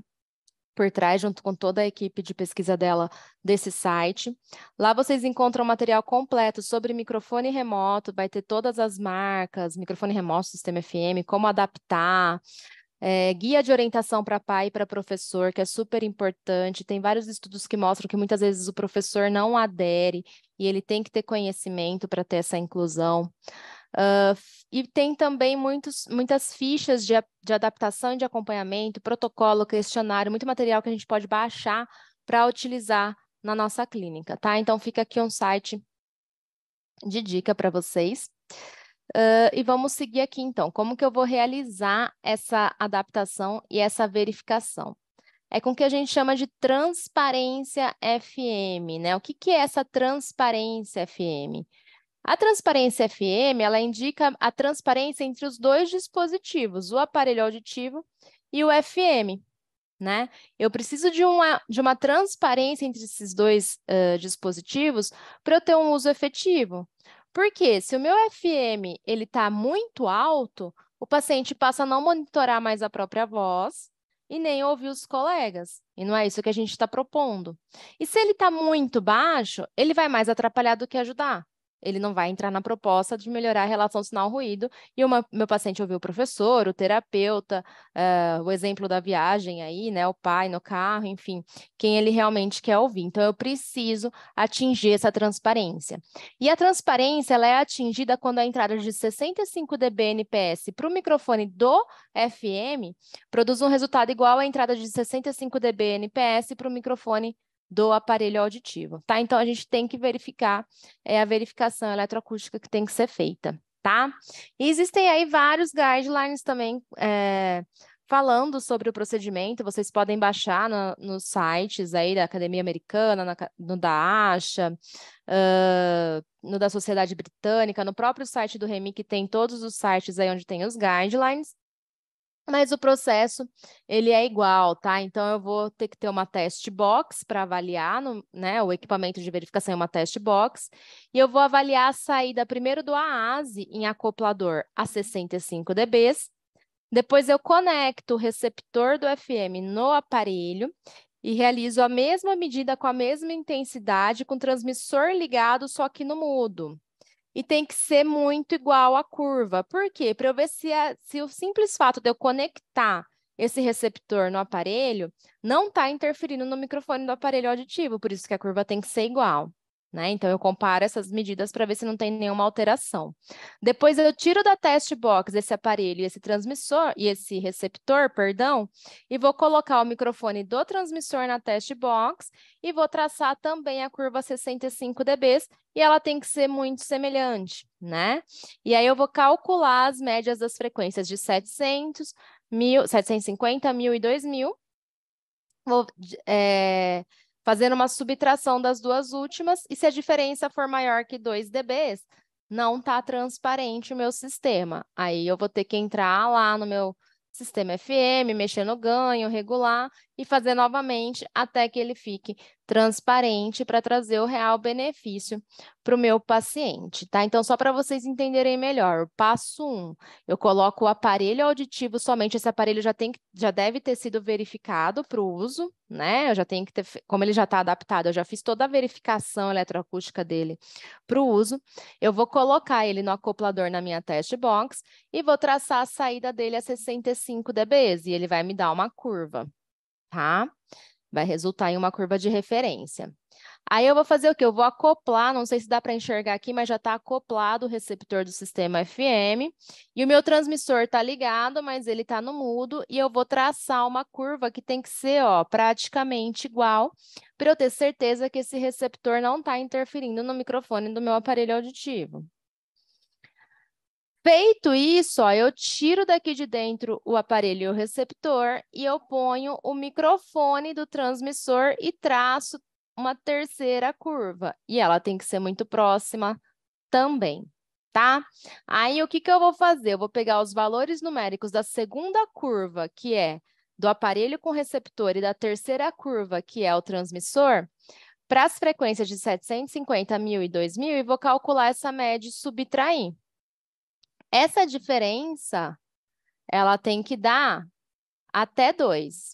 por trás, junto com toda a equipe de pesquisa dela desse site. Lá vocês encontram material completo sobre microfone remoto, vai ter todas as marcas, microfone remoto, sistema FM, como adaptar, é, guia de orientação para pai e para professor, que é super importante. Tem vários estudos que mostram que muitas vezes o professor não adere e ele tem que ter conhecimento para ter essa inclusão. Uh, e tem também muitos, muitas fichas de, de adaptação e de acompanhamento, protocolo, questionário, muito material que a gente pode baixar para utilizar na nossa clínica, tá? Então fica aqui um site de dica para vocês. Uh, e vamos seguir aqui então. Como que eu vou realizar essa adaptação e essa verificação? É com o que a gente chama de transparência FM, né? O que, que é essa transparência FM? A transparência FM, ela indica a transparência entre os dois dispositivos, o aparelho auditivo e o FM, né? Eu preciso de uma, de uma transparência entre esses dois uh, dispositivos para eu ter um uso efetivo. Porque se o meu FM ele está muito alto, o paciente passa a não monitorar mais a própria voz e nem ouvir os colegas. E não é isso que a gente está propondo. E se ele está muito baixo, ele vai mais atrapalhar do que ajudar. Ele não vai entrar na proposta de melhorar a relação sinal-ruído. E uma, meu paciente ouviu o professor, o terapeuta, uh, o exemplo da viagem aí, né? O pai no carro, enfim, quem ele realmente quer ouvir. Então, eu preciso atingir essa transparência. E a transparência, ela é atingida quando a entrada de 65 dBNPS para o microfone do FM produz um resultado igual à entrada de 65 dBNPS para o microfone do aparelho auditivo, tá? Então a gente tem que verificar é, a verificação eletroacústica que tem que ser feita, tá? E existem aí vários guidelines também é, falando sobre o procedimento, vocês podem baixar no, nos sites aí da Academia Americana, na, no da ASHA, uh, no da Sociedade Britânica, no próprio site do REMI, que tem todos os sites aí onde tem os guidelines, mas o processo ele é igual, tá? Então eu vou ter que ter uma test box para avaliar, no, né? O equipamento de verificação é uma test box e eu vou avaliar a saída primeiro do AASE em acoplador a 65 dB. Depois eu conecto o receptor do FM no aparelho e realizo a mesma medida com a mesma intensidade com o transmissor ligado, só que no mudo e tem que ser muito igual à curva. Por quê? Para eu ver se, a, se o simples fato de eu conectar esse receptor no aparelho não está interferindo no microfone do aparelho auditivo, por isso que a curva tem que ser igual. Né? Então, eu comparo essas medidas para ver se não tem nenhuma alteração. Depois, eu tiro da test box esse aparelho, esse transmissor e esse receptor, perdão, e vou colocar o microfone do transmissor na test box e vou traçar também a curva 65 dB e ela tem que ser muito semelhante, né? E aí, eu vou calcular as médias das frequências de 700, 1000, 750, 1000 e 2000. Vou. É fazendo uma subtração das duas últimas, e se a diferença for maior que 2 dBs, não está transparente o meu sistema. Aí eu vou ter que entrar lá no meu sistema FM, mexer no ganho, regular e fazer novamente até que ele fique transparente para trazer o real benefício para o meu paciente, tá? Então, só para vocês entenderem melhor, passo um, eu coloco o aparelho auditivo somente, esse aparelho já, tem, já deve ter sido verificado para o uso, né? Eu já tenho que ter, como ele já está adaptado, eu já fiz toda a verificação eletroacústica dele para o uso. Eu vou colocar ele no acoplador na minha test box e vou traçar a saída dele a 65 dBs e ele vai me dar uma curva, tá? Vai resultar em uma curva de referência. Aí eu vou fazer o quê? Eu vou acoplar, não sei se dá para enxergar aqui, mas já está acoplado o receptor do sistema FM. E o meu transmissor está ligado, mas ele está no mudo. E eu vou traçar uma curva que tem que ser ó, praticamente igual, para eu ter certeza que esse receptor não está interferindo no microfone do meu aparelho auditivo. Feito isso, ó, eu tiro daqui de dentro o aparelho e o receptor e eu ponho o microfone do transmissor e traço uma terceira curva. E ela tem que ser muito próxima também, tá? Aí, o que, que eu vou fazer? Eu vou pegar os valores numéricos da segunda curva, que é do aparelho com receptor, e da terceira curva, que é o transmissor, para as frequências de 750, 1000 e 2000, e vou calcular essa média e subtrair. Essa diferença, ela tem que dar até 2.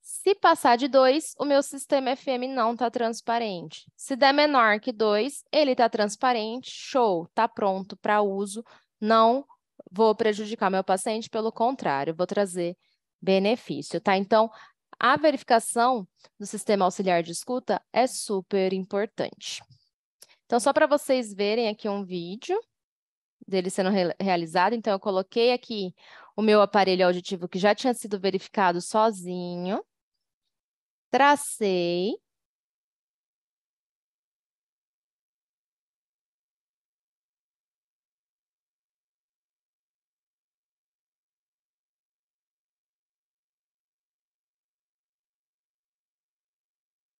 Se passar de 2, o meu sistema FM não está transparente. Se der menor que 2, ele está transparente, show, está pronto para uso, não vou prejudicar meu paciente, pelo contrário, vou trazer benefício, tá? Então, a verificação do sistema auxiliar de escuta é super importante. Então, só para vocês verem aqui um vídeo dele sendo re realizado. Então, eu coloquei aqui o meu aparelho auditivo que já tinha sido verificado sozinho, tracei.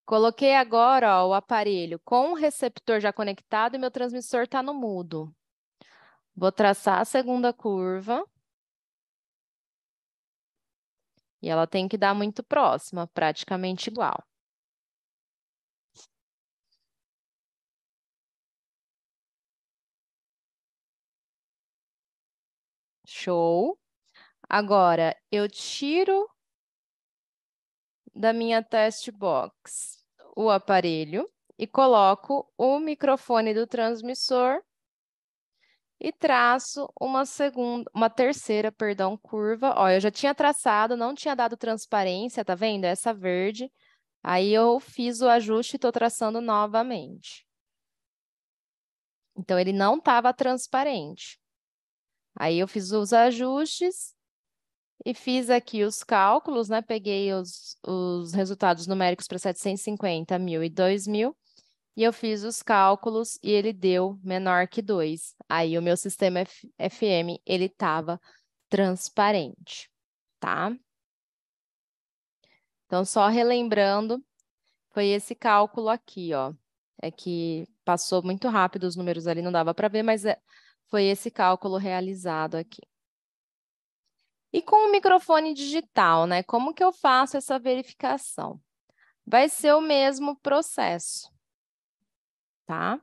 Coloquei agora ó, o aparelho com o receptor já conectado e meu transmissor está no mudo. Vou traçar a segunda curva. E ela tem que dar muito próxima, praticamente igual. Show. Agora, eu tiro da minha test box o aparelho e coloco o microfone do transmissor e traço uma segunda, uma terceira, perdão, curva. Ó, eu já tinha traçado, não tinha dado transparência, tá vendo? Essa verde. Aí eu fiz o ajuste e estou traçando novamente. Então, ele não estava transparente. Aí eu fiz os ajustes e fiz aqui os cálculos, né? Peguei os, os resultados numéricos para 750, 1.000 e 2.000 e eu fiz os cálculos e ele deu menor que 2. Aí o meu sistema FM, ele estava transparente, tá? Então, só relembrando, foi esse cálculo aqui, ó. É que passou muito rápido os números ali, não dava para ver, mas é, foi esse cálculo realizado aqui. E com o microfone digital, né? Como que eu faço essa verificação? Vai ser o mesmo processo tá?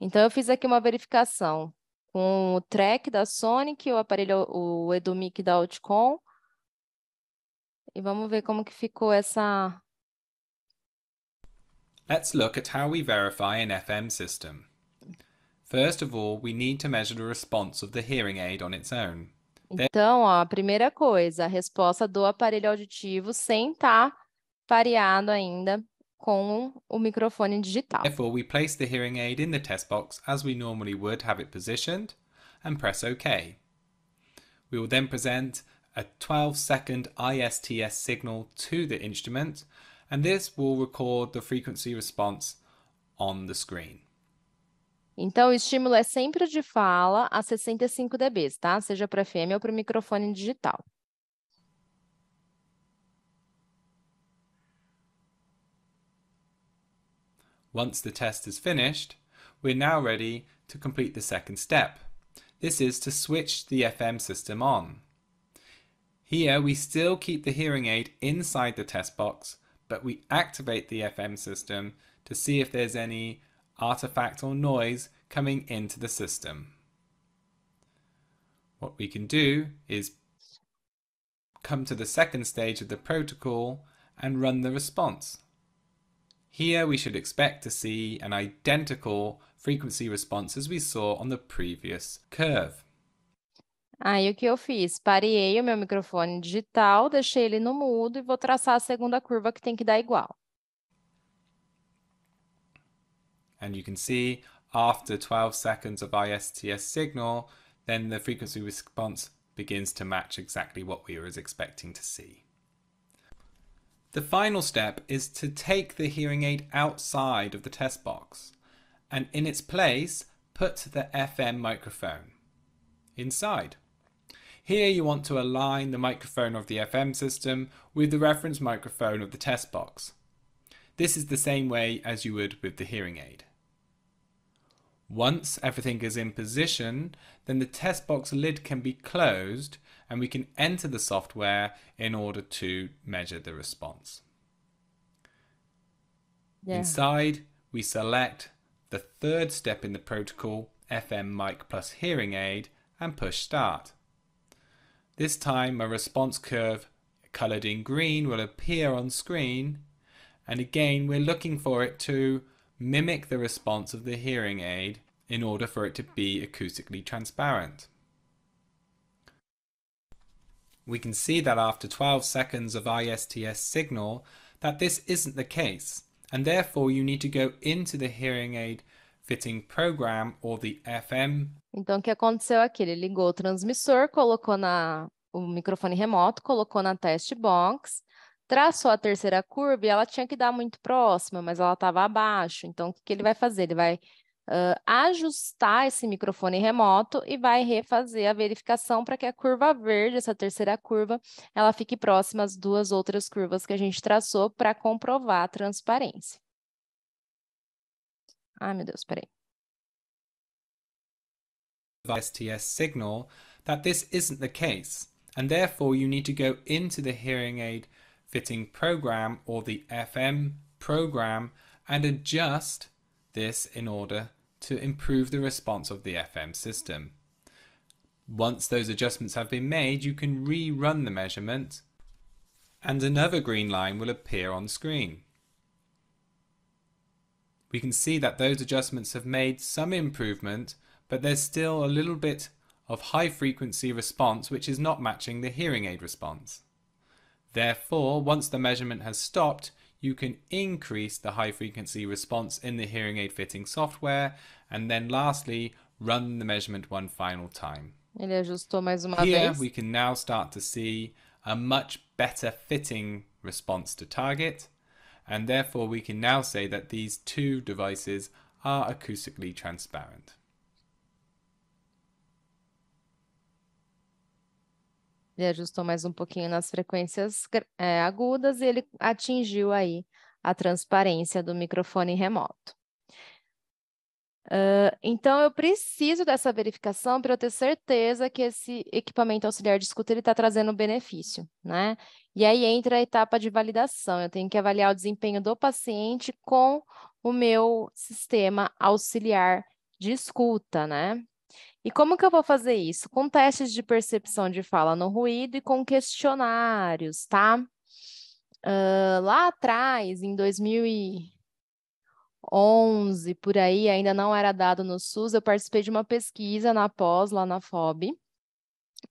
Então, eu fiz aqui uma verificação com o track da Sonic, o aparelho, o Edumic da Outcom. E vamos ver como que ficou essa... Let's look at how we verify an FM system. First of all, we need to measure the response of the hearing aid on its own. Então, ó, a primeira coisa, a resposta do aparelho auditivo sem estar tá pareado ainda com o microfone digital. Therefore, we place the hearing aid in the test box as we normally would have it positioned and press OK. We will then present a 12 second ISTS signal to the instrument and this will record the frequency response on the screen. Então, o estímulo é sempre de fala a 65 dB, tá? Seja para FM ou para o microfone digital. Once the test is finished, we're now ready to complete the second step. This is to switch the FM system on. Here we still keep the hearing aid inside the test box, but we activate the FM system to see if there's any artifact or noise coming into the system. What we can do is come to the second stage of the protocol and run the response. Here we should expect to see an identical frequency response as we saw on the previous curve. Aí o que eu fiz? Parei o meu microfone digital, deixei ele no mudo e vou traçar a segunda curva que tem que dar igual. And you can see after 12 seconds of ISTS signal, then the frequency response begins to match exactly what we were expecting to see. The final step is to take the hearing aid outside of the test box and in its place put the FM microphone inside. Here you want to align the microphone of the FM system with the reference microphone of the test box. This is the same way as you would with the hearing aid. Once everything is in position, then the test box lid can be closed and we can enter the software in order to measure the response. Yeah. Inside, we select the third step in the protocol, FM mic plus hearing aid, and push start. This time, a response curve colored in green will appear on screen. And again, we're looking for it to mimic the response of the hearing aid in order for it to be acoustically transparent. We can see that after 12 seconds of ISTS signal that this isn't the case and therefore you need to go into the hearing aid fitting program or the FM. Então o que aconteceu aqui? Ele ligou o transmissor, colocou na o microfone remoto, colocou na test box, traçou a terceira curva e ela tinha que dar muito próxima, mas ela estava abaixo. Então o que, que ele vai fazer? Ele vai uh, ajustar esse microfone remoto e vai refazer a verificação para que a curva verde, essa terceira curva, ela fique próxima às duas outras curvas que a gente traçou para comprovar a transparência. Ai, meu Deus, peraí. STS signal that this isn't the case, and therefore you need to go into the hearing aid fitting program or the FM program and adjust this in order to improve the response of the FM system. Once those adjustments have been made, you can rerun the measurement and another green line will appear on screen. We can see that those adjustments have made some improvement, but there's still a little bit of high frequency response which is not matching the hearing aid response. Therefore, once the measurement has stopped, you can increase the high frequency response in the hearing aid fitting software and then lastly, run the measurement one final time. Ele ajustou mais uma Here, vez. we can now start to see a much better fitting response to target. And therefore, we can now say that these two devices are acoustically transparent. Ele ajustou mais um pouquinho nas frequências é, eh, agudas e ele atingiu aí a transparência do microfone remoto. Uh, então, eu preciso dessa verificação para eu ter certeza que esse equipamento auxiliar de escuta está trazendo benefício, né? E aí entra a etapa de validação. Eu tenho que avaliar o desempenho do paciente com o meu sistema auxiliar de escuta, né? E como que eu vou fazer isso? Com testes de percepção de fala no ruído e com questionários, tá? Uh, lá atrás, em 2000 e... 11, por aí, ainda não era dado no SUS, eu participei de uma pesquisa na pós, lá na FOB,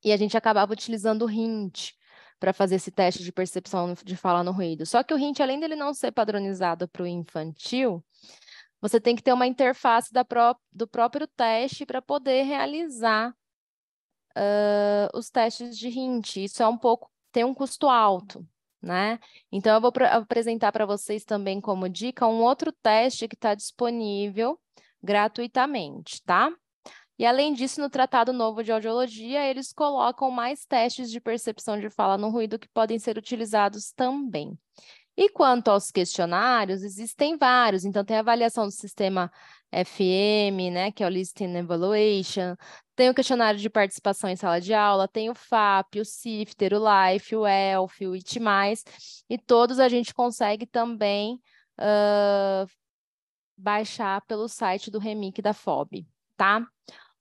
e a gente acabava utilizando o RINT para fazer esse teste de percepção de fala no ruído. Só que o RINT, além dele não ser padronizado para o infantil, você tem que ter uma interface pró do próprio teste para poder realizar uh, os testes de RINT. Isso é um pouco, tem um custo alto, né? Então, eu vou apresentar para vocês também como dica um outro teste que está disponível gratuitamente, tá? E além disso, no Tratado Novo de Audiologia, eles colocam mais testes de percepção de fala no ruído que podem ser utilizados também. E quanto aos questionários, existem vários. Então, tem a avaliação do sistema FM, né, que é o Listening Evaluation, tem o questionário de participação em sala de aula, tem o FAP, o SIFTER, o LIFE, o ELF, o IT+, e todos a gente consegue também uh, baixar pelo site do Remic da FOB, tá?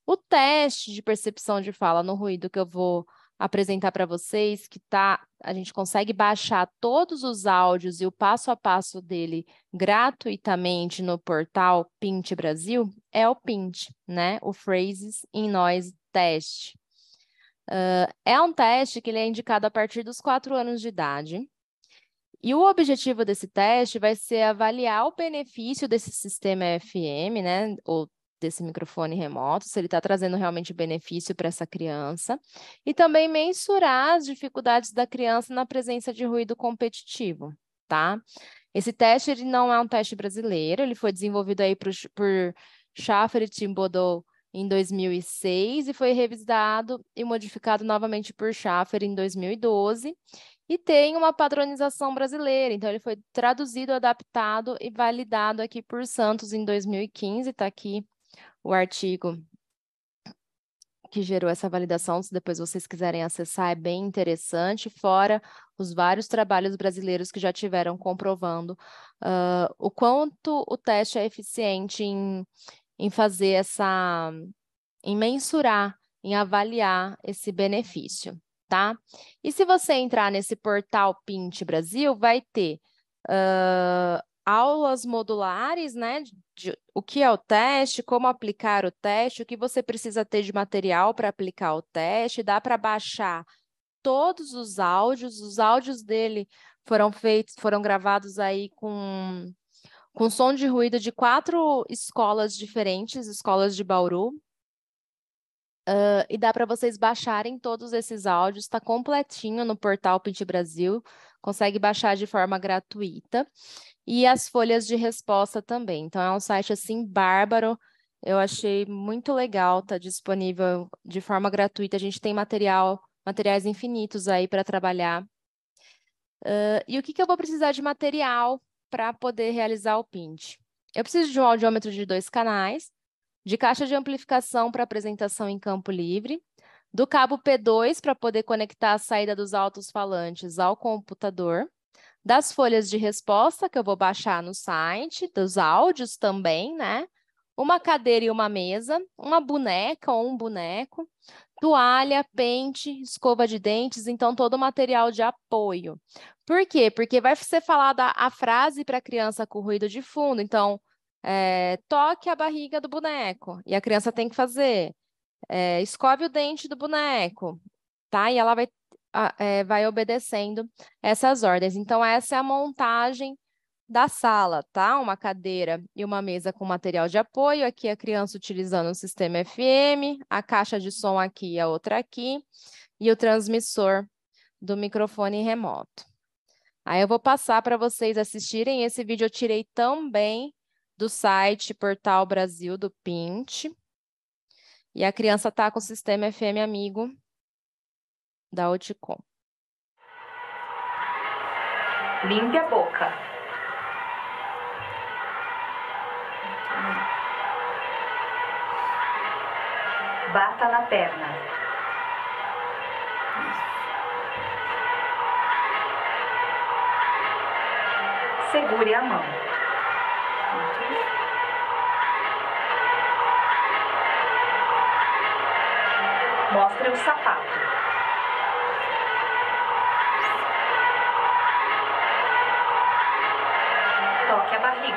O teste de percepção de fala no ruído que eu vou apresentar para vocês que tá, a gente consegue baixar todos os áudios e o passo a passo dele gratuitamente no portal Pint Brasil é o Pint, né? O Phrases in Noise Test. Uh, é um teste que ele é indicado a partir dos quatro anos de idade. E o objetivo desse teste vai ser avaliar o benefício desse sistema FM, né, ou desse microfone remoto, se ele está trazendo realmente benefício para essa criança, e também mensurar as dificuldades da criança na presença de ruído competitivo, tá? Esse teste ele não é um teste brasileiro, ele foi desenvolvido aí por, por Schaffer e Timbodeau em 2006 e foi revisado e modificado novamente por Schaffer em 2012 e tem uma padronização brasileira, então ele foi traduzido, adaptado e validado aqui por Santos em 2015, está aqui o artigo que gerou essa validação, se depois vocês quiserem acessar, é bem interessante, fora os vários trabalhos brasileiros que já tiveram comprovando uh, o quanto o teste é eficiente em, em fazer essa, em mensurar, em avaliar esse benefício, tá? E se você entrar nesse portal Pint Brasil, vai ter uh, aulas modulares, né, de o que é o teste, como aplicar o teste, o que você precisa ter de material para aplicar o teste, dá para baixar todos os áudios, os áudios dele foram feitos, foram gravados aí com com som de ruído de quatro escolas diferentes, escolas de Bauru. Uh, e dá para vocês baixarem todos esses áudios, está completinho no portal Pint Brasil, consegue baixar de forma gratuita e as folhas de resposta também. Então, é um site assim bárbaro. Eu achei muito legal, tá disponível de forma gratuita. A gente tem material, materiais infinitos aí para trabalhar. Uh, e o que, que eu vou precisar de material para poder realizar o PINT? Eu preciso de um audiômetro de dois canais, de caixa de amplificação para apresentação em campo livre, do cabo P2 para poder conectar a saída dos altos falantes ao computador, das folhas de resposta que eu vou baixar no site, dos áudios também, né? Uma cadeira e uma mesa, uma boneca ou um boneco, toalha, pente, escova de dentes, então todo o material de apoio. Por quê? Porque vai ser falada a frase para a criança com ruído de fundo, então é, toque a barriga do boneco, e a criança tem que fazer. É, escove o dente do boneco, tá? E ela vai é, vai obedecendo essas ordens. Então, essa é a montagem da sala, tá? Uma cadeira e uma mesa com material de apoio. Aqui a criança utilizando o sistema FM, a caixa de som aqui e a outra aqui, e o transmissor do microfone remoto. Aí eu vou passar para vocês assistirem. Esse vídeo eu tirei também do site Portal Brasil do Pint. E a criança está com o sistema FM Amigo da Oticom. Limpe a boca. Bata na perna. Segure a mão. Mostre o sapato. barriga.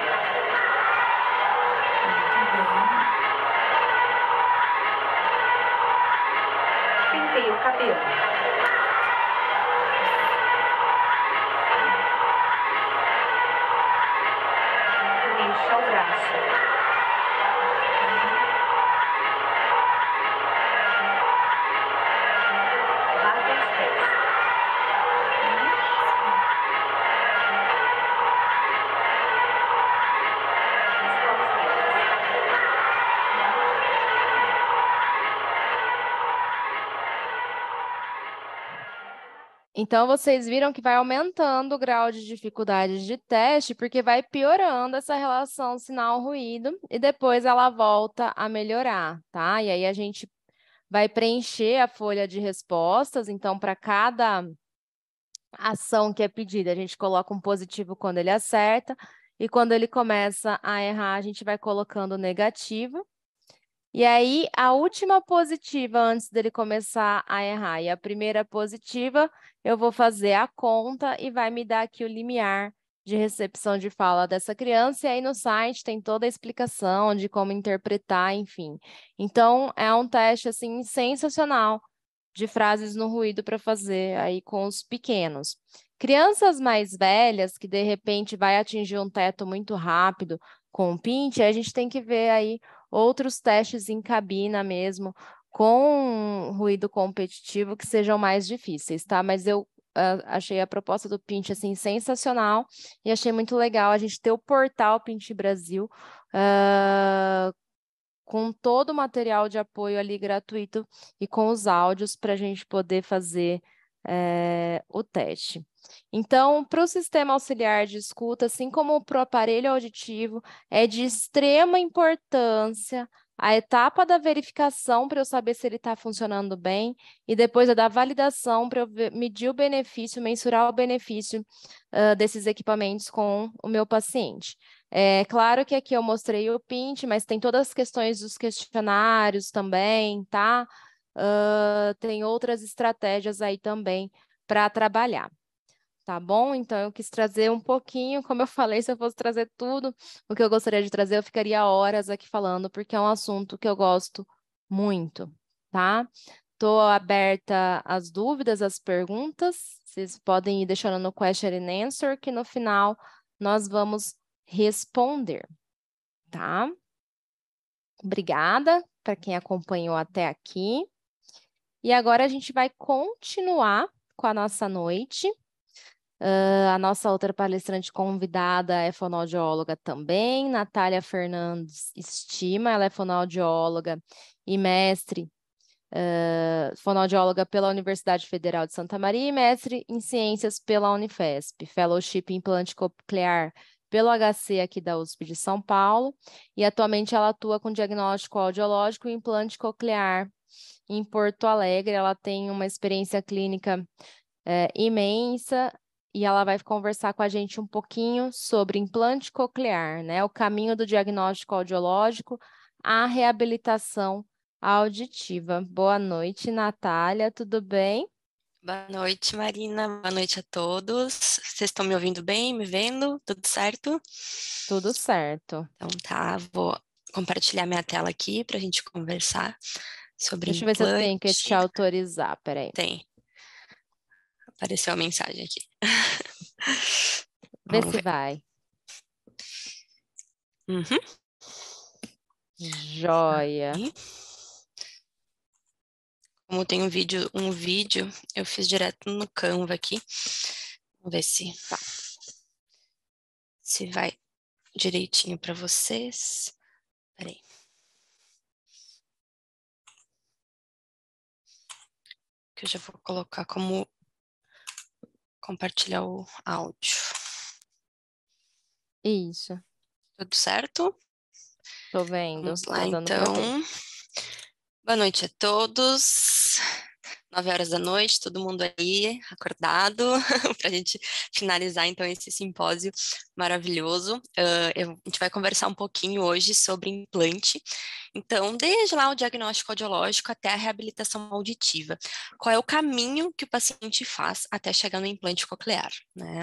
Muito bem. pintei o cabelo. Então, vocês viram que vai aumentando o grau de dificuldade de teste, porque vai piorando essa relação sinal-ruído e depois ela volta a melhorar, tá? E aí a gente vai preencher a folha de respostas. Então, para cada ação que é pedida, a gente coloca um positivo quando ele acerta, e quando ele começa a errar, a gente vai colocando negativo. E aí, a última positiva antes dele começar a errar, e a primeira positiva, eu vou fazer a conta e vai me dar aqui o limiar de recepção de fala dessa criança, e aí no site tem toda a explicação de como interpretar, enfim. Então, é um teste, assim, sensacional de frases no ruído para fazer aí com os pequenos. Crianças mais velhas, que de repente vai atingir um teto muito rápido com o pinte, a gente tem que ver aí outros testes em cabina mesmo, com ruído competitivo que sejam mais difíceis, tá? Mas eu uh, achei a proposta do Pint assim sensacional e achei muito legal a gente ter o portal Pint Brasil uh, com todo o material de apoio ali gratuito e com os áudios para a gente poder fazer é, o teste. Então, para o sistema auxiliar de escuta, assim como para o aparelho auditivo, é de extrema importância a etapa da verificação para eu saber se ele está funcionando bem e depois a da validação para eu medir o benefício, mensurar o benefício uh, desses equipamentos com o meu paciente. É claro que aqui eu mostrei o PINT, mas tem todas as questões dos questionários também, tá? uh, tem outras estratégias aí também para trabalhar. Tá bom? Então, eu quis trazer um pouquinho, como eu falei, se eu fosse trazer tudo o que eu gostaria de trazer, eu ficaria horas aqui falando, porque é um assunto que eu gosto muito, tá? Estou aberta às dúvidas, às perguntas. Vocês podem ir deixando no question and answer, que no final nós vamos responder, tá? Obrigada para quem acompanhou até aqui. E agora a gente vai continuar com a nossa noite. Uh, a nossa outra palestrante convidada é fonoaudióloga também, Natália Fernandes Estima. Ela é fonoaudióloga e mestre, uh, fonoaudióloga pela Universidade Federal de Santa Maria e mestre em ciências pela Unifesp, fellowship implante coclear pelo HC aqui da USP de São Paulo. E atualmente ela atua com diagnóstico audiológico e implante coclear em Porto Alegre. Ela tem uma experiência clínica é, imensa e ela vai conversar com a gente um pouquinho sobre implante coclear, né? O caminho do diagnóstico audiológico à reabilitação auditiva. Boa noite, Natália, tudo bem? Boa noite, Marina. Boa noite a todos. Vocês estão me ouvindo bem, me vendo? Tudo certo? Tudo certo. Então tá, vou compartilhar minha tela aqui para a gente conversar sobre Deixa implante. eu ver se eu tenho que te autorizar, peraí. Tem. Apareceu a mensagem aqui. Vê Vamos se ver. vai. Uhum. Joia. Como tem um vídeo, um vídeo, eu fiz direto no Canva aqui. Vamos ver se tá. se vai direitinho para vocês. Peraí. que eu já vou colocar como compartilhar o áudio. Isso. Tudo certo? Tô vendo. Vamos lá, tá então. Boa noite a todos. 9 horas da noite, todo mundo aí acordado, para a gente finalizar então esse simpósio maravilhoso. Uh, eu, a gente vai conversar um pouquinho hoje sobre implante. Então, desde lá o diagnóstico audiológico até a reabilitação auditiva. Qual é o caminho que o paciente faz até chegar no implante coclear, né?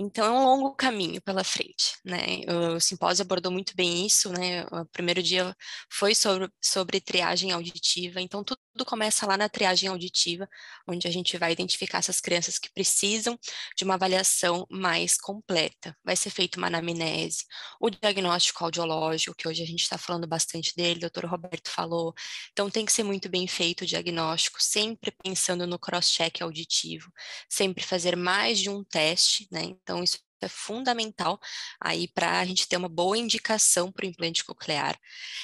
Então é um longo caminho pela frente, né? O, simpósio abordou muito bem isso, né? O primeiro dia foi sobre, sobre triagem auditiva, então tudo começa lá na triagem auditiva, onde a gente vai identificar essas crianças que precisam de uma avaliação mais completa. Vai ser feita uma anamnese, o diagnóstico audiológico, que hoje a gente está falando bastante dele, o doutor Roberto falou. Então tem que ser muito bem feito o diagnóstico, sempre pensando no cross-check auditivo, sempre fazer mais de um teste, né? Então, isso é fundamental aí para a gente ter uma boa indicação para o implante coclear.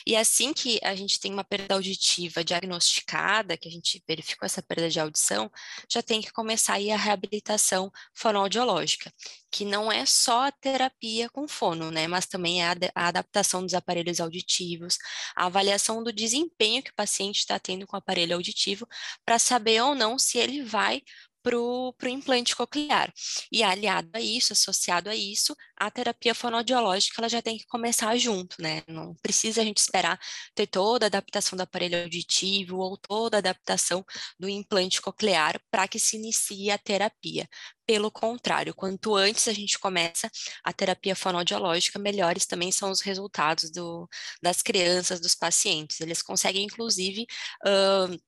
E assim que a gente tem uma perda auditiva diagnosticada, que a gente verificou essa perda de audição, já tem que começar aí a reabilitação fonoaudiológica, que não é só a terapia com fono, né, mas também é a adaptação dos aparelhos auditivos, a avaliação do desempenho que o paciente está tendo com o aparelho auditivo, para saber ou não se ele vai para o implante coclear. E aliado a isso, associado a isso, a terapia fonoaudiológica ela já tem que começar junto, né? Não precisa a gente esperar ter toda a adaptação do aparelho auditivo ou toda a adaptação do implante coclear para que se inicie a terapia. Pelo contrário, quanto antes a gente começa a terapia fonoaudiológica, melhores também são os resultados do, das crianças, dos pacientes. Eles conseguem, inclusive, uh,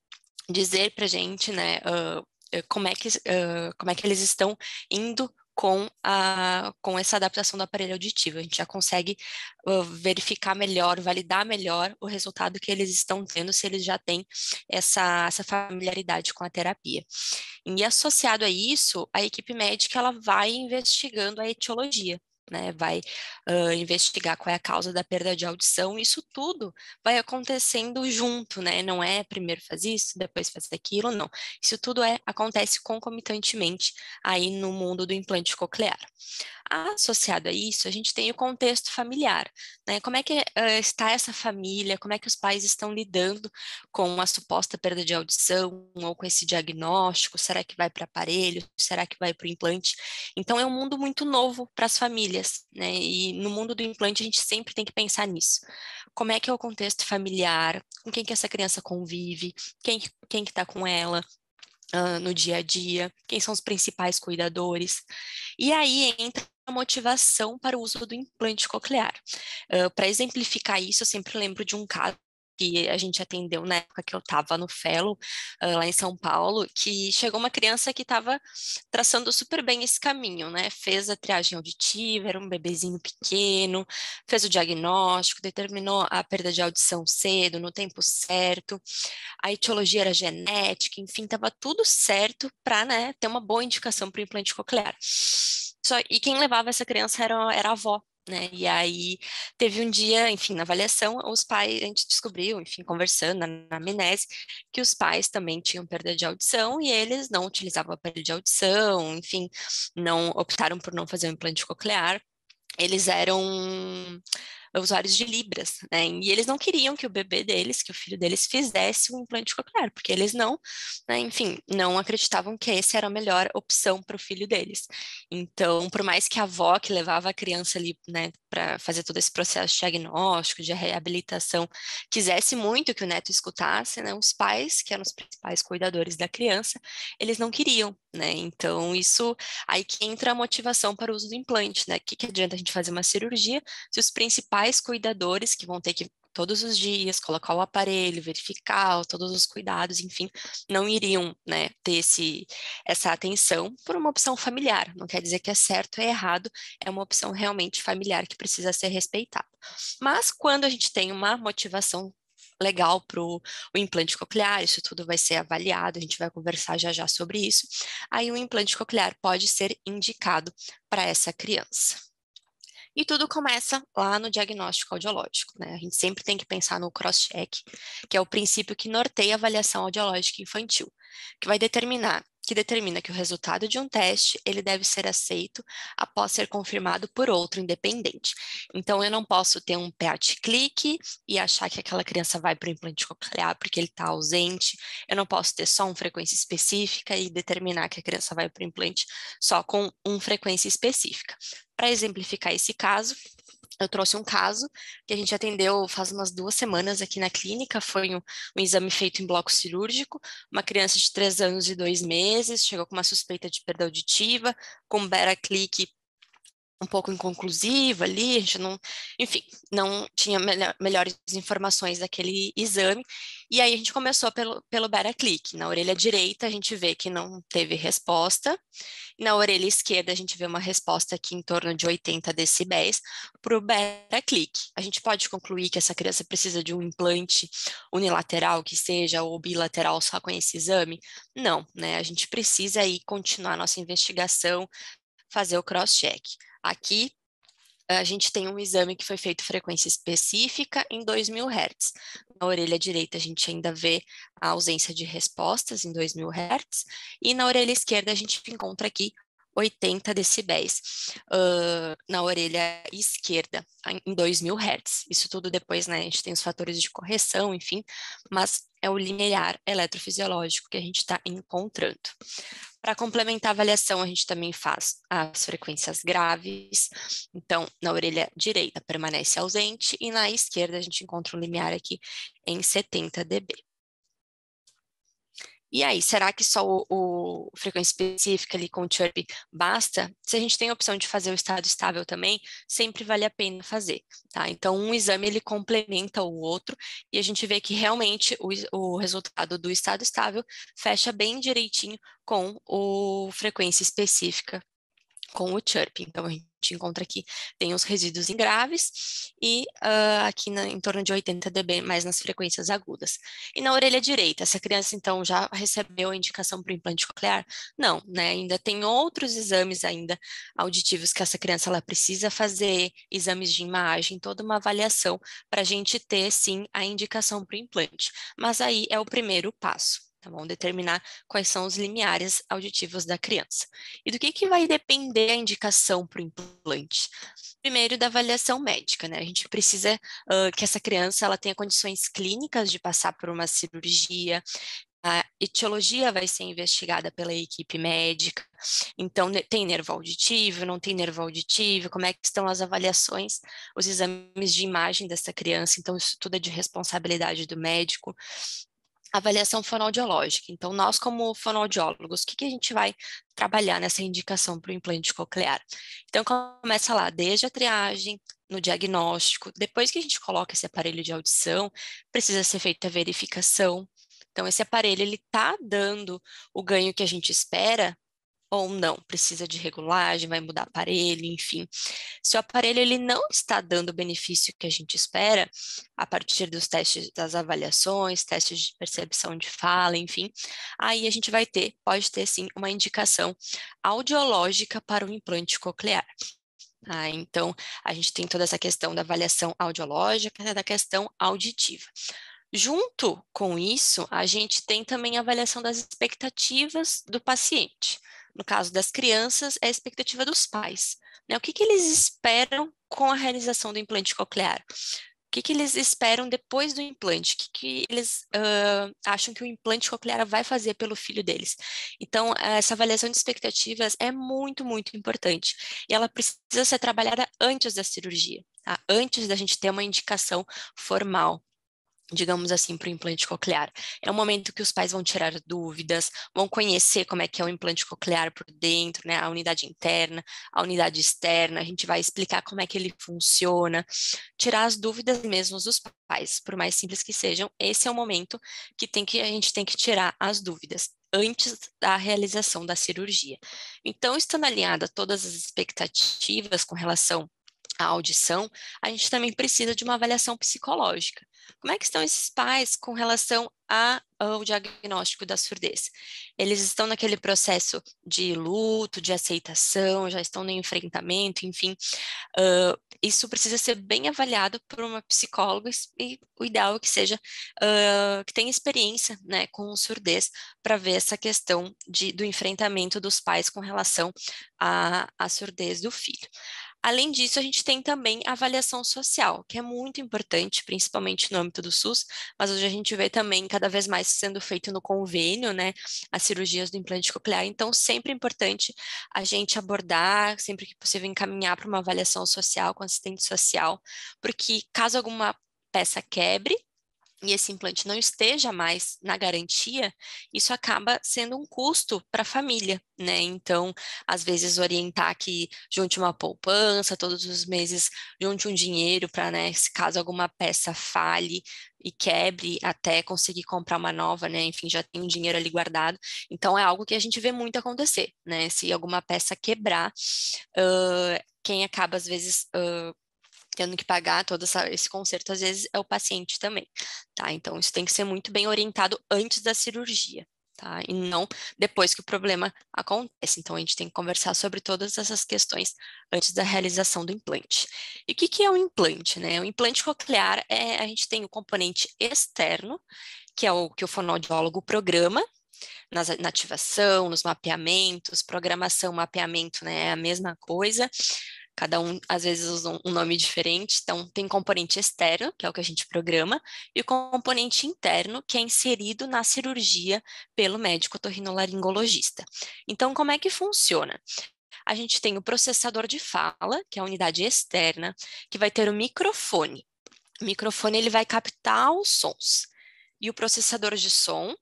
dizer para gente, né, uh, eh, como é que, uh, como é que eles estão indo com, a, com essa adaptação do aparelho auditivo. A gente já consegue uh, verificar melhor, validar melhor o resultado que eles estão tendo, se eles já têm essa, essa familiaridade com a terapia. E associado a isso, a equipe médica ela vai investigando a etiologia né? Vai uh, investigar qual é a causa da perda de audição. Isso tudo vai acontecendo junto, né? Não é primeiro faz isso, depois faz aquilo, não. Isso tudo é acontece concomitantemente aí no mundo do implante coclear. Associado a isso, a gente tem o contexto familiar, né? Como é que uh, está essa família? Como é que os pais estão lidando com a suposta perda de audição ou com esse diagnóstico? Será que vai para aparelho? Será que vai para o implante? Então é um mundo muito novo para as famílias famílias, né? E no mundo do implante a gente sempre tem que pensar nisso. Como é que é o contexto familiar, com quem que essa criança convive, quem, quem que está com ela, Uh, no dia a dia, quem são os principais cuidadores. E aí entra a motivação para o uso do implante coclear. Uh, ah, para exemplificar isso, eu sempre lembro de um caso que a gente atendeu na época que eu estava no Fellow, uh, lá em São Paulo, que chegou uma criança que estava traçando super bem esse caminho, né? Fez a triagem auditiva, era um bebezinho pequeno, fez o diagnóstico, determinou a perda de audição cedo, no tempo certo, a etiologia era genética, enfim, estava tudo certo para né, ter uma boa indicação para o implante coclear. Só, e quem levava essa criança era, era a avó né? E aí teve um dia, enfim, na avaliação, os pais, a gente descobriu, enfim, conversando na, amnese, que os pais também tinham perda de audição e eles não utilizavam aparelho de audição, enfim, não optaram por não fazer um implante coclear. Eles eram usuários de Libras, né? E eles não queriam que o bebê deles, que o filho deles, fizesse um implante coclear, porque eles não, né, enfim, não acreditavam que essa era a melhor opção para o filho deles. Então, por mais que a avó que levava a criança ali, né, para fazer todo esse processo diagnóstico, de reabilitação, quisesse muito que o neto escutasse, né, os pais, que eram os principais cuidadores da criança, eles não queriam, né? Então, isso aí que entra a motivação para o uso do implante, né? O que, que adianta a gente fazer uma cirurgia se os principais cuidadores que vão ter que todos os dias colocar o aparelho, verificar todos os cuidados, enfim, não iriam, né, ter esse, essa atenção por uma opção familiar. Não quer dizer que é certo é errado, é uma opção realmente familiar que precisa ser respeitada. Mas quando a gente tem uma motivação legal para o implante coclear, isso tudo vai ser avaliado, a gente vai conversar já já sobre isso. Aí o implante coclear pode ser indicado para essa criança. E tudo começa lá no diagnóstico audiológico, né? A gente sempre tem que pensar no cross-check, que é o princípio que norteia a avaliação audiológica infantil, que vai determinar que determina que o resultado de um teste ele deve ser aceito após ser confirmado por outro independente. Então, eu não posso ter um pat clique e achar que aquela criança vai para o implante coclear porque ele está ausente. Eu não posso ter só uma frequência específica e determinar que a criança vai para o implante só com uma frequência específica. Para exemplificar esse caso, eu trouxe um caso que a gente atendeu faz umas duas semanas aqui na clínica. Foi um, um, exame feito em bloco cirúrgico. Uma criança de três anos e dois meses chegou com uma suspeita de perda auditiva, com beta um pouco inconclusiva ali, a gente não, enfim, não tinha melhores informações daquele exame. E aí a gente começou pelo, pelo Beraclick. Na orelha direita a gente vê que não teve resposta, na orelha esquerda a gente vê uma resposta aqui em torno de 80 decibéis para o Beraclick. A gente pode concluir que essa criança precisa de um implante unilateral, que seja, ou bilateral só com esse exame? Não, né? A gente precisa aí continuar nossa investigação, fazer o cross-check. Aqui a gente tem um exame que foi feito frequência específica em 2000 Hz. Na orelha direita a gente ainda vê a ausência de respostas em 2000 Hz e na orelha esquerda a gente encontra aqui 80 decibéis uh, na orelha esquerda, em 2000 Hz. Isso tudo depois, né, a gente tem os fatores de correção, enfim, mas é o linear eletrofisiológico que a gente está encontrando. Para complementar a avaliação, a gente também faz as frequências graves. Então, na orelha direita permanece ausente e na esquerda a gente encontra um limiar aqui em 70 dB. E aí, será que só o, o frequência específica ali com o chirp basta? Se a gente tem a opção de fazer o estado estável também, sempre vale a pena fazer, tá? Então, um exame ele complementa o outro e a gente vê que realmente o, o resultado do estado estável fecha bem direitinho com o frequência específica com o chirp. Então, a gente encontra aqui, tem os resíduos em graves e uh, aqui na, em torno de 80 dB, mais nas frequências agudas. E na orelha direita, essa criança, então, já recebeu a indicação para o implante coclear? Não, né? Ainda tem outros exames ainda auditivos que essa criança ela precisa fazer, exames de imagem, toda uma avaliação para a gente ter, sim, a indicação para o implante. Mas aí é o primeiro passo. Tá bom? Determinar quais são os limiares auditivos da criança. E do que, que vai depender a indicação para o implante? Primeiro, da avaliação médica, né? A gente precisa uh, que essa criança ela tenha condições clínicas de passar por uma cirurgia, a etiologia vai ser investigada pela equipe médica. Então, tem nervo auditivo, não tem nervo auditivo, como é que estão as avaliações, os exames de imagem dessa criança. Então, isso tudo é de responsabilidade do médico avaliação fonoaudiológica. Então, nós, como fonoaudiólogos, o que, que a gente vai trabalhar nessa indicação para o implante coclear? Então, começa lá desde a triagem, no diagnóstico, depois que a gente coloca esse aparelho de audição, precisa ser feita a verificação. Então, esse aparelho, ele está dando o ganho que a gente espera, ou não, precisa de regulagem, vai mudar aparelho, enfim. Se o aparelho ele não está dando o benefício que a gente espera, a partir dos testes das avaliações, testes de percepção de fala, enfim, aí a gente vai ter, pode ter sim, uma indicação audiológica para o implante coclear. Ah, então, a gente tem toda essa questão da avaliação audiológica, né, da questão auditiva. Junto com isso, a gente tem também a avaliação das expectativas do paciente no caso das crianças, é a expectativa dos pais. Né? O que, que eles esperam com a realização do implante coclear? O que, que eles esperam depois do implante? O que, que eles uh, acham que o implante coclear vai fazer pelo filho deles? Então, essa avaliação de expectativas é muito, muito importante. E ela precisa ser trabalhada antes da cirurgia, tá? antes da gente ter uma indicação formal digamos assim, para o implante coclear. É um momento que os pais vão tirar dúvidas, vão conhecer como é que é o implante coclear por dentro, né, a unidade interna, a unidade externa, a gente vai explicar como é que ele funciona, tirar as dúvidas mesmo dos pais, por mais simples que sejam, esse é o momento que, tem que a gente tem que tirar as dúvidas antes da realização da cirurgia. Então, estando alinhada todas as expectativas com relação a audição, a gente também precisa de uma avaliação psicológica. Como é que estão esses pais com relação ao diagnóstico da surdez? Eles estão naquele processo de luto, de aceitação, já estão no enfrentamento, enfim. Uh, isso precisa ser bem avaliado por uma psicóloga e o ideal é que seja uh, que tenha experiência né, com surdez para ver essa questão de, do enfrentamento dos pais com relação à surdez do filho. Além disso, a gente tem também a avaliação social, que é muito importante, principalmente no âmbito do SUS, mas hoje a gente vê também cada vez mais sendo feito no convênio, né, as cirurgias do implante coclear. Então, sempre importante a gente abordar, sempre que possível, encaminhar para uma avaliação social com assistente social, porque caso alguma peça quebre, e esse implante não esteja mais na garantia, isso acaba sendo um custo para a família, né? Então, às vezes orientar que junte uma poupança, todos os meses junte um dinheiro para, né, se caso alguma peça falhe e quebre, até conseguir comprar uma nova, né? Enfim, já tem um dinheiro ali guardado. Então, é algo que a gente vê muito acontecer, né? Se alguma peça quebrar, uh, quem acaba às vezes uh, tendo que pagar todo essa, esse conserto, às vezes é o paciente também, tá? Então, isso tem que ser muito bem orientado antes da cirurgia. Tá? E não depois que o problema acontece. Então, a gente tem que conversar sobre todas essas questões antes da realização do implante. E o que, que é um implante? Né? O implante coclear é a gente tem o componente externo, que é o que o fonoaudiólogo programa. Nas, na ativação, nos mapeamentos, programação, mapeamento, né, é a mesma coisa. Cada um, às vezes, usa um nome diferente. Então, tem componente externo, que é o que a gente programa, e o componente interno, que é inserido na cirurgia pelo médico torrinolaringologista. Então, como é que funciona? A gente tem o processador de fala, que é a unidade externa, que vai ter o microfone. O microfone ele vai captar os sons. E o processador de som,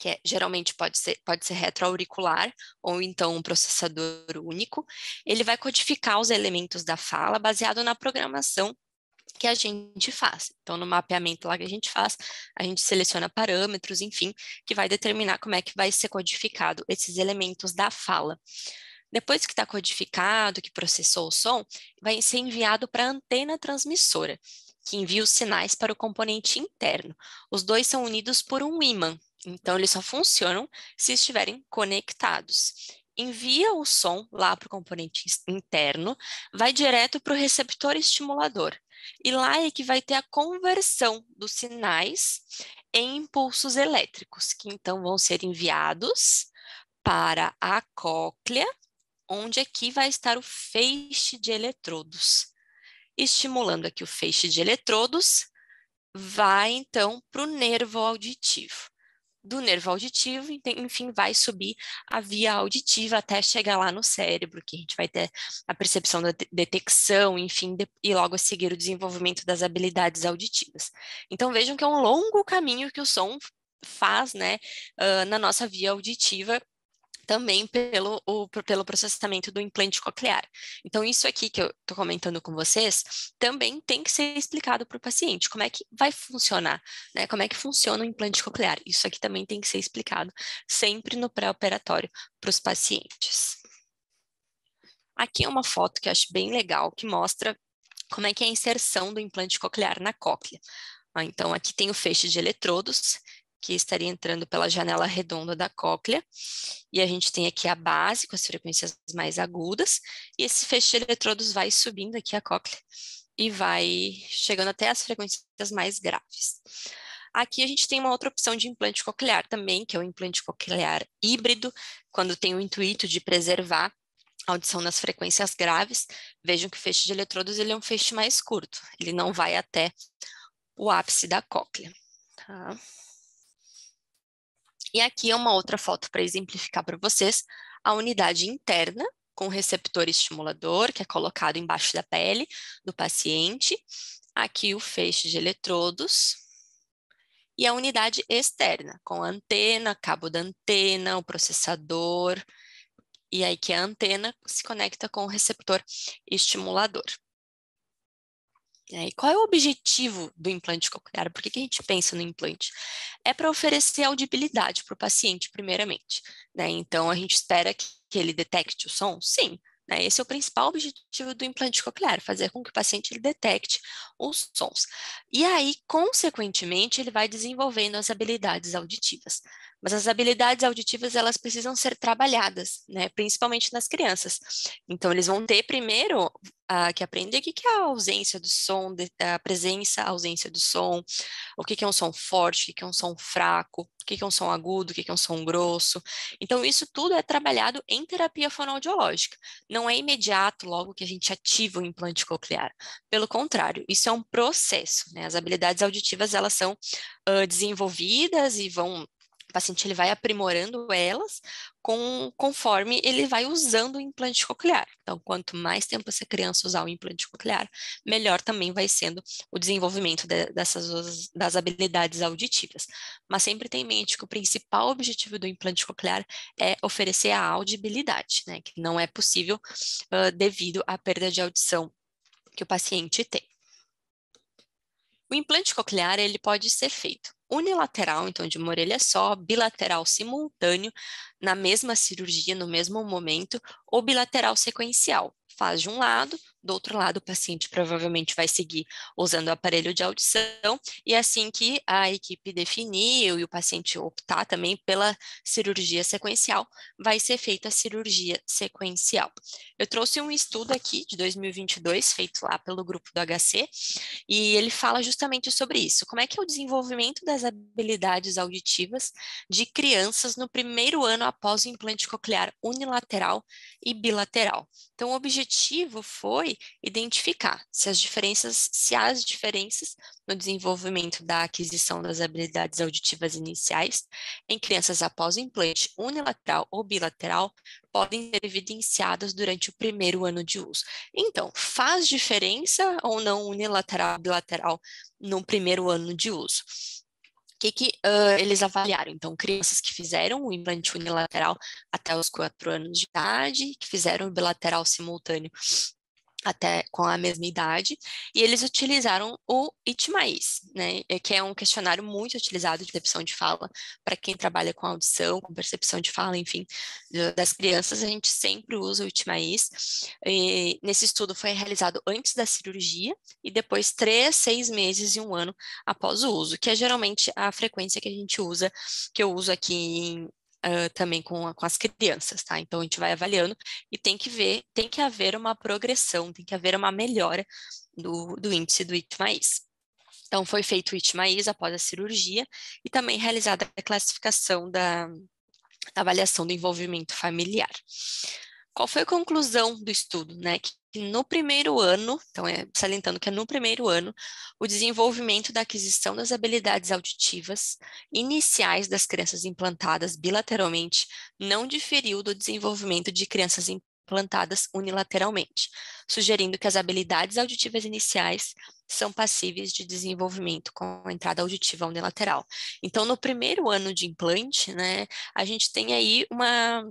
que é, geralmente pode ser, pode ser retroauricular ou então um processador único, ele vai codificar os elementos da fala baseado na programação que a gente faz. Então, no mapeamento lá que a gente faz, a gente seleciona parâmetros, enfim, que vai determinar como é que vai ser codificado esses elementos da fala. Depois que está codificado, que processou o som, vai ser enviado para a antena transmissora que envia os sinais para o componente interno. Os dois são unidos por um ímã, então eles só funcionam se estiverem conectados. Envia o som lá para o componente interno, vai direto para o receptor estimulador. E lá é que vai ter a conversão dos sinais em impulsos elétricos, que então vão ser enviados para a cóclea, onde aqui é vai estar o feixe de eletrodos estimulando aqui o feixe de eletrodos, vai então para o nervo auditivo. Do nervo auditivo, enfim, vai subir a via auditiva até chegar lá no cérebro, que a gente vai ter a percepção da detecção, enfim, e logo a seguir o desenvolvimento das habilidades auditivas. Então vejam que é um longo caminho que o som faz, né, ah, na nossa via auditiva também pelo, o, pelo processamento do implante coclear. Então, isso aqui que eu estou comentando com vocês também tem que ser explicado para o paciente como é que vai funcionar, né? Como é que funciona o implante coclear. Isso aqui também tem que ser explicado sempre no pré-operatório para os pacientes. Aqui é uma foto que eu acho bem legal, que mostra como é que é a inserção do implante coclear na cóclea. então, aqui tem o feixe de eletrodos, que estaria entrando pela janela redonda da cóclea. E a gente tem aqui a base, com as frequências mais agudas, e esse feixe de eletrodos vai subindo aqui a cóclea e vai chegando até as frequências mais graves. Aqui a gente tem uma outra opção de implante coclear também, que é o implante coclear híbrido, quando tem o intuito de preservar a audição nas frequências graves. Vejam que o feixe de eletrodos ele é um feixe mais curto, ele não vai até o ápice da cóclea. Tá? E aqui é uma outra foto para exemplificar para vocês a unidade interna com receptor estimulador, que é colocado embaixo da pele do paciente. Aqui o feixe de eletrodos. E a unidade externa, com a antena, cabo da antena, o processador. E aí que a antena se conecta com o receptor estimulador e qual é o objetivo do implante coclear? Por que, que a gente pensa no implante? É para oferecer audibilidade para o paciente, primeiramente. Né? Então, a gente espera que, que ele detecte o som? Sim. Né? Esse é o principal objetivo do implante coclear, fazer com que o paciente ele detecte os sons. E aí, consequentemente, ele vai desenvolvendo as habilidades auditivas. Mas as habilidades auditivas, elas precisam ser trabalhadas, né? Principalmente nas crianças. Então, eles vão ter primeiro ah, que aprender o que, é a ausência do som, a presença, a ausência do som, o que, é um som forte, o que, é um som fraco, o que, é um som agudo, o que, que é um som grosso. Então, isso tudo é trabalhado em terapia fonoaudiológica. Não é imediato, logo que a gente ativa o implante coclear. Pelo contrário, isso é um processo, né? As habilidades auditivas, elas são uh, desenvolvidas e vão o paciente ele vai aprimorando elas com, conforme ele vai usando o implante coclear. Então, quanto mais tempo essa criança usar o implante coclear, melhor também vai sendo o desenvolvimento de, dessas das habilidades auditivas. Mas sempre tem em mente que o principal objetivo do implante coclear é oferecer a audibilidade, né, que não é possível uh, devido à perda de audição que o paciente tem. O implante coclear ele pode ser feito unilateral, então de uma orelha só, bilateral simultâneo, na mesma cirurgia, no mesmo momento, ou bilateral sequencial faz de um lado, do outro lado o paciente provavelmente vai seguir usando o aparelho de audição, e é assim que a equipe definiu e o paciente optar também pela cirurgia sequencial, vai ser feita a cirurgia sequencial. Eu trouxe um estudo aqui de 2022, feito lá pelo grupo do HC, e ele fala justamente sobre isso, como é que é o desenvolvimento das habilidades auditivas de crianças no primeiro ano após o implante coclear unilateral e bilateral. Então, o objetivo objetivo foi identificar se as diferenças, se as diferenças no desenvolvimento da aquisição das habilidades auditivas iniciais em crianças após o implante unilateral ou bilateral podem ser evidenciadas durante o primeiro ano de uso. Então, faz diferença ou não unilateral ou bilateral no primeiro ano de uso? que, que uh, eles avaliaram? Então, crianças que fizeram o implante unilateral até os quatro anos de idade, que fizeram o bilateral simultâneo até com a mesma idade, e eles utilizaram o ITMAIS, né, é, que é um questionário muito utilizado de percepção de fala para quem trabalha com audição, com percepção de fala, enfim, das crianças, a gente sempre usa o ITMAIS. E nesse estudo foi realizado antes da cirurgia e depois três, seis meses e um ano após o uso, que é geralmente a frequência que a gente usa, que eu uso aqui em, Uh, também com, com, as crianças, tá? Então a gente vai avaliando e tem que ver, tem que haver uma progressão, tem que haver uma melhora do, do índice do ITMAIS. Então foi feito o ITMAIS após a cirurgia e também realizada a classificação da, da avaliação do envolvimento familiar. Qual foi a conclusão do estudo, né? Que no primeiro ano, então é salientando que é no primeiro ano, o desenvolvimento da aquisição das habilidades auditivas iniciais das crianças implantadas bilateralmente não diferiu do desenvolvimento de crianças implantadas unilateralmente, sugerindo que as habilidades auditivas iniciais são passíveis de desenvolvimento com a entrada auditiva unilateral. Então, no primeiro ano de implante, né, a gente tem aí uma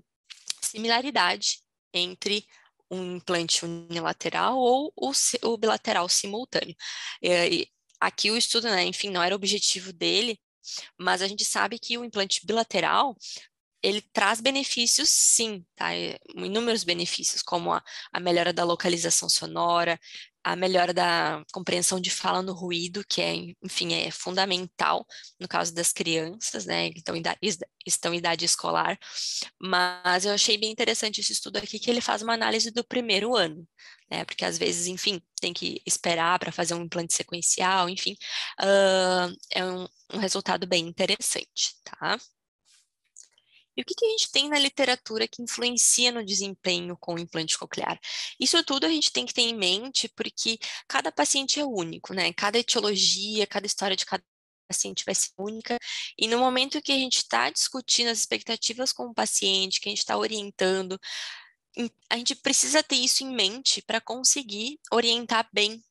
similaridade entre um implante unilateral ou o, o bilateral simultâneo. É, e, aqui o estudo, né, enfim, não era o objetivo dele, mas a gente sabe que o implante bilateral ele traz benefícios, sim, tá? É, inúmeros benefícios, como a, a melhora da localização sonora, a melhora da compreensão de fala no ruído, que é, enfim, é fundamental no caso das crianças, né, então estão em idade escolar, mas eu achei bem interessante esse estudo aqui, que ele faz uma análise do primeiro ano, né, porque às vezes, enfim, tem que esperar para fazer um implante sequencial, enfim, uh, é um, um resultado bem interessante, tá? E o que, que a gente tem na literatura que influencia no desempenho com o implante coclear? Isso tudo a gente tem que ter em mente, porque cada paciente é único, né? Cada etiologia, cada história de cada paciente vai ser única. E no momento que a gente está discutindo as expectativas com o paciente, que a gente está orientando, a gente precisa ter isso em mente para conseguir orientar bem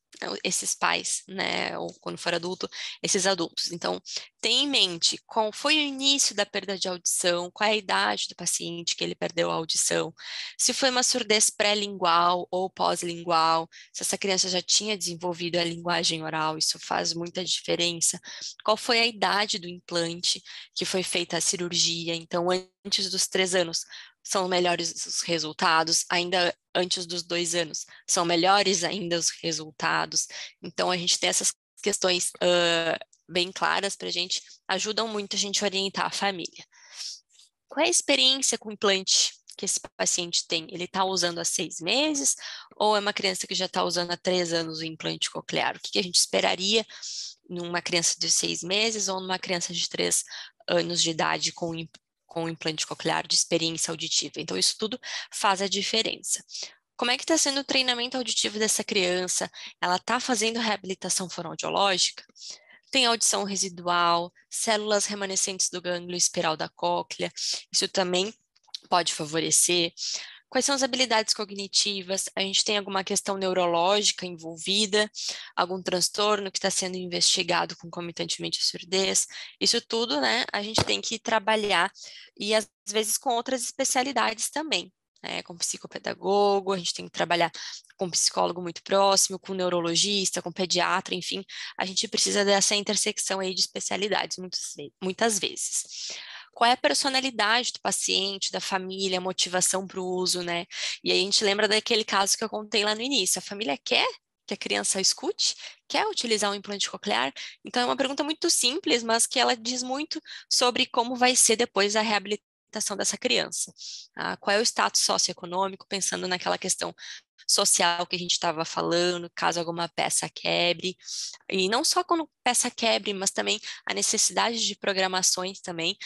esses pais, né, ou quando for adulto, esses adultos. Então, tenha em mente qual foi o início da perda de audição, qual é a idade do paciente que ele perdeu a audição, se foi uma surdez pré-lingual ou pós-lingual, se essa criança já tinha desenvolvido a linguagem oral, isso faz muita diferença. Qual foi a idade do implante que foi feita a cirurgia, então antes dos três anos, são melhores os resultados, ainda antes dos dois anos, são melhores ainda os resultados. Então, a gente tem essas questões uh, bem claras para a gente, ajudam muito a gente orientar a família. Qual é a experiência com o implante que esse paciente tem? Ele está usando há seis meses ou é uma criança que já está usando há três anos o implante coclear? O que, que a gente esperaria numa criança de seis meses ou numa criança de três anos de idade com, com implante coclear de experiência auditiva. Então, isso tudo faz a diferença. Como é que está sendo o treinamento auditivo dessa criança? Ela está fazendo reabilitação fonoaudiológica? Tem audição residual, células remanescentes do gânglio espiral da cóclea, isso também pode favorecer. Quais são as habilidades cognitivas? A gente tem alguma questão neurológica envolvida, algum transtorno que está sendo investigado concomitantemente à surdez? Isso tudo, né, a gente tem que trabalhar e às vezes com outras especialidades também. É, com psicopedagogo, a gente tem que trabalhar com psicólogo muito próximo, com neurologista, com pediatra, enfim, a gente precisa dessa intersecção aí de especialidades muitas, muitas vezes qual é a personalidade do paciente, da família, a motivação para o uso, né? E aí a gente lembra daquele caso que eu contei lá no início. A família quer que a criança escute, quer utilizar um implante coclear? Então é uma pergunta muito simples, mas que ela diz muito sobre como vai ser depois a reabilitação dessa criança. Ah, qual é o status socioeconômico, pensando naquela questão social que a gente estava falando, caso alguma peça quebre, e não só quando peça quebre, mas também a necessidade de programações também,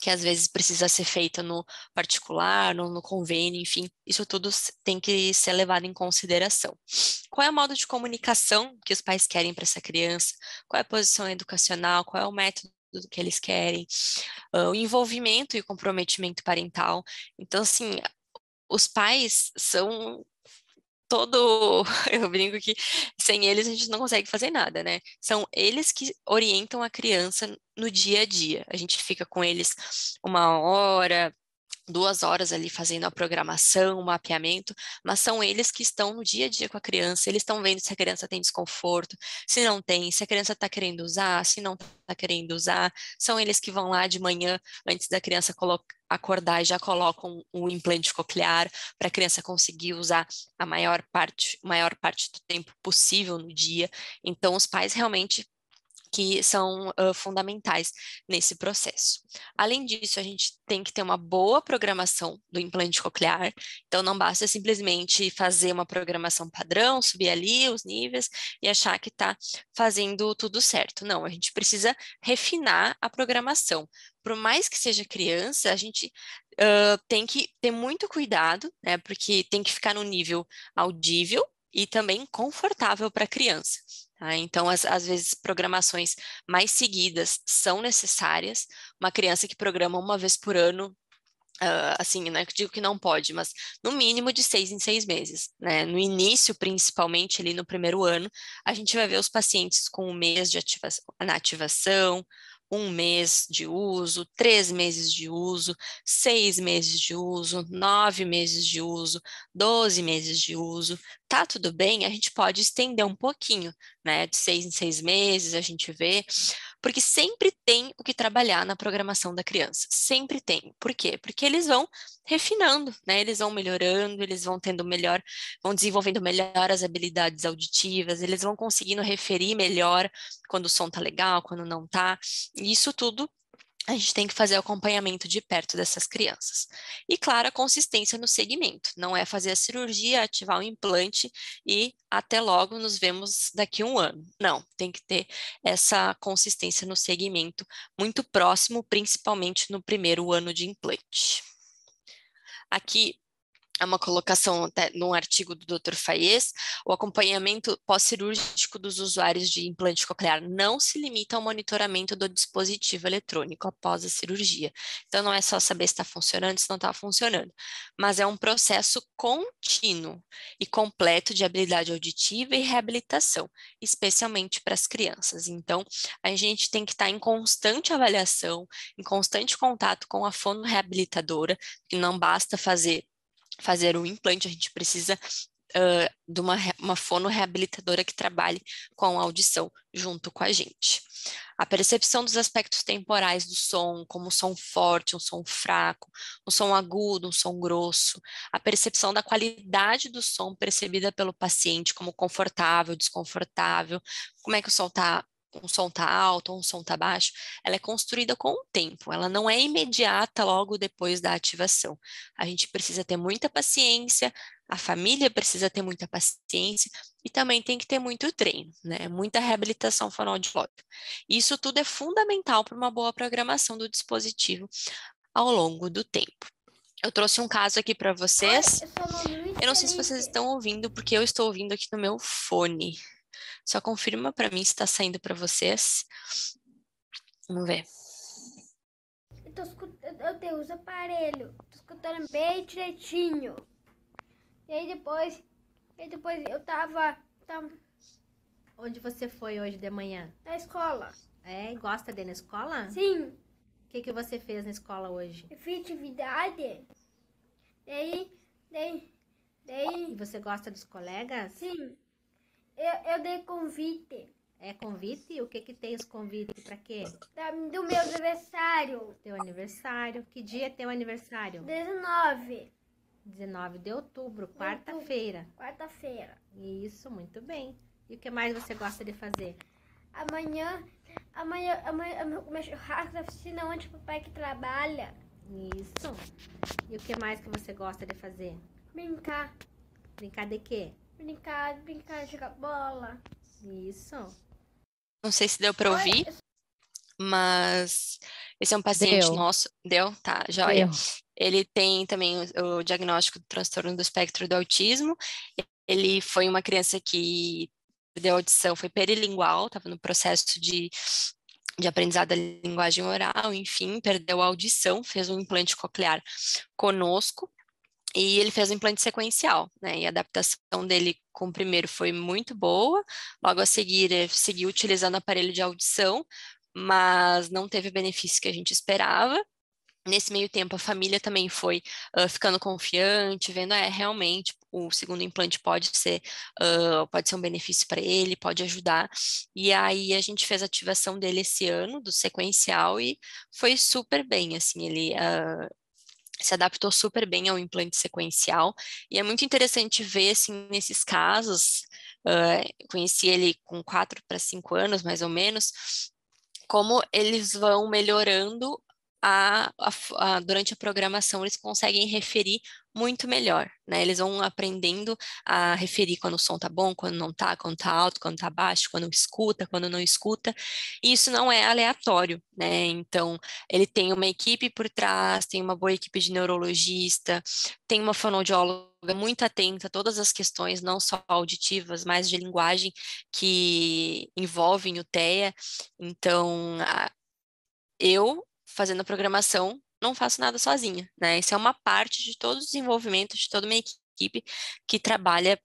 que às vezes precisa ser feita no particular, no, no, convênio, enfim, isso tudo tem que ser levado em consideração. Qual é o modo de comunicação que os pais querem para essa criança? Qual é a posição educacional? Qual é o método? que eles querem, ah, o envolvimento e o comprometimento parental. Então, assim, os pais são todo. Eu brinco que sem eles a gente não consegue fazer nada, né? São eles que orientam a criança no dia a dia. A gente fica com eles uma hora, duas horas ali fazendo a programação, o mapeamento, mas são eles que estão no dia a dia com a criança, eles estão vendo se a criança tem desconforto, se não tem, se a criança está querendo usar, se não está querendo usar, são eles que vão lá de manhã, antes da criança acordar, e já colocam o implante coclear para a criança conseguir usar a maior parte, maior parte do tempo possível no dia. Então, os pais realmente que são uh, fundamentais nesse processo. Além disso, a gente tem que ter uma boa programação do implante coclear, então não basta simplesmente fazer uma programação padrão, subir ali os níveis e achar que está fazendo tudo certo. Não, a gente precisa refinar a programação. Por mais que seja criança, a gente uh, tem que ter muito cuidado, né, porque tem que ficar no nível audível, e também confortável para a criança. Tá? Então, as, às vezes, programações mais seguidas são necessárias. Uma criança que programa uma vez por ano Uh, assim, né digo que não pode, mas no mínimo de seis em seis meses, né? No início, principalmente ali no primeiro ano, a gente vai ver os pacientes com um mês de ativação, na ativação, um mês de uso, três meses de uso, seis meses de uso, nove meses de uso, doze meses de uso, tá tudo bem, a gente pode estender um pouquinho, né? De seis em seis meses a gente vê, porque sempre tem o que trabalhar na programação da criança, sempre tem. Por quê? Porque eles vão refinando, né? Eles vão melhorando, eles vão tendo melhor, vão desenvolvendo melhor as habilidades auditivas, eles vão conseguindo referir melhor quando o som tá legal, quando não tá. E isso tudo a gente tem que fazer o acompanhamento de perto dessas crianças. E, claro, a consistência no segmento. Não é fazer a cirurgia, ativar o implante e até logo nos vemos daqui a um ano. Não, tem que ter essa consistência no segmento muito próximo, principalmente no primeiro ano de implante. Aqui é uma colocação até num artigo do Dr. Fayez, o acompanhamento pós-cirúrgico dos usuários de implante coclear não se limita ao monitoramento do dispositivo eletrônico após a cirurgia. Então, não é só saber se está funcionando, se não está funcionando, mas é um processo contínuo e completo de habilidade auditiva e reabilitação, especialmente para as crianças. Então, a gente tem que estar tá em constante avaliação, em constante contato com a fono-reabilitadora. que não basta fazer fazer o implante, a gente precisa uh, de uma, uma reabilitadora que trabalhe com a audição junto com a gente. A percepção dos aspectos temporais do som, como um som forte, um som fraco, um som agudo, um som grosso. A percepção da qualidade do som percebida pelo paciente, como confortável, desconfortável, como é que o som está um som está alto, um som está baixo, ela é construída com o tempo, ela não é imediata logo depois da ativação. A gente precisa ter muita paciência, a família precisa ter muita paciência e também tem que ter muito treino, né? Muita reabilitação fonoaudiológica. Isso tudo é fundamental para uma boa programação do dispositivo ao longo do tempo. Eu trouxe um caso aqui para vocês. Eu não sei se vocês estão ouvindo, porque eu estou ouvindo aqui no meu fone. Só confirma para mim se está saindo para vocês. Vamos ver. Eu tô escutando, eu tenho os aparelhos. Tô escutando bem direitinho. E aí depois, e depois eu tava, tava... Onde você foi hoje de manhã? Na escola. É? Gosta de ir na escola? Sim. O que, que você fez na escola hoje? Eu fiz atividade. Daí, daí, daí... E você gosta dos colegas? Sim. Eu, eu dei convite. É convite? O que que tem os convites? Pra quê? Da, do meu aniversário. Teu aniversário. Que dia é teu aniversário? 19. 19 de outubro, quarta-feira. Quarta-feira. Isso, muito bem. E o que mais você gosta de fazer? Amanhã, amanhã, amanhã eu vou churrasco oficina onde o papai que trabalha. Isso. E o que mais que você gosta de fazer? Brincar. Brincar de quê? Brincar, brincar, jogar bola. Isso. Não sei se deu para ouvir, mas esse é um paciente deu. nosso. Deu? Tá, joia. Deu. Ele tem também o, diagnóstico do transtorno do espectro do autismo. Ele foi uma criança que perdeu audição, foi perilingual, estava no processo de de aprendizado da linguagem oral, enfim, perdeu a audição, fez um implante coclear conosco e ele fez o implante sequencial, né? E a adaptação dele com o primeiro foi muito boa. Logo a seguir, ele seguiu utilizando aparelho de audição, mas não teve o benefício que a gente esperava. Nesse meio tempo, a família também foi uh, ficando confiante, vendo, é, realmente, o segundo implante pode ser, uh, pode ser um benefício para ele, pode ajudar. E aí a gente fez a ativação dele esse ano, do sequencial, e foi super bem, assim, ele... Uh, se adaptou super bem ao implante sequencial e é muito interessante ver assim nesses casos uh, conheci ele com quatro para cinco anos mais ou menos como eles vão melhorando a, a, a, durante a programação eles conseguem referir muito melhor, né? Eles vão aprendendo a referir quando o som tá bom, quando não tá, quando tá alto, quando tá baixo, quando escuta, quando não escuta. E isso não é aleatório, né? Então, ele tem uma equipe por trás, tem uma boa equipe de neurologista, tem uma fonoaudióloga muito atenta a todas as questões, não só auditivas, mas de linguagem que envolvem o TEA. Então, eu fazendo a programação não faço nada sozinha, né? Isso é uma parte de todo o desenvolvimento de toda uma equipe que trabalha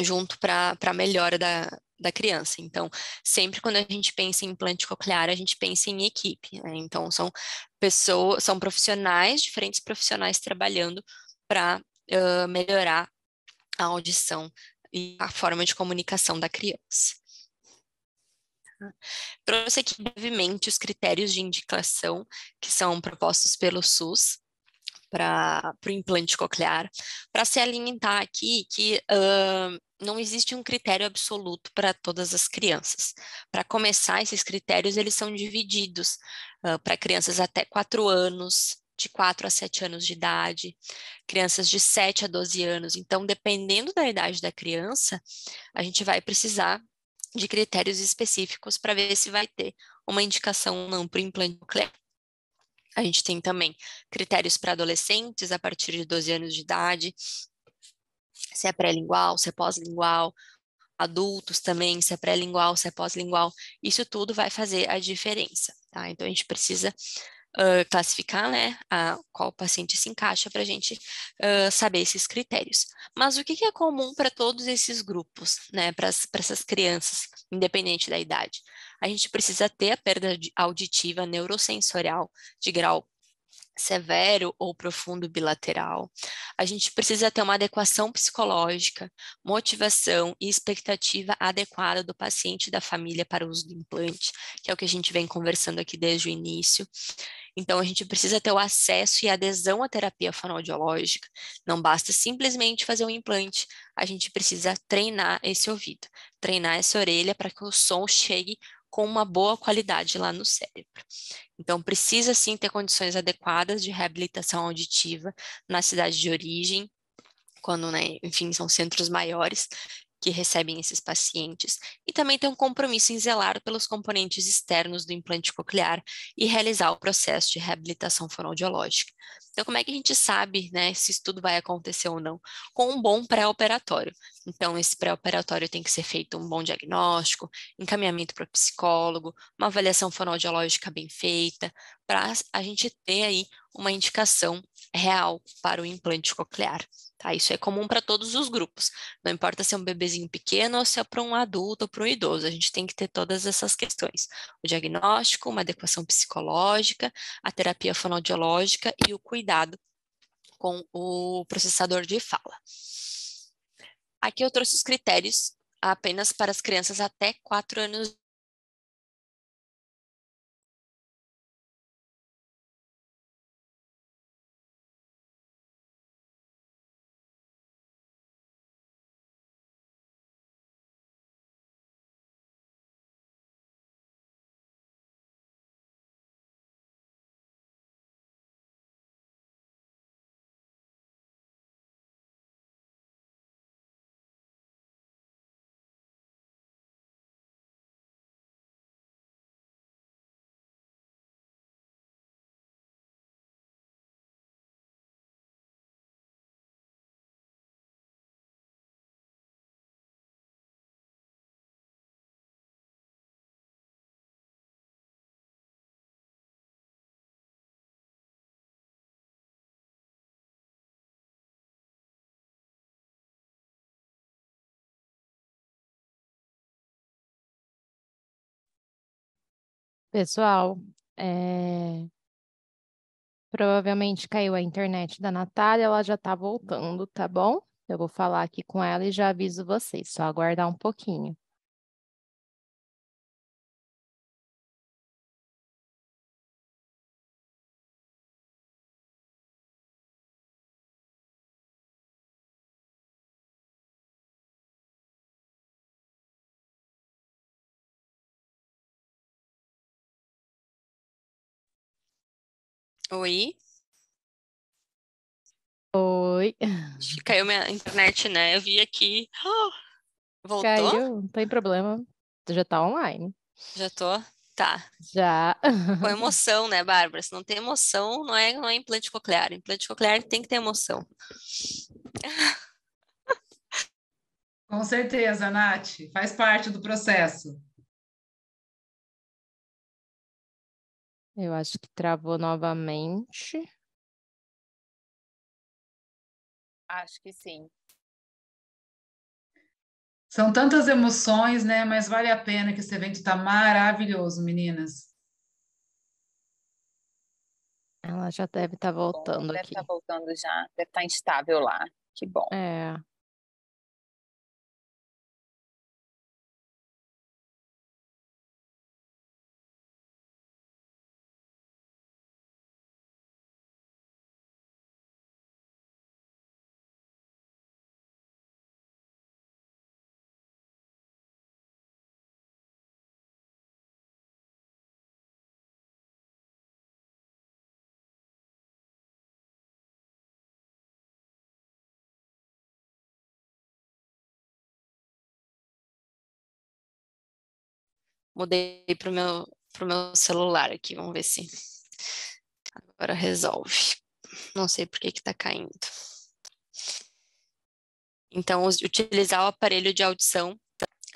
junto para a melhora da, da criança. Então, sempre quando a gente pensa em implante coclear, a gente pensa em equipe. Né? Então, são pessoas, são profissionais, diferentes profissionais trabalhando para uh, melhorar a audição e a forma de comunicação da criança. Trouxe aqui brevemente os critérios de indicação que são propostos pelo SUS para o implante coclear, para se alimentar aqui que uh, não existe um critério absoluto para todas as crianças. Para começar, esses critérios eles são divididos uh, para crianças até 4 anos, de 4 a 7 anos de idade, crianças de 7 a 12 anos. Então, dependendo da idade da criança, a gente vai precisar de critérios específicos para ver se vai ter uma indicação ou não para o implante nuclear. A gente tem também critérios para adolescentes a partir de 12 anos de idade, se é pré-lingual, se é pós-lingual, adultos também, se é pré-lingual, se é pós-lingual, isso tudo vai fazer a diferença, tá? Então a gente precisa uh, classificar, né, a qual paciente se encaixa para a gente uh, saber esses critérios. Mas o que, que é comum para todos esses grupos, né, para essas crianças, independente da idade? A gente precisa ter a perda auditiva neurosensorial de grau severo ou profundo bilateral. A gente precisa ter uma adequação psicológica, motivação e expectativa adequada do paciente e da família para o uso do implante, que é o que a gente vem conversando aqui desde o início. Então, a gente precisa ter o acesso e adesão à terapia fonoaudiológica. Não basta simplesmente fazer um implante, a gente precisa treinar esse ouvido, treinar essa orelha para que o som chegue com uma boa qualidade lá no cérebro. Então, precisa sim ter condições adequadas de reabilitação auditiva na cidade de origem, quando, né, enfim, são centros maiores que recebem esses pacientes, e também ter um compromisso em zelar pelos componentes externos do implante coclear e realizar o processo de reabilitação fonoaudiológica. Então, como é que a gente sabe né, se isso tudo vai acontecer ou não? Com um bom pré-operatório. Então, esse pré-operatório tem que ser feito um bom diagnóstico, encaminhamento para o psicólogo, uma avaliação fonoaudiológica bem feita, para a gente ter aí uma indicação real para o implante coclear. Tá? Isso é comum para todos os grupos. Não importa se é um bebezinho pequeno ou se é para um adulto ou para um idoso, a gente tem que ter todas essas questões: o diagnóstico, uma adequação psicológica, a terapia fonoaudiológica e o cuidado cuidado com o processador de fala. Aqui eu trouxe os critérios apenas para as crianças até 4 anos Pessoal, é... provavelmente caiu a internet da Natália, ela já está voltando, tá bom? Eu vou falar aqui com ela e já aviso vocês, só aguardar um pouquinho. Oi. Oi. Caiu minha internet, né? Eu vi aqui. Oh, voltou? Caiu, não tem problema. Já tá online. Já tô? Tá. Já. Com emoção, né, Bárbara? Se não tem emoção, não é, não é implante coclear. Implante coclear tem que ter emoção. Com certeza, Nath. Faz parte do processo. Eu acho que travou novamente. Acho que sim. São tantas emoções, né? Mas vale a pena que esse evento está maravilhoso, meninas. Ela já deve estar tá voltando Bom, deve aqui. Deve tá estar voltando já. Deve estar tá instável lá. Que bom. É. mudei para o meu, pro meu celular aqui, vamos ver se agora resolve. Não sei por que está caindo. Então, utilizar o aparelho de audição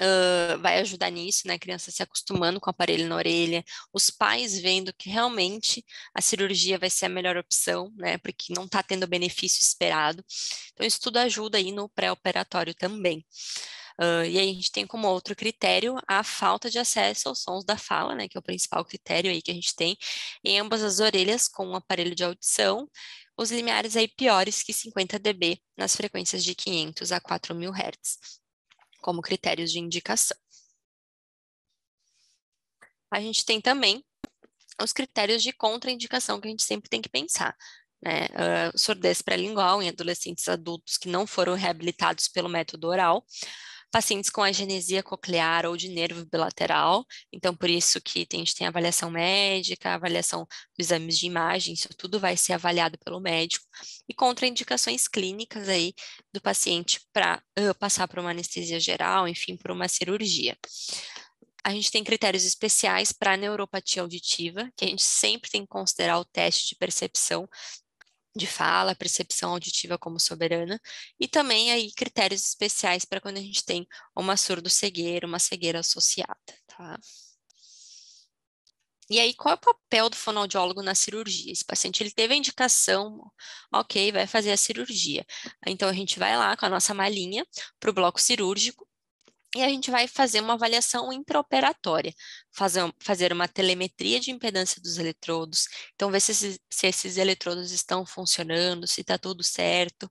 Uh, vai ajudar nisso, né? A criança se acostumando com o aparelho na orelha, os pais vendo que realmente a cirurgia vai ser a melhor opção, né? Porque não está tendo o benefício esperado. Então, isso tudo ajuda aí no pré-operatório também. Uh, e aí a gente tem como outro critério a falta de acesso aos sons da fala, né, que é o principal critério aí que a gente tem, em ambas as orelhas com o um aparelho de audição, os limiares aí piores que 50 dB nas frequências de 500 a 4000 Hz, como critérios de indicação. A gente tem também os critérios de contraindicação que a gente sempre tem que pensar. Né? Uh, surdez pré-lingual em adolescentes adultos que não foram reabilitados pelo método oral, pacientes com agenesia coclear ou de nervo bilateral, então por isso que a gente tem avaliação médica, avaliação dos exames de imagem, isso tudo vai ser avaliado pelo médico, e contraindicações clínicas aí do paciente para uh, passar por uma anestesia geral, enfim, por uma cirurgia. A gente tem critérios especiais para neuropatia auditiva, que a gente sempre tem que considerar o teste de percepção de fala, percepção auditiva como soberana, e também aí critérios especiais para quando a gente tem uma surdo-cegueira, uma cegueira associada, tá? E aí, qual é o papel do fonoaudiólogo na cirurgia? Esse paciente ele teve a indicação, ok, vai fazer a cirurgia. Então, a gente vai lá com a nossa malinha para o bloco cirúrgico, e a gente vai fazer uma avaliação intraoperatória, fazer, fazer uma telemetria de impedância dos eletrodos, então ver se esses, se esses eletrodos estão funcionando, se está tudo certo.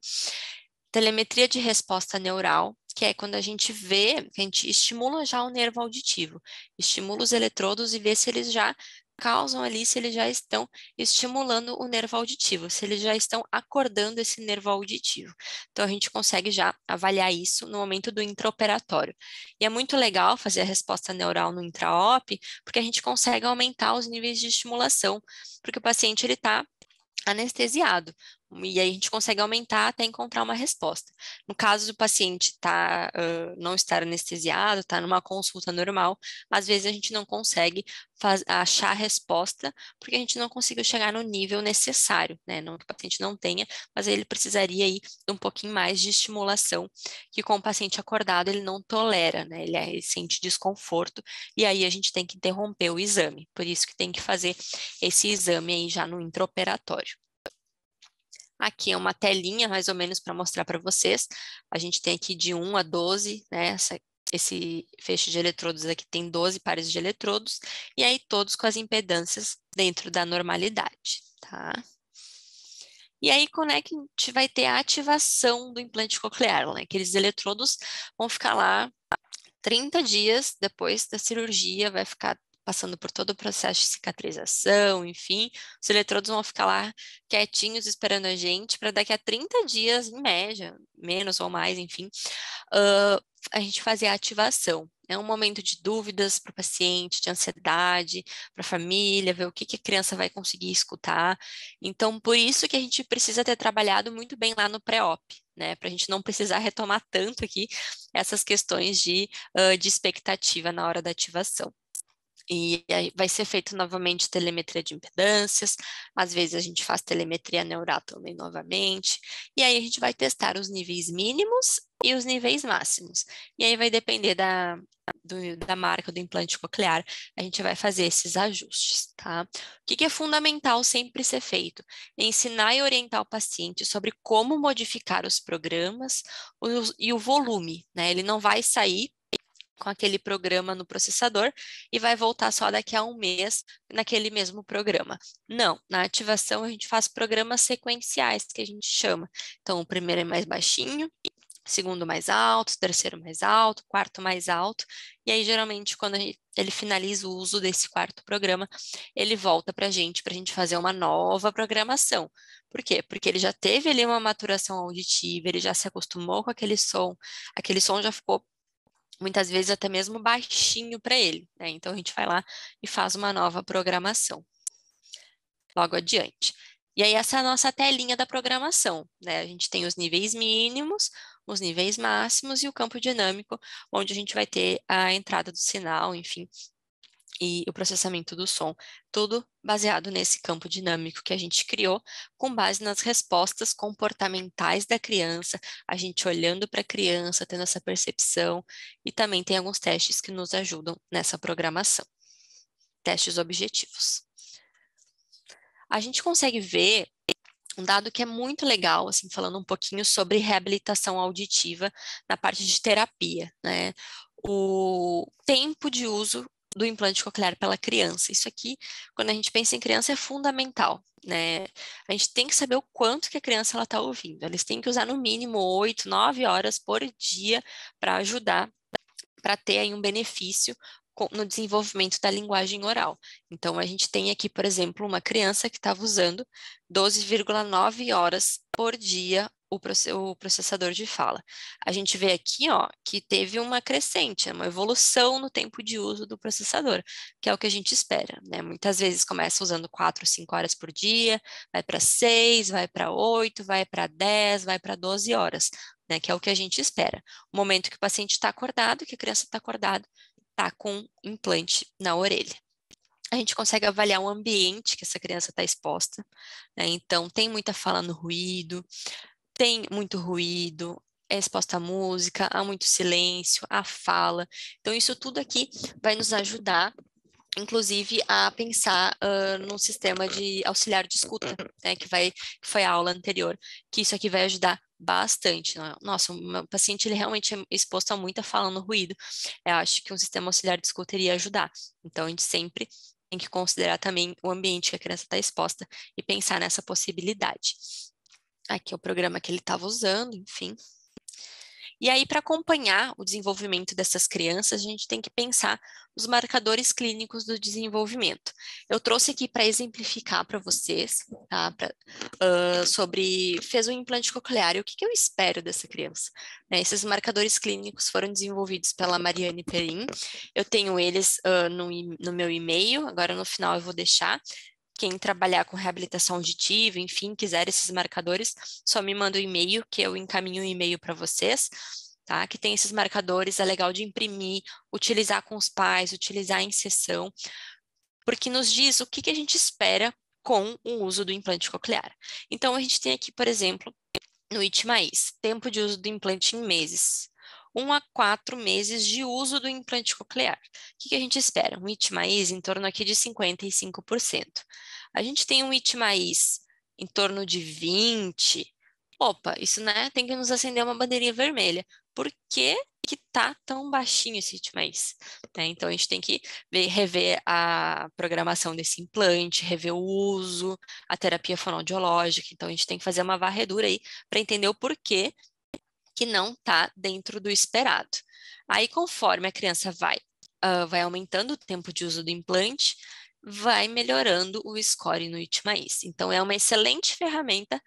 Telemetria de resposta neural, que é quando a gente vê, a gente estimula já o nervo auditivo, estimula os eletrodos e vê se eles já causam ali se eles já estão estimulando o nervo auditivo, se eles já estão acordando esse nervo auditivo. Então, a gente consegue já avaliar isso no momento do intraoperatório. E é muito legal fazer a resposta neural no intraop, porque a gente consegue aumentar os níveis de estimulação, porque o paciente ele está anestesiado. E aí a gente consegue aumentar até encontrar uma resposta. No caso do paciente tá, uh, não estar anestesiado, tá numa consulta normal, às vezes a gente não consegue faz, achar a resposta porque a gente não conseguiu chegar no nível necessário, né? Não que o paciente não tenha, mas ele precisaria aí de um pouquinho mais de estimulação, que com o paciente acordado ele não tolera, né? Ele, é, ele sente desconforto e aí a gente tem que interromper o exame. Por isso que tem que fazer esse exame aí já no intraoperatório. Aqui é uma telinha, mais ou menos, para mostrar para vocês. A gente tem aqui de 1 a 12, né? Essa, esse feixe de eletrodos aqui tem 12 pares de eletrodos, e aí todos com as impedâncias dentro da normalidade, tá? E aí, quando é que a gente vai ter a ativação do implante coclear, né? Aqueles eletrodos vão ficar lá 30 dias depois da cirurgia, vai ficar passando por todo o processo de cicatrização, enfim, os eletrodos vão ficar lá quietinhos esperando a gente para daqui a 30 dias, em média, menos ou mais, enfim, uh, a gente fazer a ativação. É um momento de dúvidas para o paciente, de ansiedade, para a família, ver o que, que a criança vai conseguir escutar. Então, por isso que a gente precisa ter trabalhado muito bem lá no pré-op, né? Para a gente não precisar retomar tanto aqui essas questões de, uh, de expectativa na hora da ativação. E vai ser feito novamente telemetria de impedâncias, às vezes a gente faz telemetria neural também novamente, e aí a gente vai testar os níveis mínimos e os níveis máximos. E aí vai depender da, do, da marca do implante coclear, a gente vai fazer esses ajustes, tá? O que, que é fundamental sempre ser feito? É ensinar e orientar o paciente sobre como modificar os programas e o volume, né? Ele não vai sair com aquele programa no processador e vai voltar só daqui a um mês naquele mesmo programa. Não, na ativação a gente faz programas sequenciais, que a gente chama. Então, o primeiro é mais baixinho, segundo mais alto, terceiro mais alto, quarto mais alto, e aí geralmente quando ele finaliza o uso desse quarto programa, ele volta para a gente, para a gente fazer uma nova programação. Por quê? Porque ele já teve ali uma maturação auditiva, ele já se acostumou com aquele som, aquele som já ficou muitas vezes até mesmo baixinho para ele. Né? Então a gente vai lá e faz uma nova programação logo adiante. E aí essa é a nossa telinha da programação, né? A gente tem os níveis mínimos, os níveis máximos e o campo dinâmico, onde a gente vai ter a entrada do sinal, enfim, e o processamento do som, tudo baseado nesse campo dinâmico que a gente criou, com base nas respostas comportamentais da criança, a gente olhando para a criança, tendo essa percepção, e também tem alguns testes que nos ajudam nessa programação. Testes objetivos. A gente consegue ver um dado que é muito legal, assim, falando um pouquinho sobre reabilitação auditiva na parte de terapia, né? O tempo de uso do implante coclear pela criança. Isso aqui, quando a gente pensa em criança, é fundamental, né? A gente tem que saber o quanto que a criança ela está ouvindo. Eles têm que usar no mínimo 8, 9 horas por dia para ajudar, para ter aí um benefício no desenvolvimento da linguagem oral. Então, a gente tem aqui, por exemplo, uma criança que estava usando 12,9 horas por dia o processador de fala. A gente vê aqui ó, que teve uma crescente, uma evolução no tempo de uso do processador, que é o que a gente espera. Né? Muitas vezes começa usando 4, 5 horas por dia, vai para 6, vai para 8, vai para 10, vai para 12 horas, né? que é o que a gente espera. O momento que o paciente está acordado, que a criança está acordada, está com implante na orelha a gente consegue avaliar o ambiente que essa criança está exposta. Né? Então, tem muita fala no ruído, tem muito ruído, é exposta à música, há muito silêncio, há fala. Então, isso tudo aqui vai nos ajudar inclusive a pensar uh, num sistema de auxiliar de escuta, né, que vai que foi a aula anterior, que isso aqui vai ajudar bastante. Né? Nossa, o paciente ele realmente é exposto a muita fala no ruído. Eu acho que um sistema auxiliar de escuta iria ajudar. Então a gente sempre tem que considerar também o ambiente que a criança está exposta e pensar nessa possibilidade aqui é o programa que ele estava usando, enfim. E aí, para acompanhar o desenvolvimento dessas crianças, a gente tem que pensar nos marcadores clínicos do desenvolvimento. Eu trouxe aqui para exemplificar para vocês tá? pra, uh, sobre fez um implante coclear, o que, que eu espero dessa criança. Né? Esses marcadores clínicos foram desenvolvidos pela Mariane Perim, eu tenho eles uh, no, no meu e-mail, agora no final eu vou deixar, quem trabalhar com reabilitação auditiva, enfim, quiser esses marcadores, só me manda um e-mail que eu encaminho o um e-mail para vocês. Tá? Que tem esses marcadores, é legal de imprimir, utilizar com os pais, utilizar em sessão, porque nos diz o que, que a gente espera com o uso do implante coclear. Então, a gente tem aqui, por exemplo, no ITMAIS, tempo de uso do implante em meses, 1 a 4 meses de uso do implante coclear. O que, a gente espera? Um IT mais em torno aqui de 55%. A gente tem um IT mais em torno de 20%. Opa, isso né, tem que nos acender uma bandeirinha vermelha. Por que que tá tão baixinho esse ritmais. Né? Então a gente tem que ver, rever a programação desse implante, rever o uso, a terapia fonoaudiológica. Então a gente tem que fazer uma varredura aí para entender o porquê que não está dentro do esperado. Aí, conforme a criança vai, uh, vai aumentando o tempo de uso do implante, vai melhorando o score no ITMAIS. Então, é uma excelente ferramenta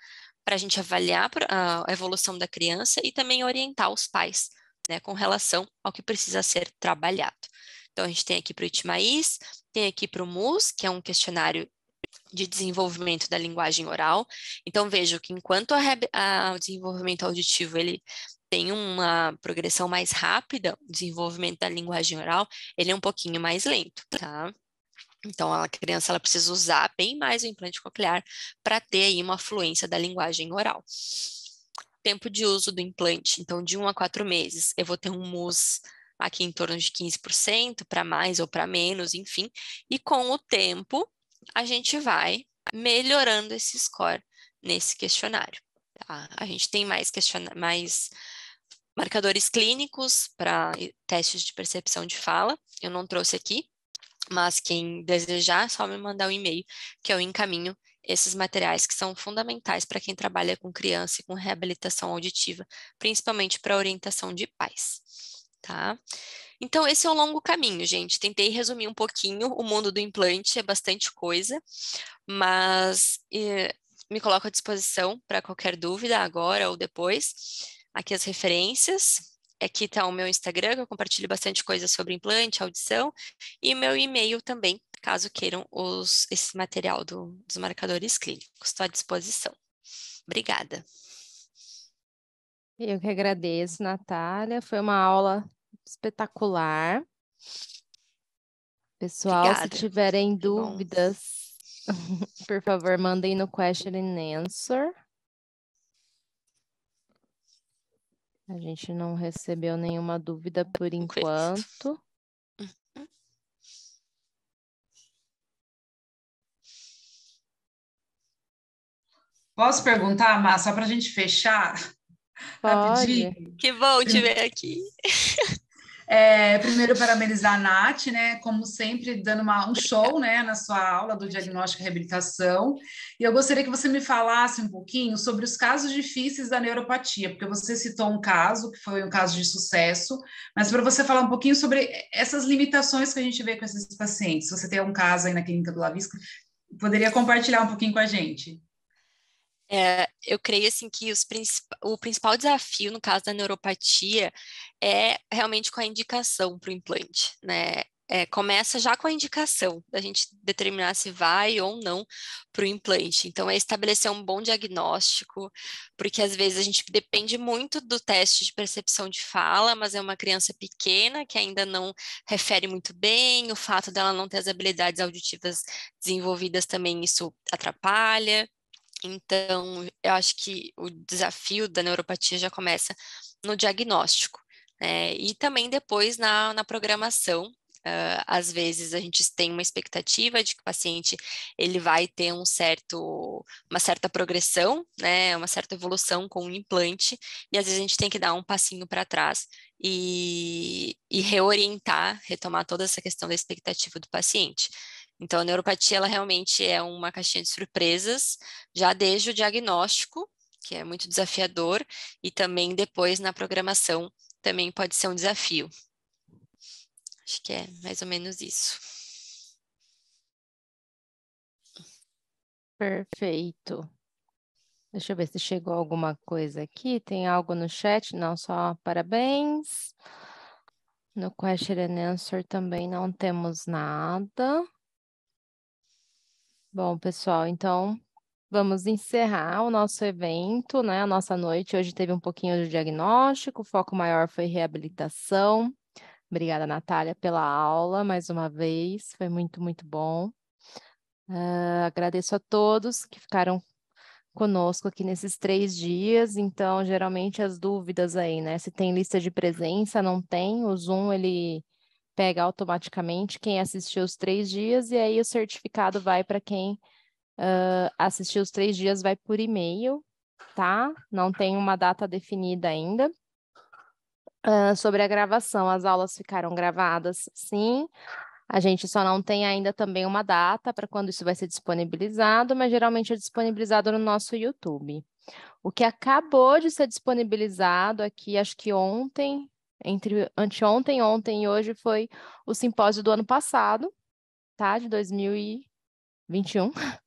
para a gente avaliar a evolução da criança e também orientar os pais né, com relação ao que precisa ser trabalhado. Então, a gente tem aqui para o ITMAIS, tem aqui para o MUS, que é um questionário de desenvolvimento da linguagem oral. Então vejo que enquanto a, a, o desenvolvimento auditivo ele tem uma progressão mais rápida, o desenvolvimento da linguagem oral ele é um pouquinho mais lento, tá? Então a criança ela precisa usar bem mais o implante coclear para ter aí uma fluência da linguagem oral. Tempo de uso do implante, então de 1 um a 4 meses, eu vou ter um MUS aqui em torno de 15% para mais ou para menos, enfim, e com o tempo a gente vai melhorando esse score nesse questionário. Tá? A gente tem mais, questiona mais marcadores clínicos para testes de percepção de fala, eu não trouxe aqui, mas quem desejar, é só me mandar um e-mail que eu encaminho esses materiais que são fundamentais para quem trabalha com criança e com reabilitação auditiva, principalmente para orientação de pais, tá? Então, esse é um longo caminho, gente. Tentei resumir um pouquinho. O mundo do implante é bastante coisa, mas me coloco à disposição para qualquer dúvida, agora ou depois. Aqui as referências. Aqui está o meu Instagram, que eu compartilho bastante coisa sobre implante, audição, e meu e-mail também, caso queiram os, esse material do, dos marcadores clínicos. Estou à disposição. Obrigada. Eu que agradeço, Natália. Foi uma aula espetacular. Pessoal, Obrigada. se tiverem dúvidas, por favor, mandem no question and answer. A gente não recebeu nenhuma dúvida por enquanto. Posso perguntar, Márcia, só para a gente fechar? Pode. Rapidinho. Que bom te ver aqui. É, primeiro, parabenizar a Nath, né? Como sempre, dando uma, um show né, na sua aula do diagnóstico e reabilitação. E eu gostaria que você me falasse um pouquinho sobre os casos difíceis da neuropatia, porque você citou um caso, que foi um caso de sucesso, mas para você falar um pouquinho sobre essas limitações que a gente vê com esses pacientes. você tem um caso aí na clínica do Lavisco, poderia compartilhar um pouquinho com a gente. É, eu creio assim que princip... o principal desafio no caso da neuropatia é realmente com a indicação para o implante, né? É, começa já com a indicação da gente determinar se vai ou não para o implante. Então, é estabelecer um bom diagnóstico, porque às vezes a gente depende muito do teste de percepção de fala, mas é uma criança pequena que ainda não refere muito bem, o fato dela não ter as habilidades auditivas desenvolvidas também isso atrapalha. Então, eu acho que o desafio da neuropatia já começa no diagnóstico né? e também depois na, na programação. Uh, às vezes a gente tem uma expectativa de que o paciente ele vai ter um certo, uma certa progressão, né, uma certa evolução com o implante, e às vezes a gente tem que dar um passinho para trás e, e reorientar, retomar toda essa questão da expectativa do paciente. Então, a neuropatia, ela realmente é uma caixinha de surpresas, já desde o diagnóstico, que é muito desafiador, e também depois na programação também pode ser um desafio. Acho que é mais ou menos isso. Perfeito. Deixa eu ver se chegou alguma coisa aqui. Tem algo no chat? Não, só parabéns. No question and answer também não temos nada. Bom, pessoal, então vamos encerrar o nosso evento, né? A nossa noite hoje teve um pouquinho de diagnóstico, o foco maior foi reabilitação. Obrigada, Natália, pela aula mais uma vez, foi muito, muito bom. Uh, agradeço a todos que ficaram conosco aqui nesses três dias. Então, geralmente as dúvidas aí, né? Se tem lista de presença, não tem. O Zoom ele pega automaticamente quem assistiu os três dias e aí o certificado vai para quem uh, assistiu os três dias, vai por e-mail, tá? Não tem uma data definida ainda. Uh, sobre a gravação, as aulas ficaram gravadas, sim. A gente só não tem ainda também uma data para quando isso vai ser disponibilizado, mas geralmente é disponibilizado no nosso YouTube. O que acabou de ser disponibilizado aqui, acho que ontem, entre anteontem, ontem e hoje foi o simpósio do ano passado, tá? De 2021.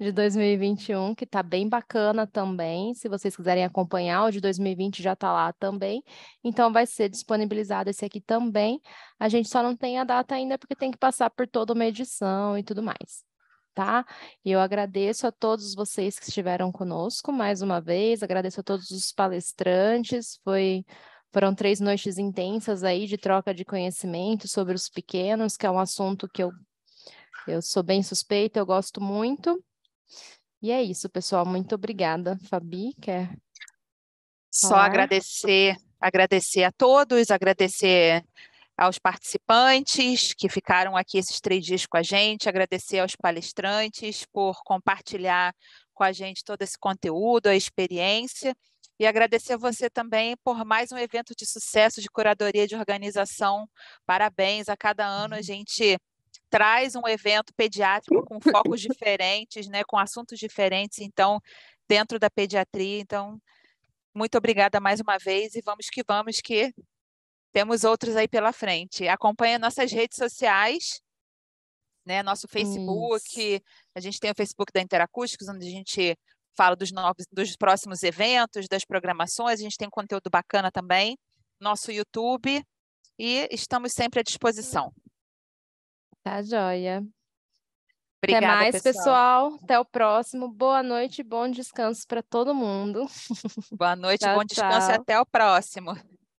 de 2021, que tá bem bacana também. Se vocês quiserem acompanhar, o de 2020 já tá lá também. Então vai ser disponibilizado esse aqui também. A gente só não tem a data ainda porque tem que passar por toda uma edição e tudo mais. Tá? E eu agradeço a todos vocês que estiveram conosco mais uma vez, agradeço a todos os palestrantes, foi foram três noites intensas aí de troca de conhecimento sobre os pequenos, que é um assunto que eu, eu sou bem suspeita, eu gosto muito. E é isso, pessoal. Muito obrigada. Fabi, quer? Falar? Só agradecer, agradecer a todos, agradecer aos participantes que ficaram aqui esses três dias com a gente, agradecer aos palestrantes por compartilhar com a gente todo esse conteúdo, a experiência e agradecer a você também por mais um evento de sucesso de curadoria de organização. Parabéns, a cada ano a gente traz um evento pediátrico com focos diferentes, né, com assuntos diferentes, então, dentro da pediatria. Então, muito obrigada mais uma vez e vamos que vamos que temos outros aí pela frente. Acompanhe nossas redes sociais, né, nosso Facebook, Isso. a gente tem o Facebook da Interacústicos, onde a gente falo dos novos, dos próximos eventos, das programações, a gente tem conteúdo bacana também, nosso YouTube e estamos sempre à disposição. Tá joia. Obrigada, Até mais, pessoal. pessoal. Até o próximo. Boa noite, bom descanso para todo mundo. Boa noite, tchau, bom descanso tchau. e até o próximo.